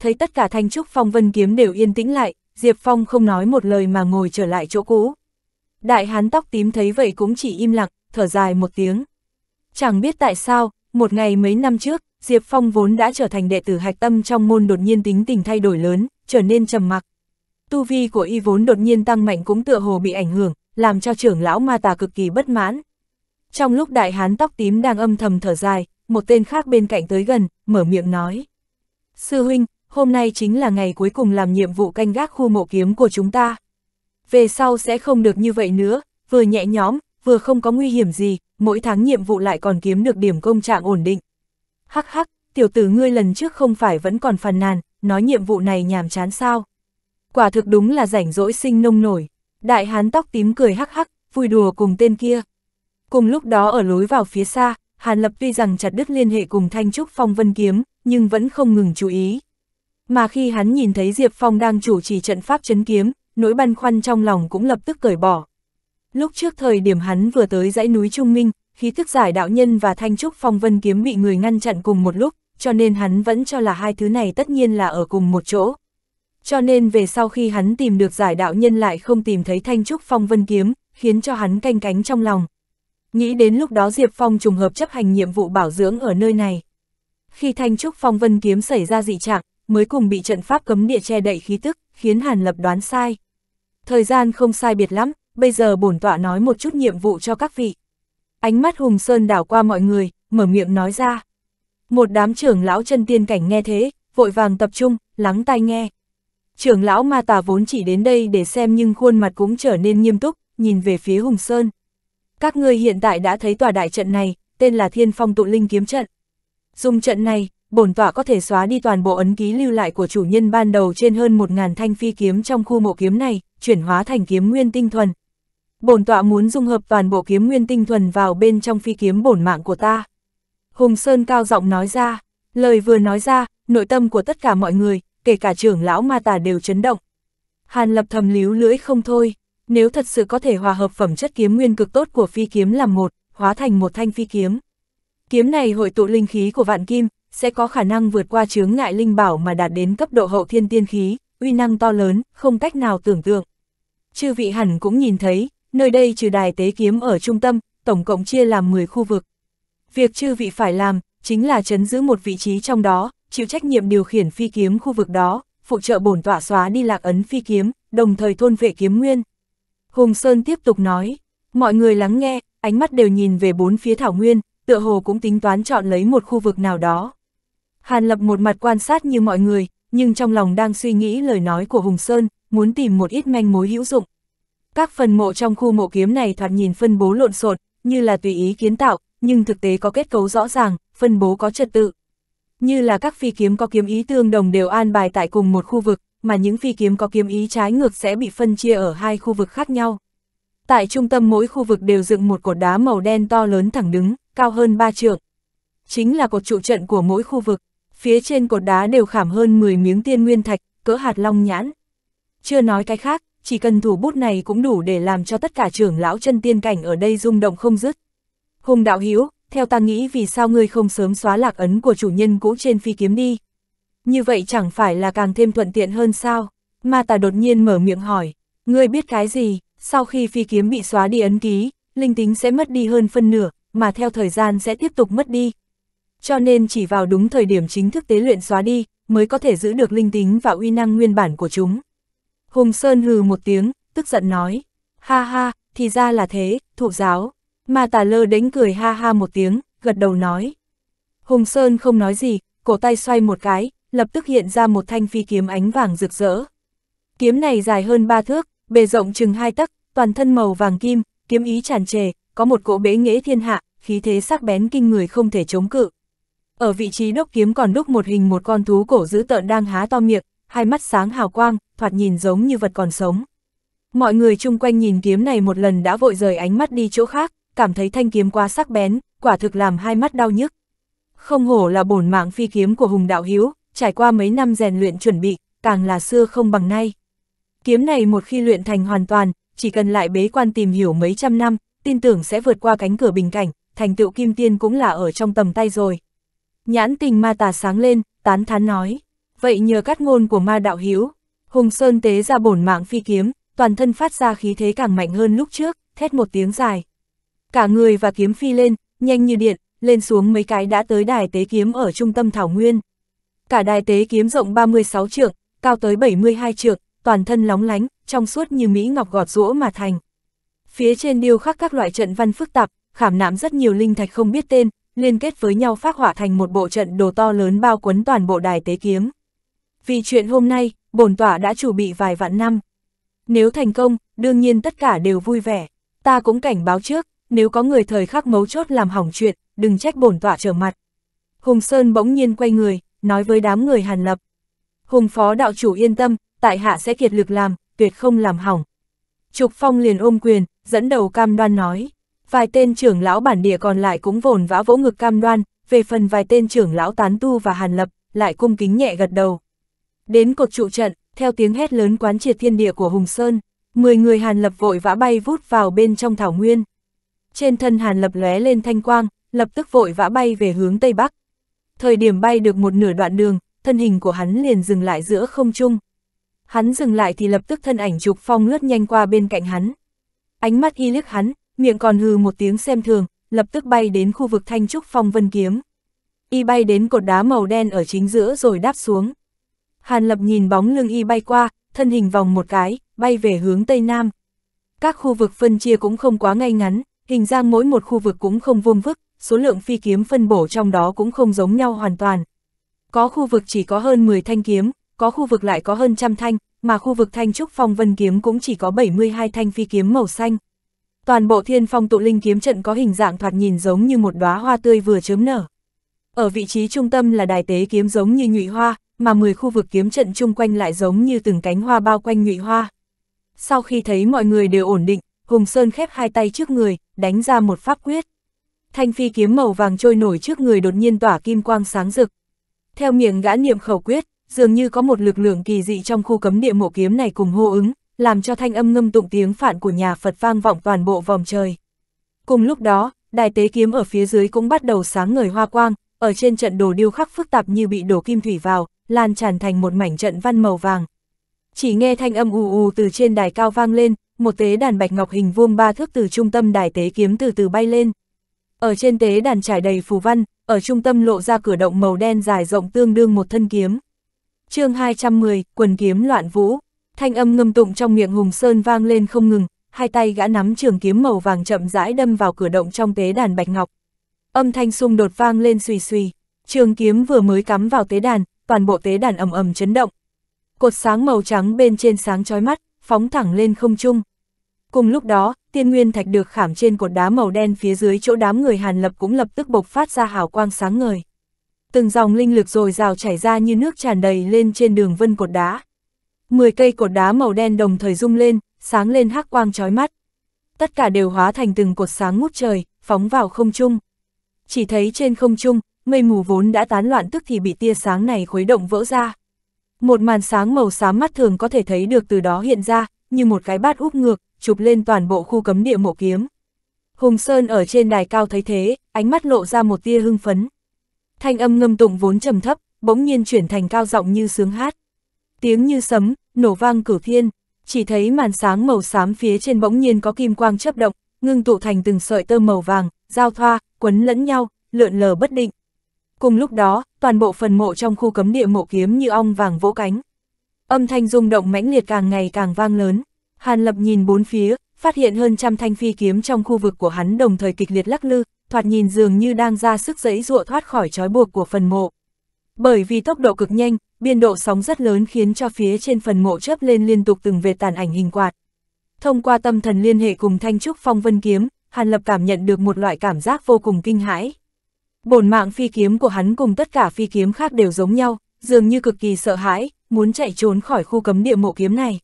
Thấy tất cả thanh trúc phong vân kiếm đều yên tĩnh lại, Diệp Phong không nói một lời mà ngồi trở lại chỗ cũ. Đại hán tóc tím thấy vậy cũng chỉ im lặng, thở dài một tiếng. Chẳng biết tại sao, một ngày mấy năm trước, Diệp Phong vốn đã trở thành đệ tử hạch tâm trong môn đột nhiên tính tình thay đổi lớn, trở nên trầm mặc. Tu vi của y vốn đột nhiên tăng mạnh cũng tựa hồ bị ảnh hưởng, làm cho trưởng lão ma tà cực kỳ bất mãn. Trong lúc đại hán tóc tím đang âm thầm thở dài, một tên khác bên cạnh tới gần, mở miệng nói. Sư huynh, hôm nay chính là ngày cuối cùng làm nhiệm vụ canh gác khu mộ kiếm của chúng ta. Về sau sẽ không được như vậy nữa, vừa nhẹ nhõm, vừa không có nguy hiểm gì, mỗi tháng nhiệm vụ lại còn kiếm được điểm công trạng ổn định. Hắc hắc, tiểu tử ngươi lần trước không phải vẫn còn phàn nàn, nói nhiệm vụ này nhàm chán sao. Quả thực đúng là rảnh rỗi sinh nông nổi. Đại hán tóc tím cười hắc hắc, vui đùa cùng tên kia. Cùng lúc đó ở lối vào phía xa, Hàn Lập tuy rằng chặt đứt liên hệ cùng Thanh Trúc Phong Vân Kiếm, nhưng vẫn không ngừng chú ý. Mà khi hắn nhìn thấy Diệp Phong đang chủ trì trận pháp chấn kiếm, nỗi băn khoăn trong lòng cũng lập tức cởi bỏ. Lúc trước thời điểm hắn vừa tới dãy núi Trung Minh, khí thức giải đạo nhân và thanh trúc phong vân kiếm bị người ngăn chặn cùng một lúc, cho nên hắn vẫn cho là hai thứ này tất nhiên là ở cùng một chỗ. Cho nên về sau khi hắn tìm được giải đạo nhân lại không tìm thấy thanh trúc phong vân kiếm, khiến cho hắn canh cánh trong lòng. Nghĩ đến lúc đó Diệp Phong trùng hợp chấp hành nhiệm vụ bảo dưỡng ở nơi này. Khi thanh trúc phong vân kiếm xảy ra dị trạng, mới cùng bị trận pháp cấm địa che đậy khí tức, khiến Hàn Lập đoán sai. Thời gian không sai biệt lắm, bây giờ bổn tọa nói một chút nhiệm vụ cho các vị. Ánh mắt Hùng Sơn đảo qua mọi người, mở miệng nói ra. Một đám trưởng lão chân tiên cảnh nghe thế, vội vàng tập trung, lắng tai nghe. Trưởng lão ma tà vốn chỉ đến đây để xem nhưng khuôn mặt cũng trở nên nghiêm túc, nhìn về phía Hùng Sơn. Các ngươi hiện tại đã thấy tòa đại trận này, tên là Thiên Phong Tụ Linh Kiếm Trận. Dùng trận này, bổn tọa có thể xóa đi toàn bộ ấn ký lưu lại của chủ nhân ban đầu trên hơn 1.000 thanh phi kiếm trong khu mộ kiếm này, chuyển hóa thành kiếm nguyên tinh thuần, bổn tọa muốn dung hợp toàn bộ kiếm nguyên tinh thuần vào bên trong phi kiếm bổn mạng của ta. Hùng Sơn cao giọng nói ra, lời vừa nói ra, nội tâm của tất cả mọi người, kể cả trưởng lão ma tà đều chấn động. Hàn lập thầm líu lưỡi không thôi, nếu thật sự có thể hòa hợp phẩm chất kiếm nguyên cực tốt của phi kiếm làm một, hóa thành một thanh phi kiếm. Kiếm này hội tụ linh khí của vạn kim, sẽ có khả năng vượt qua chướng ngại linh bảo mà đạt đến cấp độ hậu thiên tiên khí, uy năng to lớn, không cách nào tưởng tượng. Chư vị hẳn cũng nhìn thấy, nơi đây trừ đài tế kiếm ở trung tâm, tổng cộng chia làm 10 khu vực. Việc chư vị phải làm, chính là chấn giữ một vị trí trong đó, chịu trách nhiệm điều khiển phi kiếm khu vực đó, phụ trợ bổn tọa xóa đi lạc ấn phi kiếm, đồng thời thôn vệ kiếm nguyên. Hùng Sơn tiếp tục nói, mọi người lắng nghe, ánh mắt đều nhìn về bốn phía thảo nguyên, tựa hồ cũng tính toán chọn lấy một khu vực nào đó. Hàn Lập một mặt quan sát như mọi người, nhưng trong lòng đang suy nghĩ lời nói của Hùng Sơn, muốn tìm một ít manh mối hữu dụng. Các phần mộ trong khu mộ kiếm này thoạt nhìn phân bố lộn xộn, như là tùy ý kiến tạo, nhưng thực tế có kết cấu rõ ràng, phân bố có trật tự. Như là các phi kiếm có kiếm ý tương đồng đều an bài tại cùng một khu vực, mà những phi kiếm có kiếm ý trái ngược sẽ bị phân chia ở hai khu vực khác nhau. Tại trung tâm mỗi khu vực đều dựng một cột đá màu đen to lớn thẳng đứng, cao hơn 3 trượng. Chính là cột trụ trận của mỗi khu vực, phía trên cột đá đều khảm hơn 10 miếng tiên nguyên thạch, cỡ hạt long nhãn. Chưa nói cái khác, chỉ cần thủ bút này cũng đủ để làm cho tất cả trưởng lão chân tiên cảnh ở đây rung động không dứt. Hùng đạo Hiếu, theo ta nghĩ vì sao ngươi không sớm xóa lạc ấn của chủ nhân cũ trên phi kiếm đi. Như vậy chẳng phải là càng thêm thuận tiện hơn sao? Ma ta đột nhiên mở miệng hỏi, ngươi biết cái gì, sau khi phi kiếm bị xóa đi ấn ký, linh tính sẽ mất đi hơn phân nửa, mà theo thời gian sẽ tiếp tục mất đi. Cho nên chỉ vào đúng thời điểm chính thức tế luyện xóa đi, mới có thể giữ được linh tính và uy năng nguyên bản của chúng. Hùng Sơn hừ một tiếng, tức giận nói, ha ha, thì ra là thế, thụ giáo. Mà tà lơ đánh cười ha ha một tiếng, gật đầu nói. Hùng Sơn không nói gì, cổ tay xoay một cái, lập tức hiện ra một thanh phi kiếm ánh vàng rực rỡ. Kiếm này dài hơn ba thước, bề rộng chừng hai tấc, toàn thân màu vàng kim, kiếm ý tràn trề, có một cỗ bế nghĩa thiên hạ, khí thế sắc bén kinh người không thể chống cự. Ở vị trí đốc kiếm còn đúc một hình một con thú cổ dữ tợn đang há to miệng, hai mắt sáng hào quang, thoạt nhìn giống như vật còn sống. Mọi người chung quanh nhìn kiếm này một lần đã vội rời ánh mắt đi chỗ khác, cảm thấy thanh kiếm quá sắc bén, quả thực làm hai mắt đau nhức. Không hổ là bổn mạng phi kiếm của Hùng Đạo Hiếu, trải qua mấy năm rèn luyện chuẩn bị, càng là xưa không bằng nay. Kiếm này một khi luyện thành hoàn toàn, chỉ cần lại bế quan tìm hiểu mấy trăm năm, tin tưởng sẽ vượt qua cánh cửa bình cảnh, thành tựu kim tiên cũng là ở trong tầm tay rồi. Nhãn tình ma tà sáng lên, tán thán nói vậy nhờ cắt ngôn của ma đạo hiếu, Hùng Sơn tế ra bổn mạng phi kiếm, toàn thân phát ra khí thế càng mạnh hơn lúc trước, thét một tiếng dài. Cả người và kiếm phi lên, nhanh như điện, lên xuống mấy cái đã tới đài tế kiếm ở trung tâm Thảo Nguyên. Cả đài tế kiếm rộng 36 trượng, cao tới 72 trượng, toàn thân lóng lánh, trong suốt như Mỹ ngọc gọt rũa mà thành. Phía trên điêu khắc các loại trận văn phức tạp, khảm nạm rất nhiều linh thạch không biết tên, liên kết với nhau phát họa thành một bộ trận đồ to lớn bao quấn toàn bộ đài tế kiếm vì chuyện hôm nay, bổn tọa đã chuẩn bị vài vạn năm. Nếu thành công, đương nhiên tất cả đều vui vẻ. Ta cũng cảnh báo trước, nếu có người thời khắc mấu chốt làm hỏng chuyện, đừng trách bổn tọa trở mặt. Hùng Sơn bỗng nhiên quay người, nói với đám người Hàn Lập. Hùng phó đạo chủ yên tâm, tại hạ sẽ kiệt lực làm, tuyệt không làm hỏng. Trục Phong liền ôm quyền, dẫn đầu cam đoan nói. Vài tên trưởng lão bản địa còn lại cũng vồn vã vỗ ngực cam đoan, về phần vài tên trưởng lão tán tu và Hàn Lập, lại cung kính nhẹ gật đầu. Đến cột trụ trận, theo tiếng hét lớn quán triệt thiên địa của Hùng Sơn, 10 người Hàn Lập vội vã bay vút vào bên trong thảo nguyên. Trên thân Hàn Lập lóe lên thanh quang, lập tức vội vã bay về hướng Tây Bắc. Thời điểm bay được một nửa đoạn đường, thân hình của hắn liền dừng lại giữa không trung. Hắn dừng lại thì lập tức thân ảnh trục phong lướt nhanh qua bên cạnh hắn. Ánh mắt y liếc hắn, miệng còn hừ một tiếng xem thường, lập tức bay đến khu vực thanh trúc phong vân kiếm. Y bay đến cột đá màu đen ở chính giữa rồi đáp xuống. Hàn Lập nhìn bóng lưng y bay qua, thân hình vòng một cái, bay về hướng Tây Nam. Các khu vực phân chia cũng không quá ngay ngắn, hình dạng mỗi một khu vực cũng không vuông vức, số lượng phi kiếm phân bổ trong đó cũng không giống nhau hoàn toàn. Có khu vực chỉ có hơn 10 thanh kiếm, có khu vực lại có hơn trăm thanh, mà khu vực thanh trúc phong vân kiếm cũng chỉ có 72 thanh phi kiếm màu xanh. Toàn bộ thiên phong tụ linh kiếm trận có hình dạng thoạt nhìn giống như một đóa hoa tươi vừa chớm nở. Ở vị trí trung tâm là đài tế kiếm giống như nhụy hoa, mà 10 khu vực kiếm trận chung quanh lại giống như từng cánh hoa bao quanh nhụy hoa. Sau khi thấy mọi người đều ổn định, Hùng Sơn khép hai tay trước người, đánh ra một pháp quyết. Thanh phi kiếm màu vàng trôi nổi trước người đột nhiên tỏa kim quang sáng rực. Theo miệng gã niệm khẩu quyết, dường như có một lực lượng kỳ dị trong khu cấm địa mộ kiếm này cùng hô ứng, làm cho thanh âm ngâm tụng tiếng phạn của nhà Phật vang vọng toàn bộ vòng trời. Cùng lúc đó, đài tế kiếm ở phía dưới cũng bắt đầu sáng ngời hoa quang, ở trên trận đồ điêu khắc phức tạp như bị đổ kim thủy vào, lan tràn thành một mảnh trận văn màu vàng. Chỉ nghe thanh âm ù ù từ trên đài cao vang lên, một tế đàn bạch ngọc hình vuông ba thước từ trung tâm đài tế kiếm từ từ bay lên. Ở trên tế đàn trải đầy phù văn, ở trung tâm lộ ra cửa động màu đen dài rộng tương đương một thân kiếm. chương 210, quần kiếm loạn vũ, thanh âm ngâm tụng trong miệng Hùng Sơn vang lên không ngừng, hai tay gã nắm trường kiếm màu vàng chậm rãi đâm vào cửa động trong tế đàn bạch ngọc. Âm thanh xung đột vang lên xùy xùy, trường kiếm vừa mới cắm vào tế đàn, toàn bộ tế đàn ầm ầm chấn động. Cột sáng màu trắng bên trên sáng chói mắt, phóng thẳng lên không trung. Cùng lúc đó, tiên nguyên thạch được khảm trên cột đá màu đen phía dưới chỗ đám người Hàn Lập cũng lập tức bộc phát ra hào quang sáng ngời. Từng dòng linh lực rồi rào chảy ra như nước tràn đầy lên trên đường vân cột đá. Mười cây cột đá màu đen đồng thời rung lên, sáng lên hắc quang chói mắt. Tất cả đều hóa thành từng cột sáng ngút trời, phóng vào không trung. Chỉ thấy trên không trung, mây mù vốn đã tán loạn tức thì bị tia sáng này khuấy động vỡ ra. Một màn sáng màu xám mắt thường có thể thấy được từ đó hiện ra, như một cái bát úp ngược, chụp lên toàn bộ khu cấm địa mộ kiếm. Hùng Sơn ở trên đài cao thấy thế, ánh mắt lộ ra một tia hưng phấn. Thanh âm ngâm tụng vốn trầm thấp, bỗng nhiên chuyển thành cao giọng như sướng hát. Tiếng như sấm, nổ vang cửu thiên, chỉ thấy màn sáng màu xám phía trên bỗng nhiên có kim quang chớp động, ngưng tụ thành từng sợi tơ màu vàng, giao thoa, quấn lẫn nhau, lượn lờ bất định. Cùng lúc đó, toàn bộ phần mộ trong khu cấm địa mộ kiếm như ong vàng vỗ cánh. Âm thanh rung động mãnh liệt càng ngày càng vang lớn. Hàn Lập nhìn bốn phía, phát hiện hơn trăm thanh phi kiếm trong khu vực của hắn đồng thời kịch liệt lắc lư, thoạt nhìn dường như đang ra sức dẫy giụa thoát khỏi trói buộc của phần mộ. Bởi vì tốc độ cực nhanh, biên độ sóng rất lớn khiến cho phía trên phần mộ chớp lên liên tục từng vệt tàn ảnh hình quạt. Thông qua tâm thần liên hệ cùng thanh trúc phong vân kiếm, Hàn Lập cảm nhận được một loại cảm giác vô cùng kinh hãi. Bổn mạng phi kiếm của hắn cùng tất cả phi kiếm khác đều giống nhau, dường như cực kỳ sợ hãi, muốn chạy trốn khỏi khu cấm địa mộ kiếm này.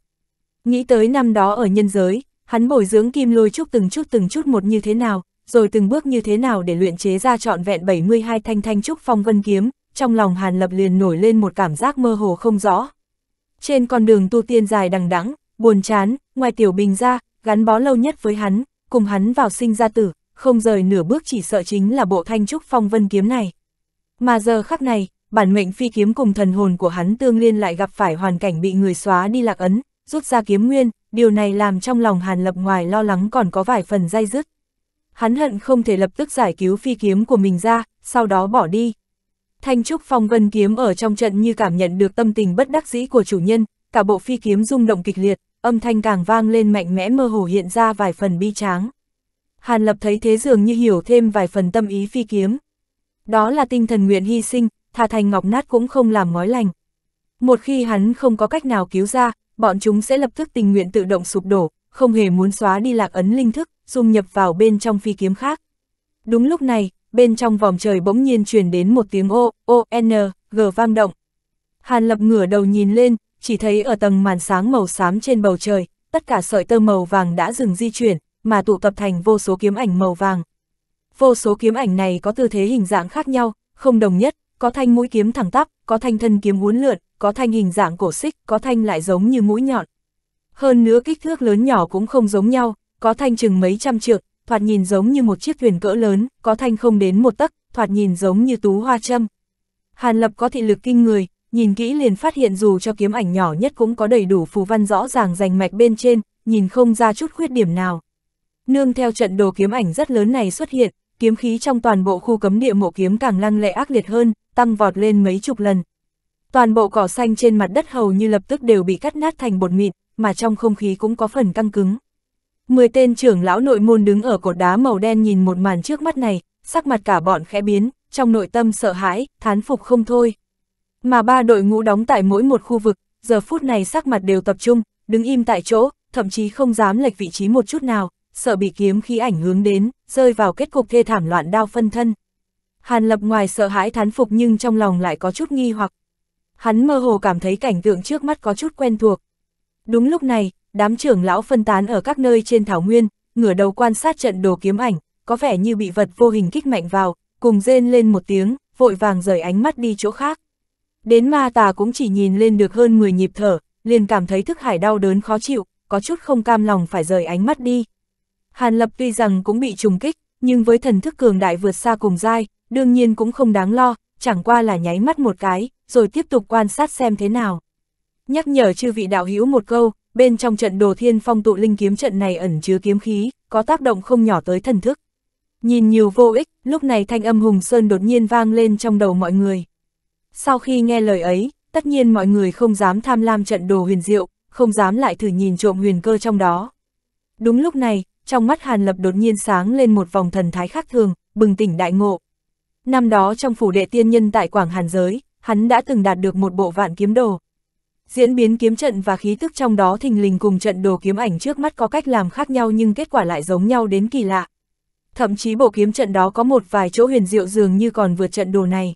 Nghĩ tới năm đó ở nhân giới, hắn bồi dưỡng kim lôi trúc từng chút từng chút một như thế nào, rồi từng bước như thế nào để luyện chế ra trọn vẹn 72 thanh thanh trúc phong vân kiếm, trong lòng Hàn Lập liền nổi lên một cảm giác mơ hồ không rõ. Trên con đường tu tiên dài đằng đẵng, buồn chán, ngoài tiểu bình ra, gắn bó lâu nhất với hắn, cùng hắn vào sinh ra tử, không rời nửa bước chỉ sợ chính là bộ thanh trúc phong vân kiếm này. Mà giờ khắc này, bản mệnh phi kiếm cùng thần hồn của hắn tương liên lại gặp phải hoàn cảnh bị người xóa đi lạc ấn, rút ra kiếm nguyên, điều này làm trong lòng Hàn Lập ngoài lo lắng còn có vài phần dai dứt. Hắn hận không thể lập tức giải cứu phi kiếm của mình ra, sau đó bỏ đi. Thanh Trúc Phong Vân kiếm ở trong trận như cảm nhận được tâm tình bất đắc dĩ của chủ nhân, cả bộ phi kiếm rung động kịch liệt, âm thanh càng vang lên mạnh mẽ mơ hồ hiện ra vài phần bi tráng. Hàn Lập thấy thế dường như hiểu thêm vài phần tâm ý phi kiếm. Đó là tinh thần nguyện hy sinh, thà thành ngọc nát cũng không làm ngói lành. Một khi hắn không có cách nào cứu ra, bọn chúng sẽ lập tức tình nguyện tự động sụp đổ, không hề muốn xóa đi lạc ấn linh thức, dung nhập vào bên trong phi kiếm khác. Đúng lúc này, bên trong vòng trời bỗng nhiên truyền đến một tiếng ô, ô, n, g vang động. Hàn lập ngửa đầu nhìn lên, chỉ thấy ở tầng màn sáng màu xám trên bầu trời, tất cả sợi tơ màu vàng đã dừng di chuyển, mà tụ tập thành vô số kiếm ảnh màu vàng. Vô số kiếm ảnh này có tư thế hình dạng khác nhau, không đồng nhất, có thanh mũi kiếm thẳng tắp, có thanh thân kiếm uốn lượn, có thanh hình dạng cổ xích, có thanh lại giống như mũi nhọn. Hơn nữa kích thước lớn nhỏ cũng không giống nhau, có thanh chừng mấy trăm trượng, thoạt nhìn giống như một chiếc thuyền cỡ lớn, có thanh không đến một tấc, thoạt nhìn giống như tú hoa châm. Hàn Lập có thị lực kinh người, nhìn kỹ liền phát hiện dù cho kiếm ảnh nhỏ nhất cũng có đầy đủ phù văn rõ ràng rành mạch bên trên, nhìn không ra chút khuyết điểm nào. Nương theo trận đồ kiếm ảnh rất lớn này xuất hiện, kiếm khí trong toàn bộ khu cấm địa mộ kiếm càng lăng lệ ác liệt hơn, tăng vọt lên mấy chục lần. Toàn bộ cỏ xanh trên mặt đất hầu như lập tức đều bị cắt nát thành bột mịn, mà trong không khí cũng có phần căng cứng. Mười tên trưởng lão nội môn đứng ở cột đá màu đen nhìn một màn trước mắt này, sắc mặt cả bọn khẽ biến, trong nội tâm sợ hãi, thán phục không thôi. Mà ba đội ngũ đóng tại mỗi một khu vực, giờ phút này sắc mặt đều tập trung, đứng im tại chỗ, thậm chí không dám lệch vị trí một chút nào, sợ bị kiếm khí ảnh hướng đến, rơi vào kết cục thê thảm loạn đao phân thân. Hàn Lập ngoài sợ hãi thán phục nhưng trong lòng lại có chút nghi hoặc. Hắn mơ hồ cảm thấy cảnh tượng trước mắt có chút quen thuộc. Đúng lúc này, đám trưởng lão phân tán ở các nơi trên thảo nguyên, ngửa đầu quan sát trận đồ kiếm ảnh, có vẻ như bị vật vô hình kích mạnh vào, cùng rên lên một tiếng, vội vàng rời ánh mắt đi chỗ khác. Đến ma tà cũng chỉ nhìn lên được hơn 10 nhịp thở, liền cảm thấy thức hải đau đớn khó chịu, có chút không cam lòng phải rời ánh mắt đi. Hàn Lập tuy rằng cũng bị trùng kích, nhưng với thần thức cường đại vượt xa cùng dai, đương nhiên cũng không đáng lo, chẳng qua là nháy mắt một cái, rồi tiếp tục quan sát xem thế nào. Nhắc nhở chư vị đạo hữu một câu, bên trong trận đồ thiên phong tụ linh kiếm trận này ẩn chứa kiếm khí, có tác động không nhỏ tới thần thức. Nhìn nhiều vô ích, lúc này thanh âm Hùng Sơn đột nhiên vang lên trong đầu mọi người. Sau khi nghe lời ấy, tất nhiên mọi người không dám tham lam trận đồ huyền diệu, không dám lại thử nhìn trộm huyền cơ trong đó. Đúng lúc này, trong mắt Hàn Lập đột nhiên sáng lên một vòng thần thái khác thường, bừng tỉnh đại ngộ. Năm đó trong phủ đệ tiên nhân tại Quảng Hàn Giới, hắn đã từng đạt được một bộ vạn kiếm đồ. Diễn biến kiếm trận và khí tức trong đó thình lình cùng trận đồ kiếm ảnh trước mắt có cách làm khác nhau nhưng kết quả lại giống nhau đến kỳ lạ. Thậm chí bộ kiếm trận đó có một vài chỗ huyền diệu dường như còn vượt trận đồ này.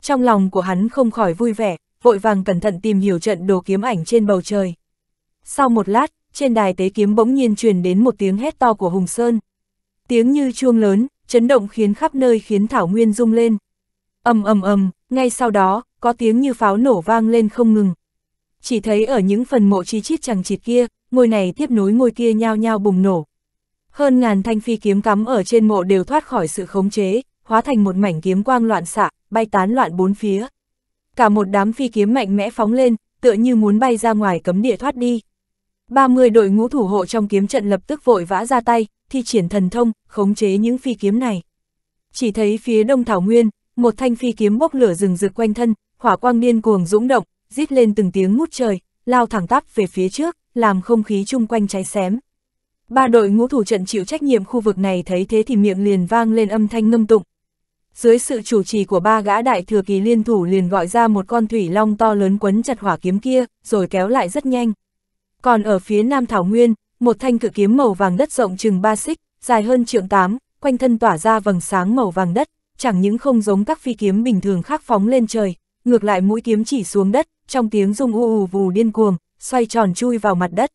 Trong lòng của hắn không khỏi vui vẻ, vội vàng cẩn thận tìm hiểu trận đồ kiếm ảnh trên bầu trời. Sau một lát, trên đài tế kiếm bỗng nhiên truyền đến một tiếng hét to của Hùng Sơn. Tiếng như chuông lớn, chấn động khiến khắp nơi khiến Thảo Nguyên rung lên. ầm ầm ầm, ngay sau đó, có tiếng như pháo nổ vang lên không ngừng. Chỉ thấy ở những phần mộ chi chít chẳng chịt kia, ngôi này tiếp nối ngôi kia nhao nhao bùng nổ. Hơn ngàn thanh phi kiếm cắm ở trên mộ đều thoát khỏi sự khống chế, hóa thành một mảnh kiếm quang loạn xạ, bay tán loạn bốn phía. Cả một đám phi kiếm mạnh mẽ phóng lên, tựa như muốn bay ra ngoài cấm địa thoát đi. 30 đội ngũ thủ hộ trong kiếm trận lập tức vội vã ra tay, thi triển thần thông, khống chế những phi kiếm này. Chỉ thấy phía đông thảo nguyên, một thanh phi kiếm bốc lửa rừng rực quanh thân, hỏa quang điên cuồng dũng động, rít lên từng tiếng ngút trời, lao thẳng tắp về phía trước, làm không khí chung quanh cháy xém. Ba đội ngũ thủ trận chịu trách nhiệm khu vực này thấy thế thì miệng liền vang lên âm thanh ngâm tụng. Dưới sự chủ trì của ba gã đại thừa kỳ liên thủ liền gọi ra một con thủy long to lớn quấn chặt hỏa kiếm kia, rồi kéo lại rất nhanh. Còn ở phía Nam Thảo Nguyên, một thanh cự kiếm màu vàng đất rộng chừng 3 xích, dài hơn trượng 8, quanh thân tỏa ra vầng sáng màu vàng đất, chẳng những không giống các phi kiếm bình thường khác phóng lên trời, ngược lại mũi kiếm chỉ xuống đất, trong tiếng rung u ù vù điên cuồng, xoay tròn chui vào mặt đất.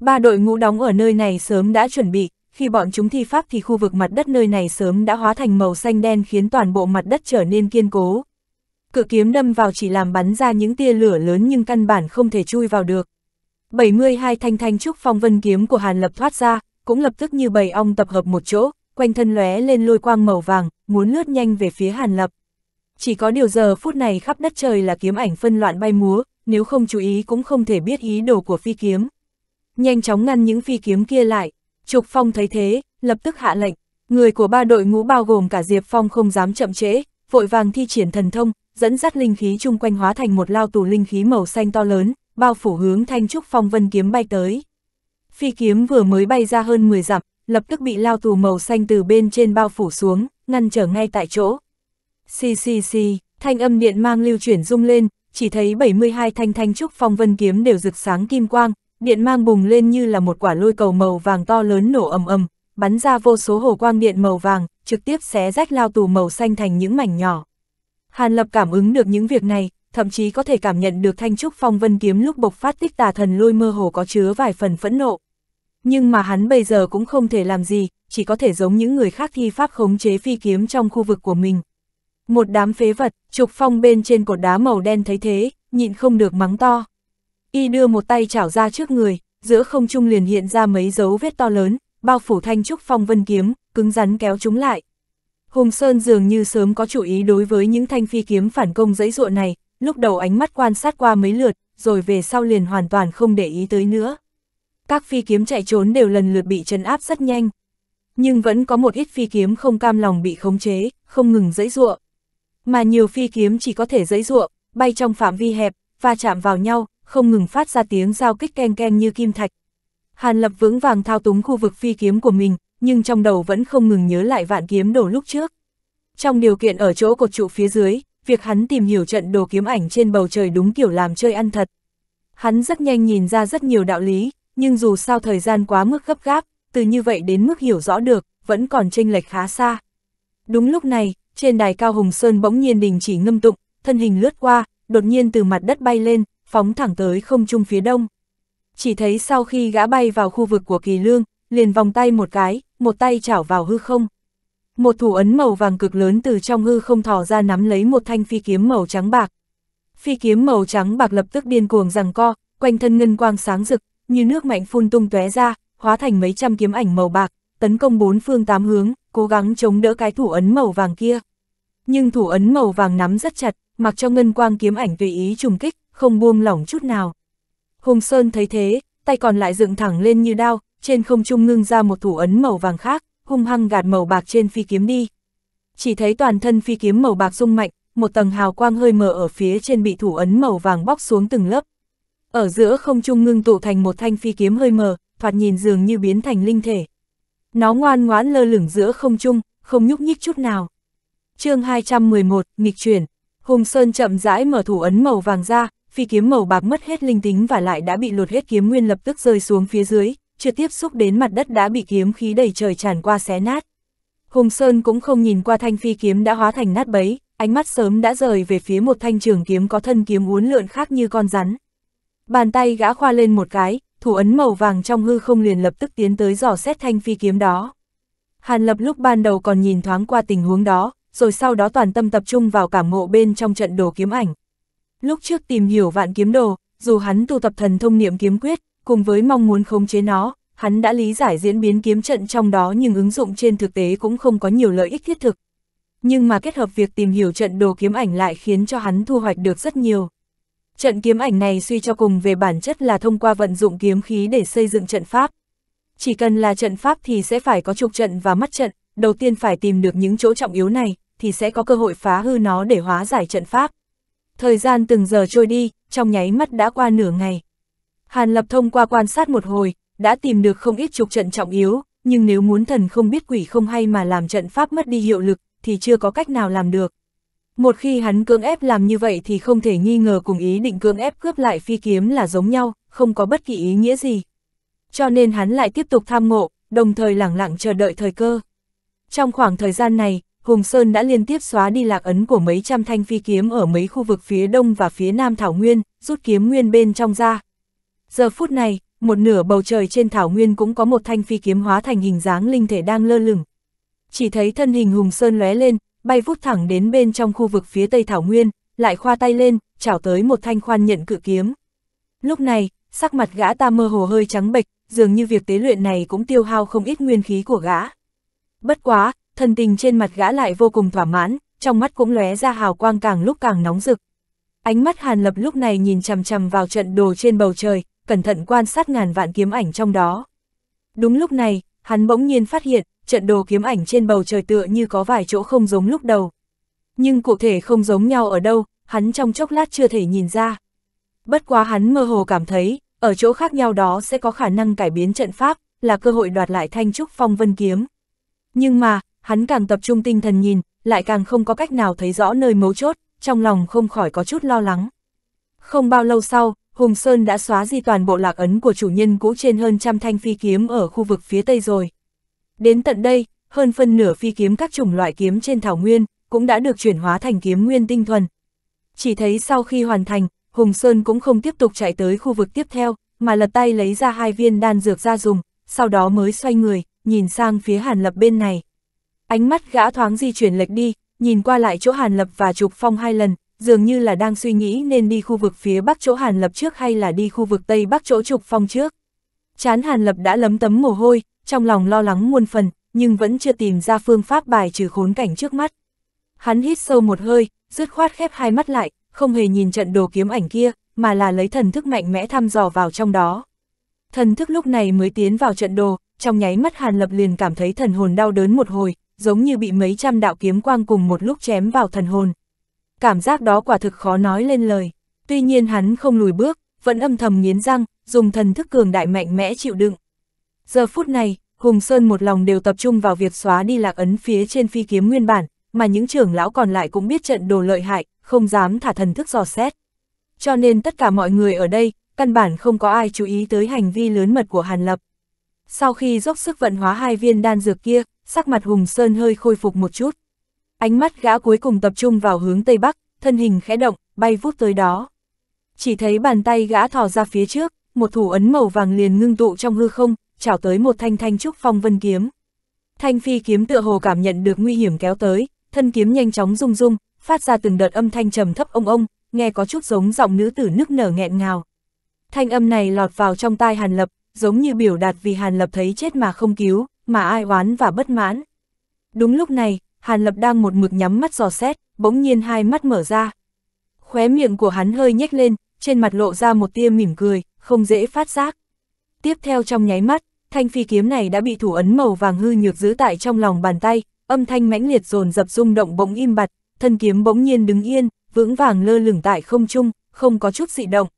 Ba đội ngũ đóng ở nơi này sớm đã chuẩn bị, khi bọn chúng thi pháp thì khu vực mặt đất nơi này sớm đã hóa thành màu xanh đen khiến toàn bộ mặt đất trở nên kiên cố. Cự kiếm đâm vào chỉ làm bắn ra những tia lửa lớn nhưng căn bản không thể chui vào được, 72 thanh thanh trúc phong vân kiếm của Hàn Lập thoát ra, cũng lập tức như bầy ong tập hợp một chỗ, quanh thân lóe lên lôi quang màu vàng, muốn lướt nhanh về phía Hàn Lập. Chỉ có điều giờ phút này khắp đất trời là kiếm ảnh phân loạn bay múa, nếu không chú ý cũng không thể biết ý đồ của phi kiếm. Nhanh chóng ngăn những phi kiếm kia lại, Trục Phong thấy thế, lập tức hạ lệnh, người của ba đội ngũ bao gồm cả Diệp Phong không dám chậm trễ, vội vàng thi triển thần thông, dẫn dắt linh khí chung quanh hóa thành một lao tù linh khí màu xanh to lớn, bao phủ hướng thanh trúc phong vân kiếm bay tới. Phi kiếm vừa mới bay ra hơn 10 dặm, lập tức bị lao tù màu xanh từ bên trên bao phủ xuống, ngăn trở ngay tại chỗ. Xì xì xì, thanh âm điện mang lưu chuyển rung lên, chỉ thấy 72 thanh thanh trúc phong vân kiếm đều rực sáng kim quang, điện mang bùng lên như là một quả lôi cầu màu vàng to lớn nổ ầm ầm, bắn ra vô số hồ quang điện màu vàng, trực tiếp xé rách lao tù màu xanh thành những mảnh nhỏ. Hàn Lập cảm ứng được những việc này, thậm chí có thể cảm nhận được thanh trúc phong vân kiếm lúc bộc phát tích tà thần lôi mơ hồ có chứa vài phần phẫn nộ. Nhưng mà hắn bây giờ cũng không thể làm gì, chỉ có thể giống những người khác thi pháp khống chế phi kiếm trong khu vực của mình. Một đám phế vật, trục phong bên trên cột đá màu đen thấy thế, nhịn không được mắng to. Y đưa một tay chảo ra trước người, giữa không trung liền hiện ra mấy dấu vết to lớn, bao phủ thanh trúc phong vân kiếm, cứng rắn kéo chúng lại. Hùng Sơn dường như sớm có chủ ý đối với những thanh phi kiếm phản công dãy ruộng này, lúc đầu ánh mắt quan sát qua mấy lượt, rồi về sau liền hoàn toàn không để ý tới nữa. Các phi kiếm chạy trốn đều lần lượt bị trấn áp rất nhanh. Nhưng vẫn có một ít phi kiếm không cam lòng bị khống chế, không ngừng dẫy ruộng. Mà nhiều phi kiếm chỉ có thể dẫy ruộng, bay trong phạm vi hẹp, va chạm vào nhau, không ngừng phát ra tiếng giao kích keng keng như kim thạch. Hàn lập vững vàng thao túng khu vực phi kiếm của mình, nhưng trong đầu vẫn không ngừng nhớ lại vạn kiếm đổ lúc trước. Trong điều kiện ở chỗ cột trụ phía dưới, việc hắn tìm hiểu trận đồ kiếm ảnh trên bầu trời đúng kiểu làm chơi ăn thật. Hắn rất nhanh nhìn ra rất nhiều đạo lý, nhưng dù sao thời gian quá mức gấp gáp, từ như vậy đến mức hiểu rõ được, vẫn còn chênh lệch khá xa. Đúng lúc này, trên đài cao Hùng Sơn bỗng nhiên đình chỉ ngâm tụng, thân hình lướt qua, đột nhiên từ mặt đất bay lên, phóng thẳng tới không trung phía đông. Chỉ thấy sau khi gã bay vào khu vực của kỳ lương, liền vòng tay một cái, một tay chảo vào hư không một thủ ấn màu vàng cực lớn từ trong hư không thò ra nắm lấy một thanh phi kiếm màu trắng bạc. Phi kiếm màu trắng bạc lập tức điên cuồng giằng co, quanh thân ngân quang sáng rực, như nước mạnh phun tung tóe ra, hóa thành mấy trăm kiếm ảnh màu bạc, tấn công bốn phương tám hướng, cố gắng chống đỡ cái thủ ấn màu vàng kia. Nhưng thủ ấn màu vàng nắm rất chặt, mặc cho ngân quang kiếm ảnh tùy ý trùng kích, không buông lỏng chút nào. Hùng Sơn thấy thế, tay còn lại dựng thẳng lên như đao, trên không trung ngưng ra một thủ ấn màu vàng khác, hung hăng gạt màu bạc trên phi kiếm đi. Chỉ thấy toàn thân phi kiếm màu bạc rung mạnh, một tầng hào quang hơi mờ ở phía trên bị thủ ấn màu vàng bóc xuống từng lớp. Ở giữa không trung ngưng tụ thành một thanh phi kiếm hơi mờ, thoạt nhìn dường như biến thành linh thể. Nó ngoan ngoãn lơ lửng giữa không trung, không nhúc nhích chút nào. chương 211, nghịch chuyển. Hùng Sơn chậm rãi mở thủ ấn màu vàng ra, phi kiếm màu bạc mất hết linh tính và lại đã bị lột hết kiếm nguyên lập tức rơi xuống phía dưới, chưa tiếp xúc đến mặt đất đã bị kiếm khí đầy trời tràn qua xé nát. Hùng Sơn cũng không nhìn qua thanh phi kiếm đã hóa thành nát bấy, ánh mắt sớm đã rời về phía một thanh trường kiếm có thân kiếm uốn lượn khác như con rắn. Bàn tay gã khoa lên một cái, thủ ấn màu vàng trong hư không liền lập tức tiến tới dò xét thanh phi kiếm đó. Hàn Lập lúc ban đầu còn nhìn thoáng qua tình huống đó, rồi sau đó toàn tâm tập trung vào cảm ngộ bên trong trận đồ kiếm ảnh. Lúc trước tìm hiểu vạn kiếm đồ, dù hắn tu tập thần thông niệm kiếm quyết, cùng với mong muốn khống chế nó, hắn đã lý giải diễn biến kiếm trận trong đó nhưng ứng dụng trên thực tế cũng không có nhiều lợi ích thiết thực. Nhưng mà kết hợp việc tìm hiểu trận đồ kiếm ảnh lại khiến cho hắn thu hoạch được rất nhiều. Trận kiếm ảnh này suy cho cùng về bản chất là thông qua vận dụng kiếm khí để xây dựng trận pháp. Chỉ cần là trận pháp thì sẽ phải có trục trận và mắt trận, đầu tiên phải tìm được những chỗ trọng yếu này, thì sẽ có cơ hội phá hư nó để hóa giải trận pháp. Thời gian từng giờ trôi đi, trong nháy mắt đã qua nửa ngày, Hàn Lập thông qua quan sát một hồi, đã tìm được không ít trục trận trọng yếu, nhưng nếu muốn thần không biết quỷ không hay mà làm trận pháp mất đi hiệu lực, thì chưa có cách nào làm được. Một khi hắn cưỡng ép làm như vậy thì không thể nghi ngờ cùng ý định cưỡng ép cướp lại phi kiếm là giống nhau, không có bất kỳ ý nghĩa gì. Cho nên hắn lại tiếp tục tham ngộ, đồng thời lẳng lặng chờ đợi thời cơ. Trong khoảng thời gian này, Hùng Sơn đã liên tiếp xóa đi lạc ấn của mấy trăm thanh phi kiếm ở mấy khu vực phía đông và phía nam Thảo Nguyên, rút kiếm nguyên bên trong ra, Giờ phút này, một nửa bầu trời trên thảo nguyên cũng có một thanh phi kiếm hóa thành hình dáng linh thể đang lơ lửng. Chỉ thấy thân hình hùng sơn lóe lên, bay vút thẳng đến bên trong khu vực phía tây thảo nguyên, lại khoa tay lên, chảo tới một thanh khoan nhận cự kiếm. Lúc này, sắc mặt gã ta mơ hồ hơi trắng bệch, dường như việc tế luyện này cũng tiêu hao không ít nguyên khí của gã. Bất quá, thần tình trên mặt gã lại vô cùng thỏa mãn, trong mắt cũng lóe ra hào quang càng lúc càng nóng rực. Ánh mắt Hàn Lập lúc này nhìn chằm chằm vào trận đồ trên bầu trời, cẩn thận quan sát ngàn vạn kiếm ảnh trong đó. Đúng lúc này, hắn bỗng nhiên phát hiện, trận đồ kiếm ảnh trên bầu trời tựa như có vài chỗ không giống lúc đầu. Nhưng cụ thể không giống nhau ở đâu, hắn trong chốc lát chưa thể nhìn ra. Bất quá hắn mơ hồ cảm thấy, ở chỗ khác nhau đó sẽ có khả năng cải biến trận pháp, là cơ hội đoạt lại thanh trúc phong vân kiếm. Nhưng mà, hắn càng tập trung tinh thần nhìn, lại càng không có cách nào thấy rõ nơi mấu chốt, trong lòng không khỏi có chút lo lắng. Không bao lâu sau, Hùng Sơn đã xóa di toàn bộ lạc ấn của chủ nhân cũ trên hơn trăm thanh phi kiếm ở khu vực phía Tây rồi. Đến tận đây, hơn phân nửa phi kiếm các chủng loại kiếm trên thảo nguyên cũng đã được chuyển hóa thành kiếm nguyên tinh thuần. Chỉ thấy sau khi hoàn thành, Hùng Sơn cũng không tiếp tục chạy tới khu vực tiếp theo, mà lật tay lấy ra hai viên đan dược ra dùng, sau đó mới xoay người, nhìn sang phía Hàn Lập bên này. Ánh mắt gã thoáng di chuyển lệch đi, nhìn qua lại chỗ Hàn Lập và Trục Phong hai lần, dường như là đang suy nghĩ nên đi khu vực phía bắc chỗ Hàn Lập trước hay là đi khu vực tây bắc chỗ Trục Phong trước. Chán Hàn Lập đã lấm tấm mồ hôi, trong lòng lo lắng muôn phần, nhưng vẫn chưa tìm ra phương pháp bài trừ khốn cảnh trước mắt. Hắn hít sâu một hơi, dứt khoát khép hai mắt lại, không hề nhìn trận đồ kiếm ảnh kia, mà là lấy thần thức mạnh mẽ thăm dò vào trong đó. Thần thức lúc này mới tiến vào trận đồ, trong nháy mắt Hàn Lập liền cảm thấy thần hồn đau đớn một hồi, giống như bị mấy trăm đạo kiếm quang cùng một lúc chém vào thần hồn cảm giác đó quả thực khó nói lên lời. Tuy nhiên hắn không lùi bước, vẫn âm thầm nghiến răng, dùng thần thức cường đại mạnh mẽ chịu đựng. Giờ phút này, Hùng Sơn một lòng đều tập trung vào việc xóa đi lạc ấn phía trên phi kiếm nguyên bản, mà những trưởng lão còn lại cũng biết trận đồ lợi hại, không dám thả thần thức dò xét. Cho nên tất cả mọi người ở đây, căn bản không có ai chú ý tới hành vi lớn mật của Hàn Lập. Sau khi dốc sức vận hóa hai viên đan dược kia, sắc mặt Hùng Sơn hơi khôi phục một chút. Ánh mắt gã cuối cùng tập trung vào hướng Tây Bắc, thân hình khẽ động, bay vút tới đó. Chỉ thấy bàn tay gã thò ra phía trước, một thủ ấn màu vàng liền ngưng tụ trong hư không, chảo tới một thanh thanh trúc phong vân kiếm. Thanh phi kiếm tựa hồ cảm nhận được nguy hiểm kéo tới, thân kiếm nhanh chóng rung rung, phát ra từng đợt âm thanh trầm thấp ông ông, nghe có chút giống giọng nữ tử nức nở nghẹn ngào. Thanh âm này lọt vào trong tai Hàn Lập, giống như biểu đạt vì Hàn Lập thấy chết mà không cứu, mà ai oán và bất mãn. Đúng lúc này, Hàn Lập đang một mực nhắm mắt dò xét, bỗng nhiên hai mắt mở ra. Khóe miệng của hắn hơi nhếch lên, trên mặt lộ ra một tia mỉm cười, không dễ phát giác. Tiếp theo trong nháy mắt, thanh phi kiếm này đã bị thủ ấn màu vàng hư nhược giữ tại trong lòng bàn tay, âm thanh mãnh liệt dồn dập rung động bỗng im bặt, thân kiếm bỗng nhiên đứng yên, vững vàng lơ lửng tại không trung, không có chút dị động.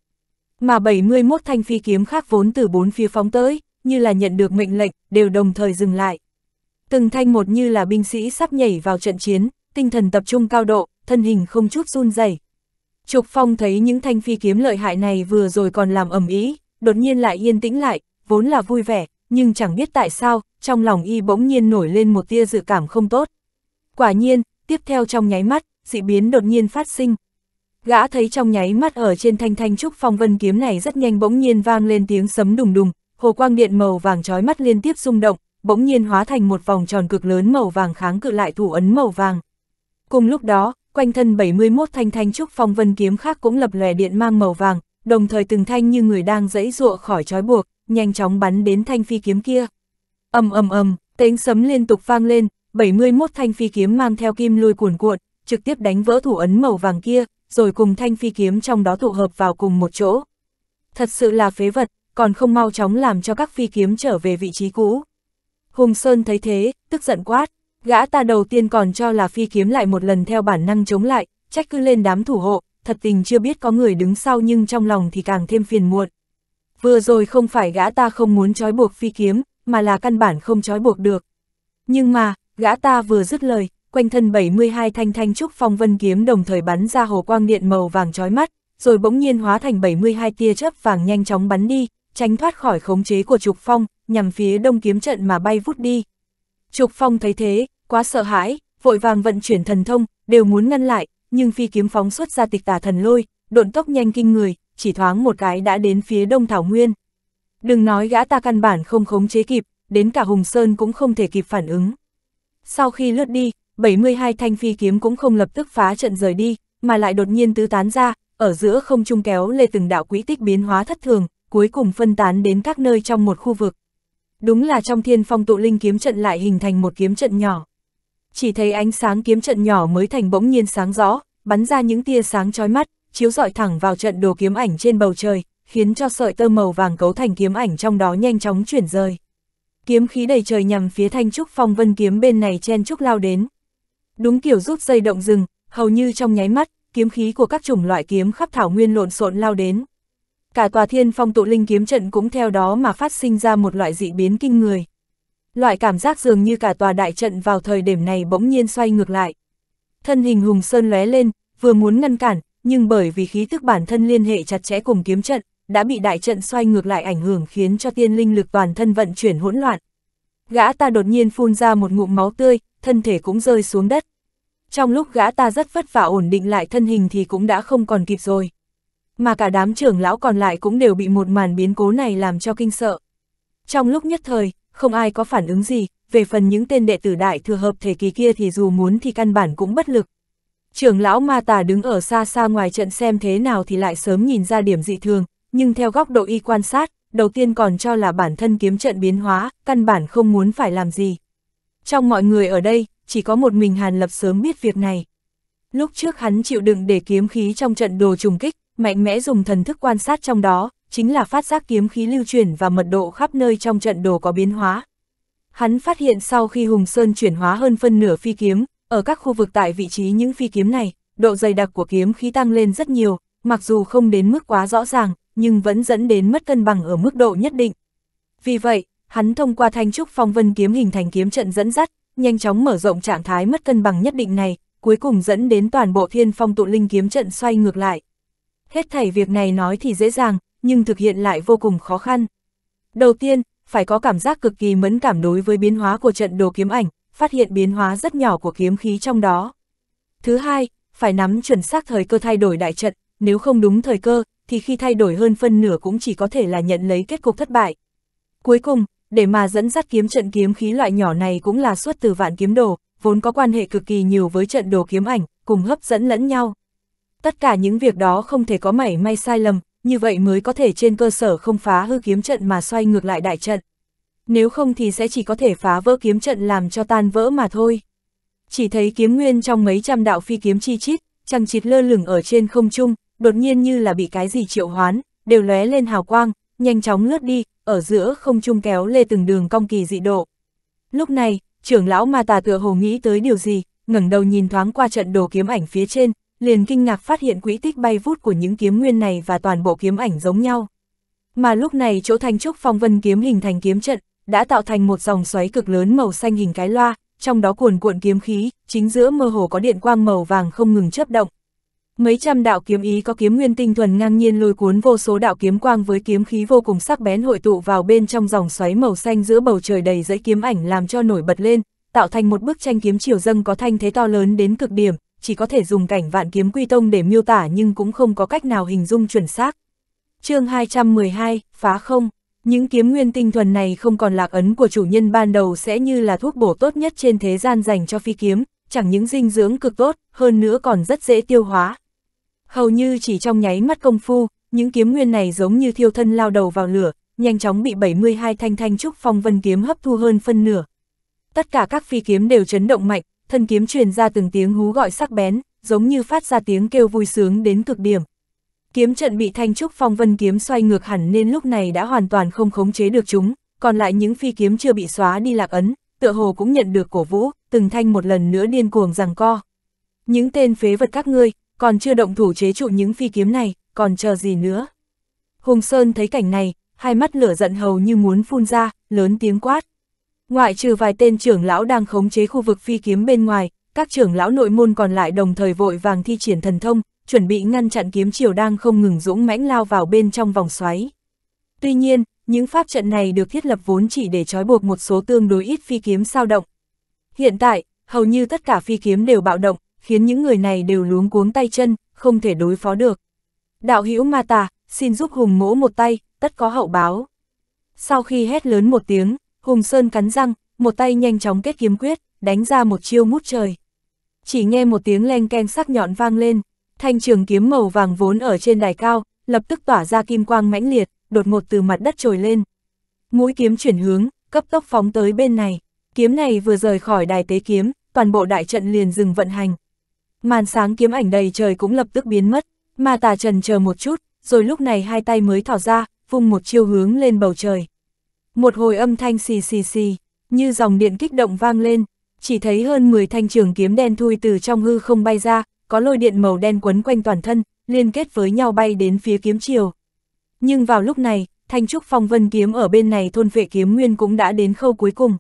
Mà 71 thanh phi kiếm khác vốn từ bốn phía phóng tới, như là nhận được mệnh lệnh, đều đồng thời dừng lại. Từng thanh một như là binh sĩ sắp nhảy vào trận chiến, tinh thần tập trung cao độ, thân hình không chút run rẩy. Trục Phong thấy những thanh phi kiếm lợi hại này vừa rồi còn làm ầm ý, đột nhiên lại yên tĩnh lại, vốn là vui vẻ, nhưng chẳng biết tại sao, trong lòng y bỗng nhiên nổi lên một tia dự cảm không tốt. Quả nhiên, tiếp theo trong nháy mắt, dị biến đột nhiên phát sinh. Gã thấy trong nháy mắt ở trên thanh thanh trúc phong vân kiếm này rất nhanh bỗng nhiên vang lên tiếng sấm đùng đùng, hồ quang điện màu vàng trói mắt liên tiếp rung động, bỗng nhiên hóa thành một vòng tròn cực lớn màu vàng kháng cự lại thủ ấn màu vàng. Cùng lúc đó, quanh thân 71 thanh thanh trúc phong vân kiếm khác cũng lập lòe điện mang màu vàng, đồng thời từng thanh như người đang dẫy dụa khỏi trói buộc, nhanh chóng bắn đến thanh phi kiếm kia. Ầm ầm ầm, tiếng sấm liên tục vang lên, 71 thanh phi kiếm mang theo kim lôi cuồn cuộn, trực tiếp đánh vỡ thủ ấn màu vàng kia, rồi cùng thanh phi kiếm trong đó tụ hợp vào cùng một chỗ. Thật sự là phế vật, còn không mau chóng làm cho các phi kiếm trở về vị trí cũ. Hùng Sơn thấy thế, tức giận quát, gã ta đầu tiên còn cho là phi kiếm lại một lần theo bản năng chống lại, trách cứ lên đám thủ hộ, thật tình chưa biết có người đứng sau nhưng trong lòng thì càng thêm phiền muộn. Vừa rồi không phải gã ta không muốn trói buộc phi kiếm, mà là căn bản không trói buộc được. Nhưng mà, gã ta vừa dứt lời, quanh thân 72 thanh thanh trúc phong vân kiếm đồng thời bắn ra hồ quang điện màu vàng trói mắt, rồi bỗng nhiên hóa thành 72 tia chớp vàng nhanh chóng bắn đi, tránh thoát khỏi khống chế của trục phong, nhằm phía đông kiếm trận mà bay vút đi. Trục Phong thấy thế, quá sợ hãi, vội vàng vận chuyển thần thông, đều muốn ngăn lại, nhưng phi kiếm phóng xuất ra tịch tà thần lôi, độn tốc nhanh kinh người, chỉ thoáng một cái đã đến phía đông thảo nguyên. Đừng nói gã ta căn bản không khống chế kịp, đến cả Hùng Sơn cũng không thể kịp phản ứng. Sau khi lướt đi, 72 thanh phi kiếm cũng không lập tức phá trận rời đi, mà lại đột nhiên tứ tán ra, ở giữa không trung kéo lê từng đạo quỹ tích biến hóa thất thường, cuối cùng phân tán đến các nơi trong một khu vực đúng là trong thiên phong tụ linh kiếm trận lại hình thành một kiếm trận nhỏ. Chỉ thấy ánh sáng kiếm trận nhỏ mới thành bỗng nhiên sáng rõ, bắn ra những tia sáng chói mắt, chiếu rọi thẳng vào trận đồ kiếm ảnh trên bầu trời, khiến cho sợi tơ màu vàng cấu thành kiếm ảnh trong đó nhanh chóng chuyển rời. Kiếm khí đầy trời nhằm phía thanh trúc phong vân kiếm bên này chen trúc lao đến. Đúng kiểu rút dây động rừng, hầu như trong nháy mắt, kiếm khí của các chủng loại kiếm khắp thảo nguyên lộn xộn lao đến cả tòa thiên phong tụ linh kiếm trận cũng theo đó mà phát sinh ra một loại dị biến kinh người. Loại cảm giác dường như cả tòa đại trận vào thời điểm này bỗng nhiên xoay ngược lại. Thân hình Hùng Sơn lóe lên, vừa muốn ngăn cản, nhưng bởi vì khí thức bản thân liên hệ chặt chẽ cùng kiếm trận, đã bị đại trận xoay ngược lại ảnh hưởng khiến cho tiên linh lực toàn thân vận chuyển hỗn loạn. Gã ta đột nhiên phun ra một ngụm máu tươi, thân thể cũng rơi xuống đất. Trong lúc gã ta rất vất vả ổn định lại thân hình thì cũng đã không còn kịp rồi mà cả đám trưởng lão còn lại cũng đều bị một màn biến cố này làm cho kinh sợ. Trong lúc nhất thời, không ai có phản ứng gì, về phần những tên đệ tử đại thừa hợp thể kỳ kia thì dù muốn thì căn bản cũng bất lực. Trưởng lão ma tà đứng ở xa xa ngoài trận xem thế nào thì lại sớm nhìn ra điểm dị thường, nhưng theo góc độ y quan sát, đầu tiên còn cho là bản thân kiếm trận biến hóa, căn bản không muốn phải làm gì. Trong mọi người ở đây, chỉ có một mình Hàn Lập sớm biết việc này. Lúc trước hắn chịu đựng để kiếm khí trong trận đồ trùng kích, mạnh mẽ dùng thần thức quan sát trong đó, chính là phát giác kiếm khí lưu chuyển và mật độ khắp nơi trong trận đồ có biến hóa. Hắn phát hiện sau khi Hùng Sơn chuyển hóa hơn phân nửa phi kiếm, ở các khu vực tại vị trí những phi kiếm này, độ dày đặc của kiếm khí tăng lên rất nhiều, mặc dù không đến mức quá rõ ràng, nhưng vẫn dẫn đến mất cân bằng ở mức độ nhất định. Vì vậy, hắn thông qua thanh trúc phong vân kiếm hình thành kiếm trận dẫn dắt, nhanh chóng mở rộng trạng thái mất cân bằng nhất định này, cuối cùng dẫn đến toàn bộ thiên phong tụ linh kiếm trận xoay ngược lại hết thảy việc này nói thì dễ dàng, nhưng thực hiện lại vô cùng khó khăn. Đầu tiên, phải có cảm giác cực kỳ mẫn cảm đối với biến hóa của trận đồ kiếm ảnh, phát hiện biến hóa rất nhỏ của kiếm khí trong đó. Thứ hai, phải nắm chuẩn xác thời cơ thay đổi đại trận, nếu không đúng thời cơ, thì khi thay đổi hơn phân nửa cũng chỉ có thể là nhận lấy kết cục thất bại. Cuối cùng, để mà dẫn dắt kiếm trận kiếm khí loại nhỏ này cũng là xuất từ vạn kiếm đồ, vốn có quan hệ cực kỳ nhiều với trận đồ kiếm ảnh, cùng hấp dẫn lẫn nhau tất cả những việc đó không thể có mảy may sai lầm, như vậy mới có thể trên cơ sở không phá hư kiếm trận mà xoay ngược lại đại trận. Nếu không thì sẽ chỉ có thể phá vỡ kiếm trận làm cho tan vỡ mà thôi. Chỉ thấy kiếm nguyên trong mấy trăm đạo phi kiếm chi chít, chằng chịt lơ lửng ở trên không trung, đột nhiên như là bị cái gì triệu hoán, đều lóe lên hào quang, nhanh chóng lướt đi, ở giữa không trung kéo lê từng đường cong kỳ dị độ. Lúc này, trưởng lão ma tà tựa hồ nghĩ tới điều gì, ngẩng đầu nhìn thoáng qua trận đồ kiếm ảnh phía trên, liền kinh ngạc phát hiện quỹ tích bay vút của những kiếm nguyên này và toàn bộ kiếm ảnh giống nhau. Mà lúc này chỗ thanh trúc phong vân kiếm hình thành kiếm trận, đã tạo thành một dòng xoáy cực lớn màu xanh hình cái loa, trong đó cuồn cuộn kiếm khí, chính giữa mơ hồ có điện quang màu vàng không ngừng chớp động. Mấy trăm đạo kiếm ý có kiếm nguyên tinh thuần ngang nhiên lôi cuốn vô số đạo kiếm quang với kiếm khí vô cùng sắc bén hội tụ vào bên trong dòng xoáy màu xanh giữa bầu trời đầy dãy kiếm ảnh làm cho nổi bật lên, tạo thành một bức tranh kiếm chiều dâng có thanh thế to lớn đến cực điểm, chỉ có thể dùng cảnh vạn kiếm quy tông để miêu tả nhưng cũng không có cách nào hình dung chuẩn xác. chương 212, phá không, những kiếm nguyên tinh thuần này không còn lạc ấn của chủ nhân ban đầu sẽ như là thuốc bổ tốt nhất trên thế gian dành cho phi kiếm, chẳng những dinh dưỡng cực tốt, hơn nữa còn rất dễ tiêu hóa. Hầu như chỉ trong nháy mắt công phu, những kiếm nguyên này giống như thiêu thân lao đầu vào lửa, nhanh chóng bị 72 thanh thanh trúc phong vân kiếm hấp thu hơn phân nửa. Tất cả các phi kiếm đều chấn động mạnh, thân kiếm truyền ra từng tiếng hú gọi sắc bén, giống như phát ra tiếng kêu vui sướng đến cực điểm. Kiếm trận bị thanh trúc phong vân kiếm xoay ngược hẳn nên lúc này đã hoàn toàn không khống chế được chúng, còn lại những phi kiếm chưa bị xóa đi lạc ấn, tựa hồ cũng nhận được cổ vũ, từng thanh một lần nữa điên cuồng rằng co. Những tên phế vật các ngươi, còn chưa động thủ chế trụ những phi kiếm này, còn chờ gì nữa. Hùng Sơn thấy cảnh này, hai mắt lửa giận hầu như muốn phun ra, lớn tiếng quát. Ngoại trừ vài tên trưởng lão đang khống chế khu vực phi kiếm bên ngoài, các trưởng lão nội môn còn lại đồng thời vội vàng thi triển thần thông, chuẩn bị ngăn chặn kiếm chiều đang không ngừng dũng mãnh lao vào bên trong vòng xoáy. Tuy nhiên, những pháp trận này được thiết lập vốn chỉ để trói buộc một số tương đối ít phi kiếm sao động. Hiện tại, hầu như tất cả phi kiếm đều bạo động, khiến những người này đều luống cuống tay chân, không thể đối phó được. Đạo hữu ma tà, xin giúp hùng mỗ một tay, tất có hậu báo. Sau khi hét lớn một tiếng, Hùng Sơn cắn răng, một tay nhanh chóng kết kiếm quyết, đánh ra một chiêu mút trời. Chỉ nghe một tiếng len keng sắc nhọn vang lên, thanh trường kiếm màu vàng vốn ở trên đài cao, lập tức tỏa ra kim quang mãnh liệt, đột ngột từ mặt đất trồi lên. Mũi kiếm chuyển hướng, cấp tốc phóng tới bên này. Kiếm này vừa rời khỏi đài tế kiếm, toàn bộ đại trận liền dừng vận hành. Màn sáng kiếm ảnh đầy trời cũng lập tức biến mất, mà tà trần chờ một chút, rồi lúc này hai tay mới thỏ ra, vung một chiêu hướng lên bầu trời. Một hồi âm thanh xì xì xì, như dòng điện kích động vang lên, chỉ thấy hơn 10 thanh trường kiếm đen thui từ trong hư không bay ra, có lôi điện màu đen quấn quanh toàn thân, liên kết với nhau bay đến phía kiếm chiều. Nhưng vào lúc này, thanh trúc phong vân kiếm ở bên này thôn vệ kiếm nguyên cũng đã đến khâu cuối cùng.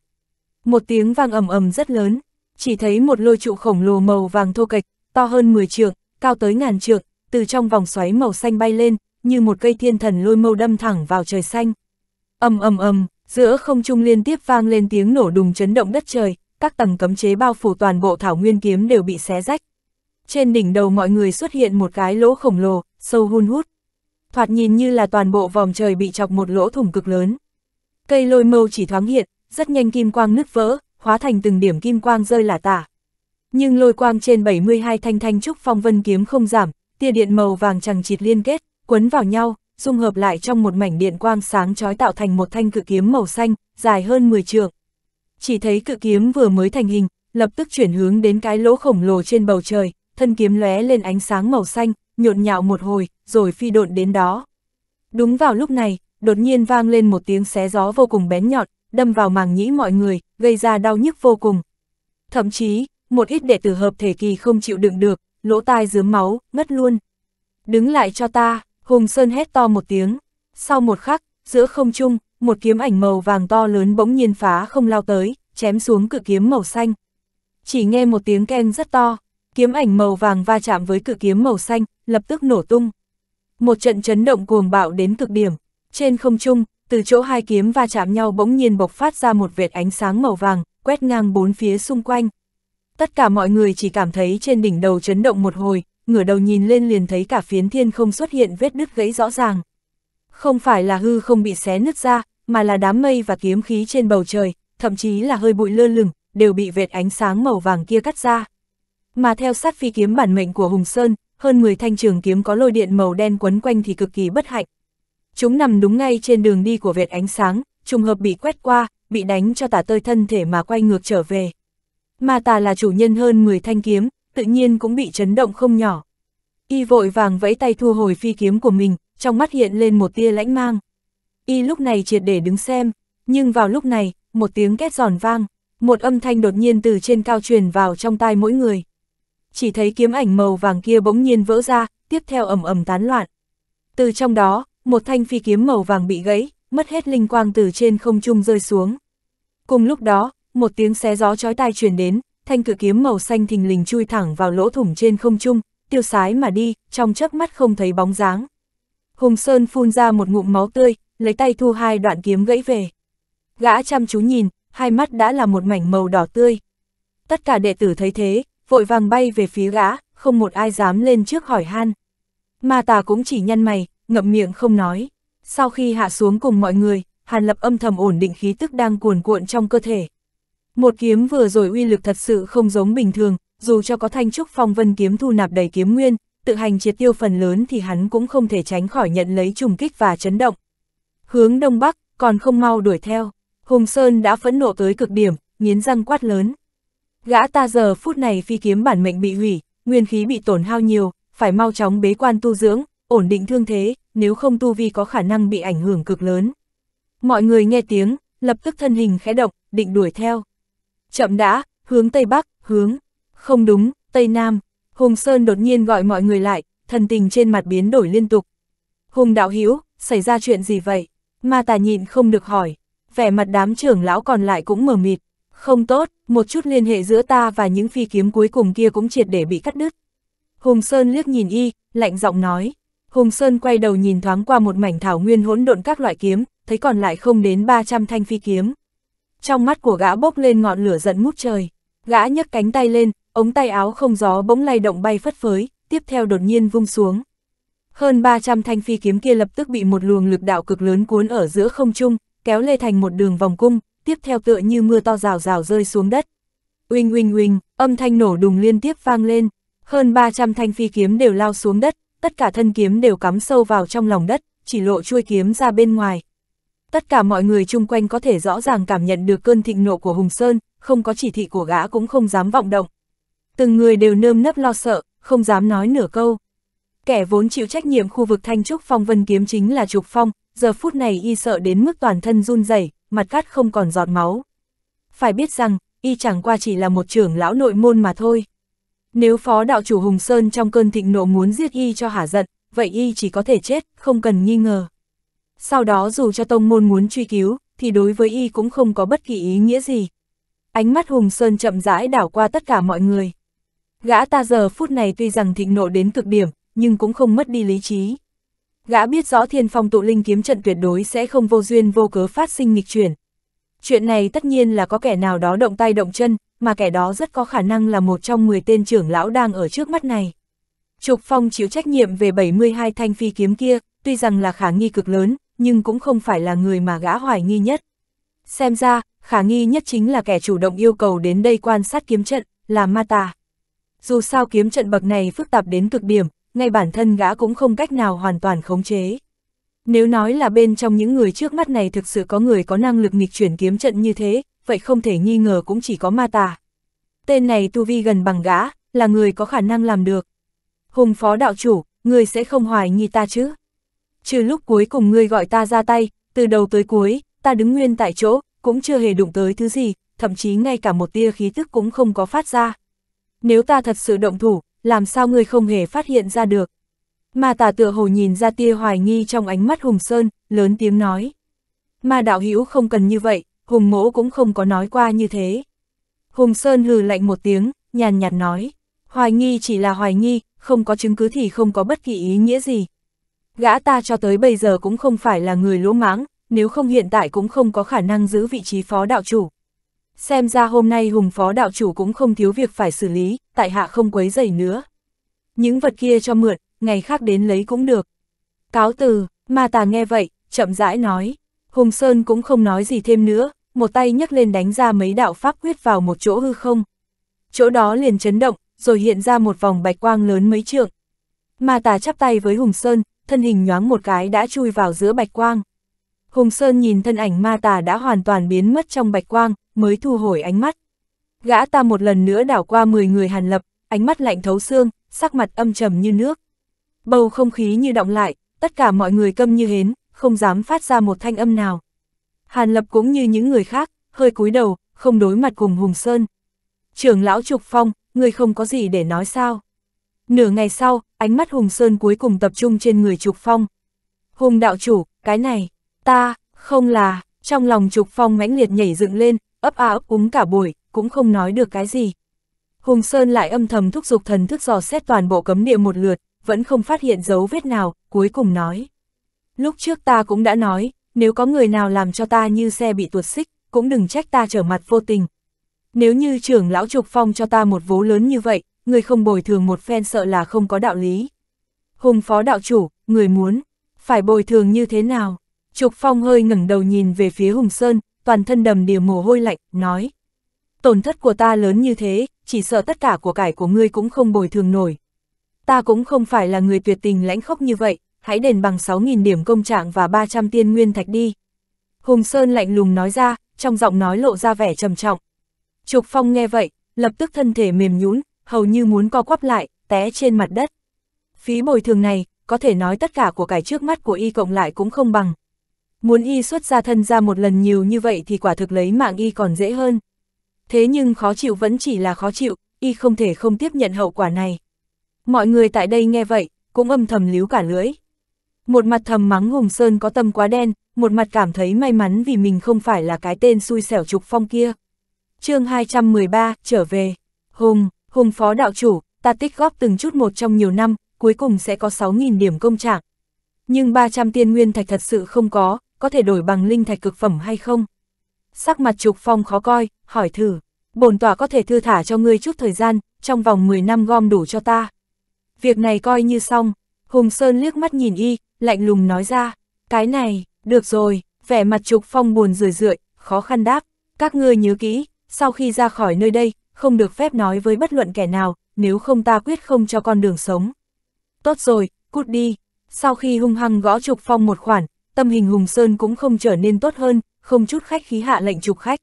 Một tiếng vang ầm ầm rất lớn, chỉ thấy một lôi trụ khổng lồ màu vàng thô kịch, to hơn 10 trượng, cao tới ngàn trượng, từ trong vòng xoáy màu xanh bay lên, như một cây thiên thần lôi mâu đâm thẳng vào trời xanh ầm ầm ầm, giữa không trung liên tiếp vang lên tiếng nổ đùng chấn động đất trời, các tầng cấm chế bao phủ toàn bộ thảo nguyên kiếm đều bị xé rách. Trên đỉnh đầu mọi người xuất hiện một cái lỗ khổng lồ, sâu hun hút. Thoạt nhìn như là toàn bộ vòng trời bị chọc một lỗ thủng cực lớn. Cây lôi mâu chỉ thoáng hiện, rất nhanh kim quang nứt vỡ, hóa thành từng điểm kim quang rơi lả tả. Nhưng lôi quang trên 72 thanh thanh trúc phong vân kiếm không giảm, tia điện màu vàng chẳng chịt liên kết, quấn vào nhau, dung hợp lại trong một mảnh điện quang sáng trói tạo thành một thanh cự kiếm màu xanh, dài hơn 10 trường. Chỉ thấy cự kiếm vừa mới thành hình, lập tức chuyển hướng đến cái lỗ khổng lồ trên bầu trời, thân kiếm lóe lên ánh sáng màu xanh, nhộn nhạo một hồi, rồi phi độn đến đó. Đúng vào lúc này, đột nhiên vang lên một tiếng xé gió vô cùng bén nhọn, đâm vào màng nhĩ mọi người, gây ra đau nhức vô cùng. Thậm chí, một ít đệ tử hợp thể kỳ không chịu đựng được, lỗ tai dướm máu, mất luôn. Đứng lại cho ta, Hùng Sơn hét to một tiếng. Sau một khắc, giữa không trung, một kiếm ảnh màu vàng to lớn bỗng nhiên phá không lao tới, chém xuống cự kiếm màu xanh. Chỉ nghe một tiếng ken rất to, kiếm ảnh màu vàng va chạm với cự kiếm màu xanh, lập tức nổ tung. Một trận chấn động cuồng bạo đến cực điểm, trên không trung, từ chỗ hai kiếm va chạm nhau bỗng nhiên bộc phát ra một vệt ánh sáng màu vàng, quét ngang bốn phía xung quanh. Tất cả mọi người chỉ cảm thấy trên đỉnh đầu chấn động một hồi, ngửa đầu nhìn lên liền thấy cả phiến thiên không xuất hiện vết đứt gãy rõ ràng. Không phải là hư không bị xé nứt ra, mà là đám mây và kiếm khí trên bầu trời, thậm chí là hơi bụi lơ lửng, đều bị vệt ánh sáng màu vàng kia cắt ra. Mà theo sát phi kiếm bản mệnh của Hùng Sơn, hơn 10 thanh trường kiếm có lôi điện màu đen quấn quanh thì cực kỳ bất hạnh. Chúng nằm đúng ngay trên đường đi của vệt ánh sáng, trùng hợp bị quét qua, bị đánh cho tả tơi thân thể mà quay ngược trở về. Mà tà là chủ nhân hơn 10 thanh kiếm, tự nhiên cũng bị chấn động không nhỏ. Y vội vàng vẫy tay thu hồi phi kiếm của mình, trong mắt hiện lên một tia lãnh mang. Y lúc này triệt để đứng xem, nhưng vào lúc này, một tiếng két giòn vang, một âm thanh đột nhiên từ trên cao truyền vào trong tai mỗi người. Chỉ thấy kiếm ảnh màu vàng kia bỗng nhiên vỡ ra, tiếp theo ầm ầm tán loạn. Từ trong đó, một thanh phi kiếm màu vàng bị gãy, mất hết linh quang từ trên không trung rơi xuống. Cùng lúc đó, một tiếng xé gió chói tai truyền đến, thanh cử kiếm màu xanh thình lình chui thẳng vào lỗ thủng trên không trung, tiêu sái mà đi, trong chớp mắt không thấy bóng dáng. Hùng Sơn phun ra một ngụm máu tươi, lấy tay thu hai đoạn kiếm gãy về. Gã chăm chú nhìn, hai mắt đã là một mảnh màu đỏ tươi. Tất cả đệ tử thấy thế, vội vàng bay về phía gã, không một ai dám lên trước hỏi han. Mà tà cũng chỉ nhăn mày, ngậm miệng không nói. Sau khi hạ xuống cùng mọi người, Hàn Lập âm thầm ổn định khí tức đang cuồn cuộn trong cơ thể. Một kiếm vừa rồi uy lực thật sự không giống bình thường, dù cho có thanh trúc phong vân kiếm thu nạp đầy kiếm nguyên, tự hành triệt tiêu phần lớn thì hắn cũng không thể tránh khỏi nhận lấy trùng kích và chấn động. Hướng đông bắc, còn không mau đuổi theo, Hùng Sơn đã phẫn nộ tới cực điểm, nghiến răng quát lớn. Gã ta giờ phút này phi kiếm bản mệnh bị hủy, nguyên khí bị tổn hao nhiều, phải mau chóng bế quan tu dưỡng, ổn định thương thế, nếu không tu vi có khả năng bị ảnh hưởng cực lớn. Mọi người nghe tiếng, lập tức thân hình khẽ động, định đuổi theo. Chậm đã, hướng Tây Bắc, hướng, không đúng, Tây Nam. Hùng Sơn đột nhiên gọi mọi người lại, thần tình trên mặt biến đổi liên tục. Hùng đạo Hữu xảy ra chuyện gì vậy? Ma tà nhịn không được hỏi, vẻ mặt đám trưởng lão còn lại cũng mờ mịt. Không tốt, một chút liên hệ giữa ta và những phi kiếm cuối cùng kia cũng triệt để bị cắt đứt. Hùng Sơn liếc nhìn y, lạnh giọng nói. Hùng Sơn quay đầu nhìn thoáng qua một mảnh thảo nguyên hỗn độn các loại kiếm, thấy còn lại không đến 300 thanh phi kiếm trong mắt của gã bốc lên ngọn lửa giận ngút trời. Gã nhấc cánh tay lên, ống tay áo không gió bỗng lay động bay phất phới, tiếp theo đột nhiên vung xuống. Hơn 300 thanh phi kiếm kia lập tức bị một luồng lực đạo cực lớn cuốn ở giữa không trung, kéo lê thành một đường vòng cung, tiếp theo tựa như mưa to rào rào rơi xuống đất. Uinh uinh uinh, âm thanh nổ đùng liên tiếp vang lên, hơn 300 thanh phi kiếm đều lao xuống đất, tất cả thân kiếm đều cắm sâu vào trong lòng đất, chỉ lộ chuôi kiếm ra bên ngoài, Tất cả mọi người chung quanh có thể rõ ràng cảm nhận được cơn thịnh nộ của Hùng Sơn, không có chỉ thị của gã cũng không dám vọng động. Từng người đều nơm nấp lo sợ, không dám nói nửa câu. Kẻ vốn chịu trách nhiệm khu vực Thanh Trúc Phong Vân Kiếm chính là Trục Phong, giờ phút này y sợ đến mức toàn thân run rẩy, mặt cắt không còn giọt máu. Phải biết rằng, y chẳng qua chỉ là một trưởng lão nội môn mà thôi. Nếu phó đạo chủ Hùng Sơn trong cơn thịnh nộ muốn giết y cho hả giận, vậy y chỉ có thể chết, không cần nghi ngờ sau đó dù cho tông môn muốn truy cứu, thì đối với y cũng không có bất kỳ ý nghĩa gì. Ánh mắt Hùng Sơn chậm rãi đảo qua tất cả mọi người. Gã ta giờ phút này tuy rằng thịnh nộ đến cực điểm, nhưng cũng không mất đi lý trí. Gã biết rõ thiên phong tụ linh kiếm trận tuyệt đối sẽ không vô duyên vô cớ phát sinh nghịch chuyển. Chuyện này tất nhiên là có kẻ nào đó động tay động chân, mà kẻ đó rất có khả năng là một trong 10 tên trưởng lão đang ở trước mắt này. Trục Phong chịu trách nhiệm về 72 thanh phi kiếm kia, tuy rằng là khả nghi cực lớn, nhưng cũng không phải là người mà gã hoài nghi nhất. Xem ra, khả nghi nhất chính là kẻ chủ động yêu cầu đến đây quan sát kiếm trận, là mata. Dù sao kiếm trận bậc này phức tạp đến cực điểm, ngay bản thân gã cũng không cách nào hoàn toàn khống chế. Nếu nói là bên trong những người trước mắt này thực sự có người có năng lực nghịch chuyển kiếm trận như thế, vậy không thể nghi ngờ cũng chỉ có mata. Tên này tu vi gần bằng gã, là người có khả năng làm được. Hùng phó đạo chủ, người sẽ không hoài nghi ta chứ? trừ lúc cuối cùng ngươi gọi ta ra tay, từ đầu tới cuối, ta đứng nguyên tại chỗ, cũng chưa hề đụng tới thứ gì, thậm chí ngay cả một tia khí tức cũng không có phát ra. Nếu ta thật sự động thủ, làm sao ngươi không hề phát hiện ra được? Mà tà tựa hồ nhìn ra tia hoài nghi trong ánh mắt Hùng Sơn, lớn tiếng nói. Mà đạo hữu không cần như vậy, Hùng mỗ cũng không có nói qua như thế. Hùng Sơn hừ lạnh một tiếng, nhàn nhạt nói. Hoài nghi chỉ là hoài nghi, không có chứng cứ thì không có bất kỳ ý nghĩa gì gã ta cho tới bây giờ cũng không phải là người lỗ mãng, nếu không hiện tại cũng không có khả năng giữ vị trí phó đạo chủ. Xem ra hôm nay hùng phó đạo chủ cũng không thiếu việc phải xử lý, tại hạ không quấy dày nữa. Những vật kia cho mượn, ngày khác đến lấy cũng được. Cáo từ, ma tà nghe vậy, chậm rãi nói. Hùng Sơn cũng không nói gì thêm nữa, một tay nhấc lên đánh ra mấy đạo pháp quyết vào một chỗ hư không. Chỗ đó liền chấn động, rồi hiện ra một vòng bạch quang lớn mấy trượng. Ma tà chắp tay với Hùng Sơn, thân hình nhoáng một cái đã chui vào giữa bạch quang. Hùng Sơn nhìn thân ảnh ma tà đã hoàn toàn biến mất trong bạch quang, mới thu hồi ánh mắt. Gã ta một lần nữa đảo qua 10 người hàn lập, ánh mắt lạnh thấu xương, sắc mặt âm trầm như nước. Bầu không khí như động lại, tất cả mọi người câm như hến, không dám phát ra một thanh âm nào. Hàn lập cũng như những người khác, hơi cúi đầu, không đối mặt cùng Hùng Sơn. Trưởng lão Trục Phong, người không có gì để nói sao. Nửa ngày sau, ánh mắt Hùng Sơn cuối cùng tập trung trên người Trục Phong. Hùng đạo chủ, cái này, ta, không là, trong lòng Trục Phong mãnh liệt nhảy dựng lên, ấp a ấp úng cả buổi, cũng không nói được cái gì. Hùng Sơn lại âm thầm thúc giục thần thức dò xét toàn bộ cấm địa một lượt, vẫn không phát hiện dấu vết nào, cuối cùng nói. Lúc trước ta cũng đã nói, nếu có người nào làm cho ta như xe bị tuột xích, cũng đừng trách ta trở mặt vô tình. Nếu như trưởng lão Trục Phong cho ta một vố lớn như vậy, người không bồi thường một phen sợ là không có đạo lý. Hùng phó đạo chủ, người muốn, phải bồi thường như thế nào? Trục Phong hơi ngẩng đầu nhìn về phía Hùng Sơn, toàn thân đầm đìa mồ hôi lạnh, nói. Tổn thất của ta lớn như thế, chỉ sợ tất cả của cải của ngươi cũng không bồi thường nổi. Ta cũng không phải là người tuyệt tình lãnh khốc như vậy, hãy đền bằng 6.000 điểm công trạng và 300 tiên nguyên thạch đi. Hùng Sơn lạnh lùng nói ra, trong giọng nói lộ ra vẻ trầm trọng. Trục Phong nghe vậy, lập tức thân thể mềm nhũn hầu như muốn co quắp lại, té trên mặt đất. Phí bồi thường này, có thể nói tất cả của cải trước mắt của y cộng lại cũng không bằng. Muốn y xuất ra thân ra một lần nhiều như vậy thì quả thực lấy mạng y còn dễ hơn. Thế nhưng khó chịu vẫn chỉ là khó chịu, y không thể không tiếp nhận hậu quả này. Mọi người tại đây nghe vậy, cũng âm thầm líu cả lưỡi. Một mặt thầm mắng Hùng Sơn có tâm quá đen, một mặt cảm thấy may mắn vì mình không phải là cái tên xui xẻo trục phong kia. chương 213, trở về. Hùng, Hùng phó đạo chủ, ta tích góp từng chút một trong nhiều năm, cuối cùng sẽ có 6.000 điểm công trạng. Nhưng 300 tiên nguyên thạch thật sự không có, có thể đổi bằng linh thạch cực phẩm hay không? Sắc mặt trục phong khó coi, hỏi thử. Bổn tỏa có thể thư thả cho ngươi chút thời gian, trong vòng 10 năm gom đủ cho ta. Việc này coi như xong, Hùng Sơn liếc mắt nhìn y, lạnh lùng nói ra. Cái này, được rồi, vẻ mặt trục phong buồn rười rượi, khó khăn đáp. Các ngươi nhớ kỹ, sau khi ra khỏi nơi đây, không được phép nói với bất luận kẻ nào, nếu không ta quyết không cho con đường sống. Tốt rồi, cút đi. Sau khi hung hăng gõ Trục Phong một khoản, tâm hình Hùng Sơn cũng không trở nên tốt hơn, không chút khách khí hạ lệnh Trục khách.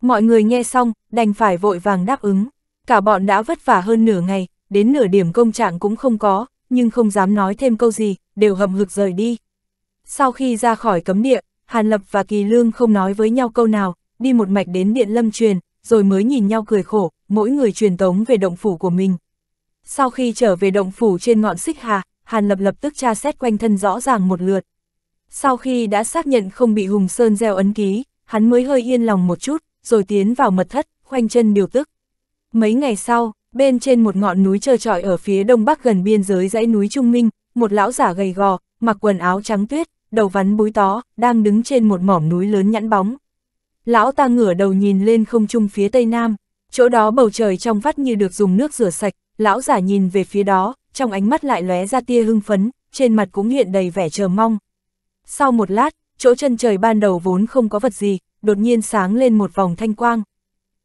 Mọi người nghe xong, đành phải vội vàng đáp ứng. Cả bọn đã vất vả hơn nửa ngày, đến nửa điểm công trạng cũng không có, nhưng không dám nói thêm câu gì, đều hậm hực rời đi. Sau khi ra khỏi cấm địa, Hàn Lập và Kỳ Lương không nói với nhau câu nào, đi một mạch đến Điện Lâm Truyền, rồi mới nhìn nhau cười khổ, mỗi người truyền tống về động phủ của mình. Sau khi trở về động phủ trên ngọn xích hà, Hàn Lập lập tức tra xét quanh thân rõ ràng một lượt. Sau khi đã xác nhận không bị Hùng Sơn gieo ấn ký, hắn mới hơi yên lòng một chút, rồi tiến vào mật thất, khoanh chân điều tức. Mấy ngày sau, bên trên một ngọn núi trơ trọi ở phía đông bắc gần biên giới dãy núi Trung Minh, một lão giả gầy gò, mặc quần áo trắng tuyết, đầu vắn búi tó, đang đứng trên một mỏm núi lớn nhẵn bóng, lão ta ngửa đầu nhìn lên không trung phía tây nam, chỗ đó bầu trời trong vắt như được dùng nước rửa sạch, lão giả nhìn về phía đó, trong ánh mắt lại lóe ra tia hưng phấn, trên mặt cũng hiện đầy vẻ chờ mong. Sau một lát, chỗ chân trời ban đầu vốn không có vật gì, đột nhiên sáng lên một vòng thanh quang.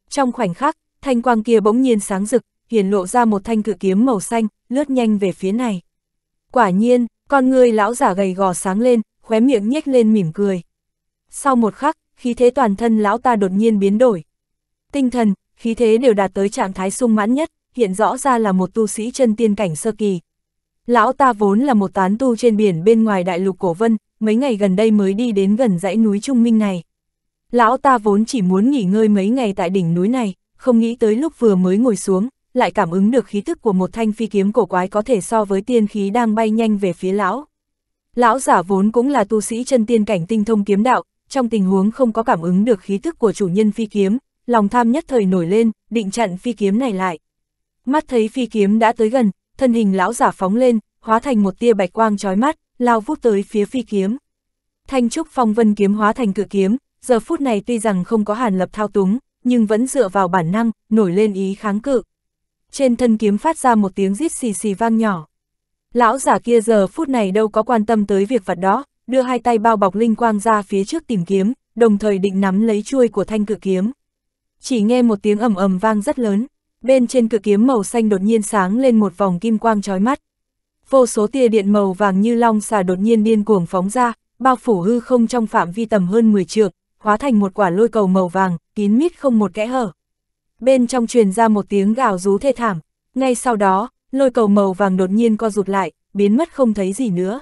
Trong khoảnh khắc, thanh quang kia bỗng nhiên sáng rực, hiển lộ ra một thanh cự kiếm màu xanh, lướt nhanh về phía này. Quả nhiên, con người lão giả gầy gò sáng lên, khóe miệng nhếch lên mỉm cười. Sau một khắc, khí thế toàn thân lão ta đột nhiên biến đổi. Tinh thần, khí thế đều đạt tới trạng thái sung mãn nhất, hiện rõ ra là một tu sĩ chân tiên cảnh sơ kỳ. Lão ta vốn là một tán tu trên biển bên ngoài đại lục cổ vân, mấy ngày gần đây mới đi đến gần dãy núi Trung Minh này. Lão ta vốn chỉ muốn nghỉ ngơi mấy ngày tại đỉnh núi này, không nghĩ tới lúc vừa mới ngồi xuống, lại cảm ứng được khí thức của một thanh phi kiếm cổ quái có thể so với tiên khí đang bay nhanh về phía lão. Lão giả vốn cũng là tu sĩ chân tiên cảnh tinh thông kiếm đạo, trong tình huống không có cảm ứng được khí thức của chủ nhân phi kiếm, lòng tham nhất thời nổi lên, định chặn phi kiếm này lại. Mắt thấy phi kiếm đã tới gần, thân hình lão giả phóng lên, hóa thành một tia bạch quang chói mắt, lao vút tới phía phi kiếm. Thanh trúc phong vân kiếm hóa thành cự kiếm, giờ phút này tuy rằng không có hàn lập thao túng, nhưng vẫn dựa vào bản năng, nổi lên ý kháng cự. Trên thân kiếm phát ra một tiếng rít xì xì vang nhỏ. Lão giả kia giờ phút này đâu có quan tâm tới việc vật đó, đưa hai tay bao bọc linh quang ra phía trước tìm kiếm, đồng thời định nắm lấy chuôi của thanh cự kiếm. Chỉ nghe một tiếng ầm ầm vang rất lớn, bên trên cự kiếm màu xanh đột nhiên sáng lên một vòng kim quang chói mắt. Vô số tia điện màu vàng như long xà đột nhiên điên cuồng phóng ra, bao phủ hư không trong phạm vi tầm hơn 10 trượng, hóa thành một quả lôi cầu màu vàng, kín mít không một kẽ hở. Bên trong truyền ra một tiếng gào rú thê thảm, ngay sau đó, lôi cầu màu vàng đột nhiên co rụt lại, biến mất không thấy gì nữa.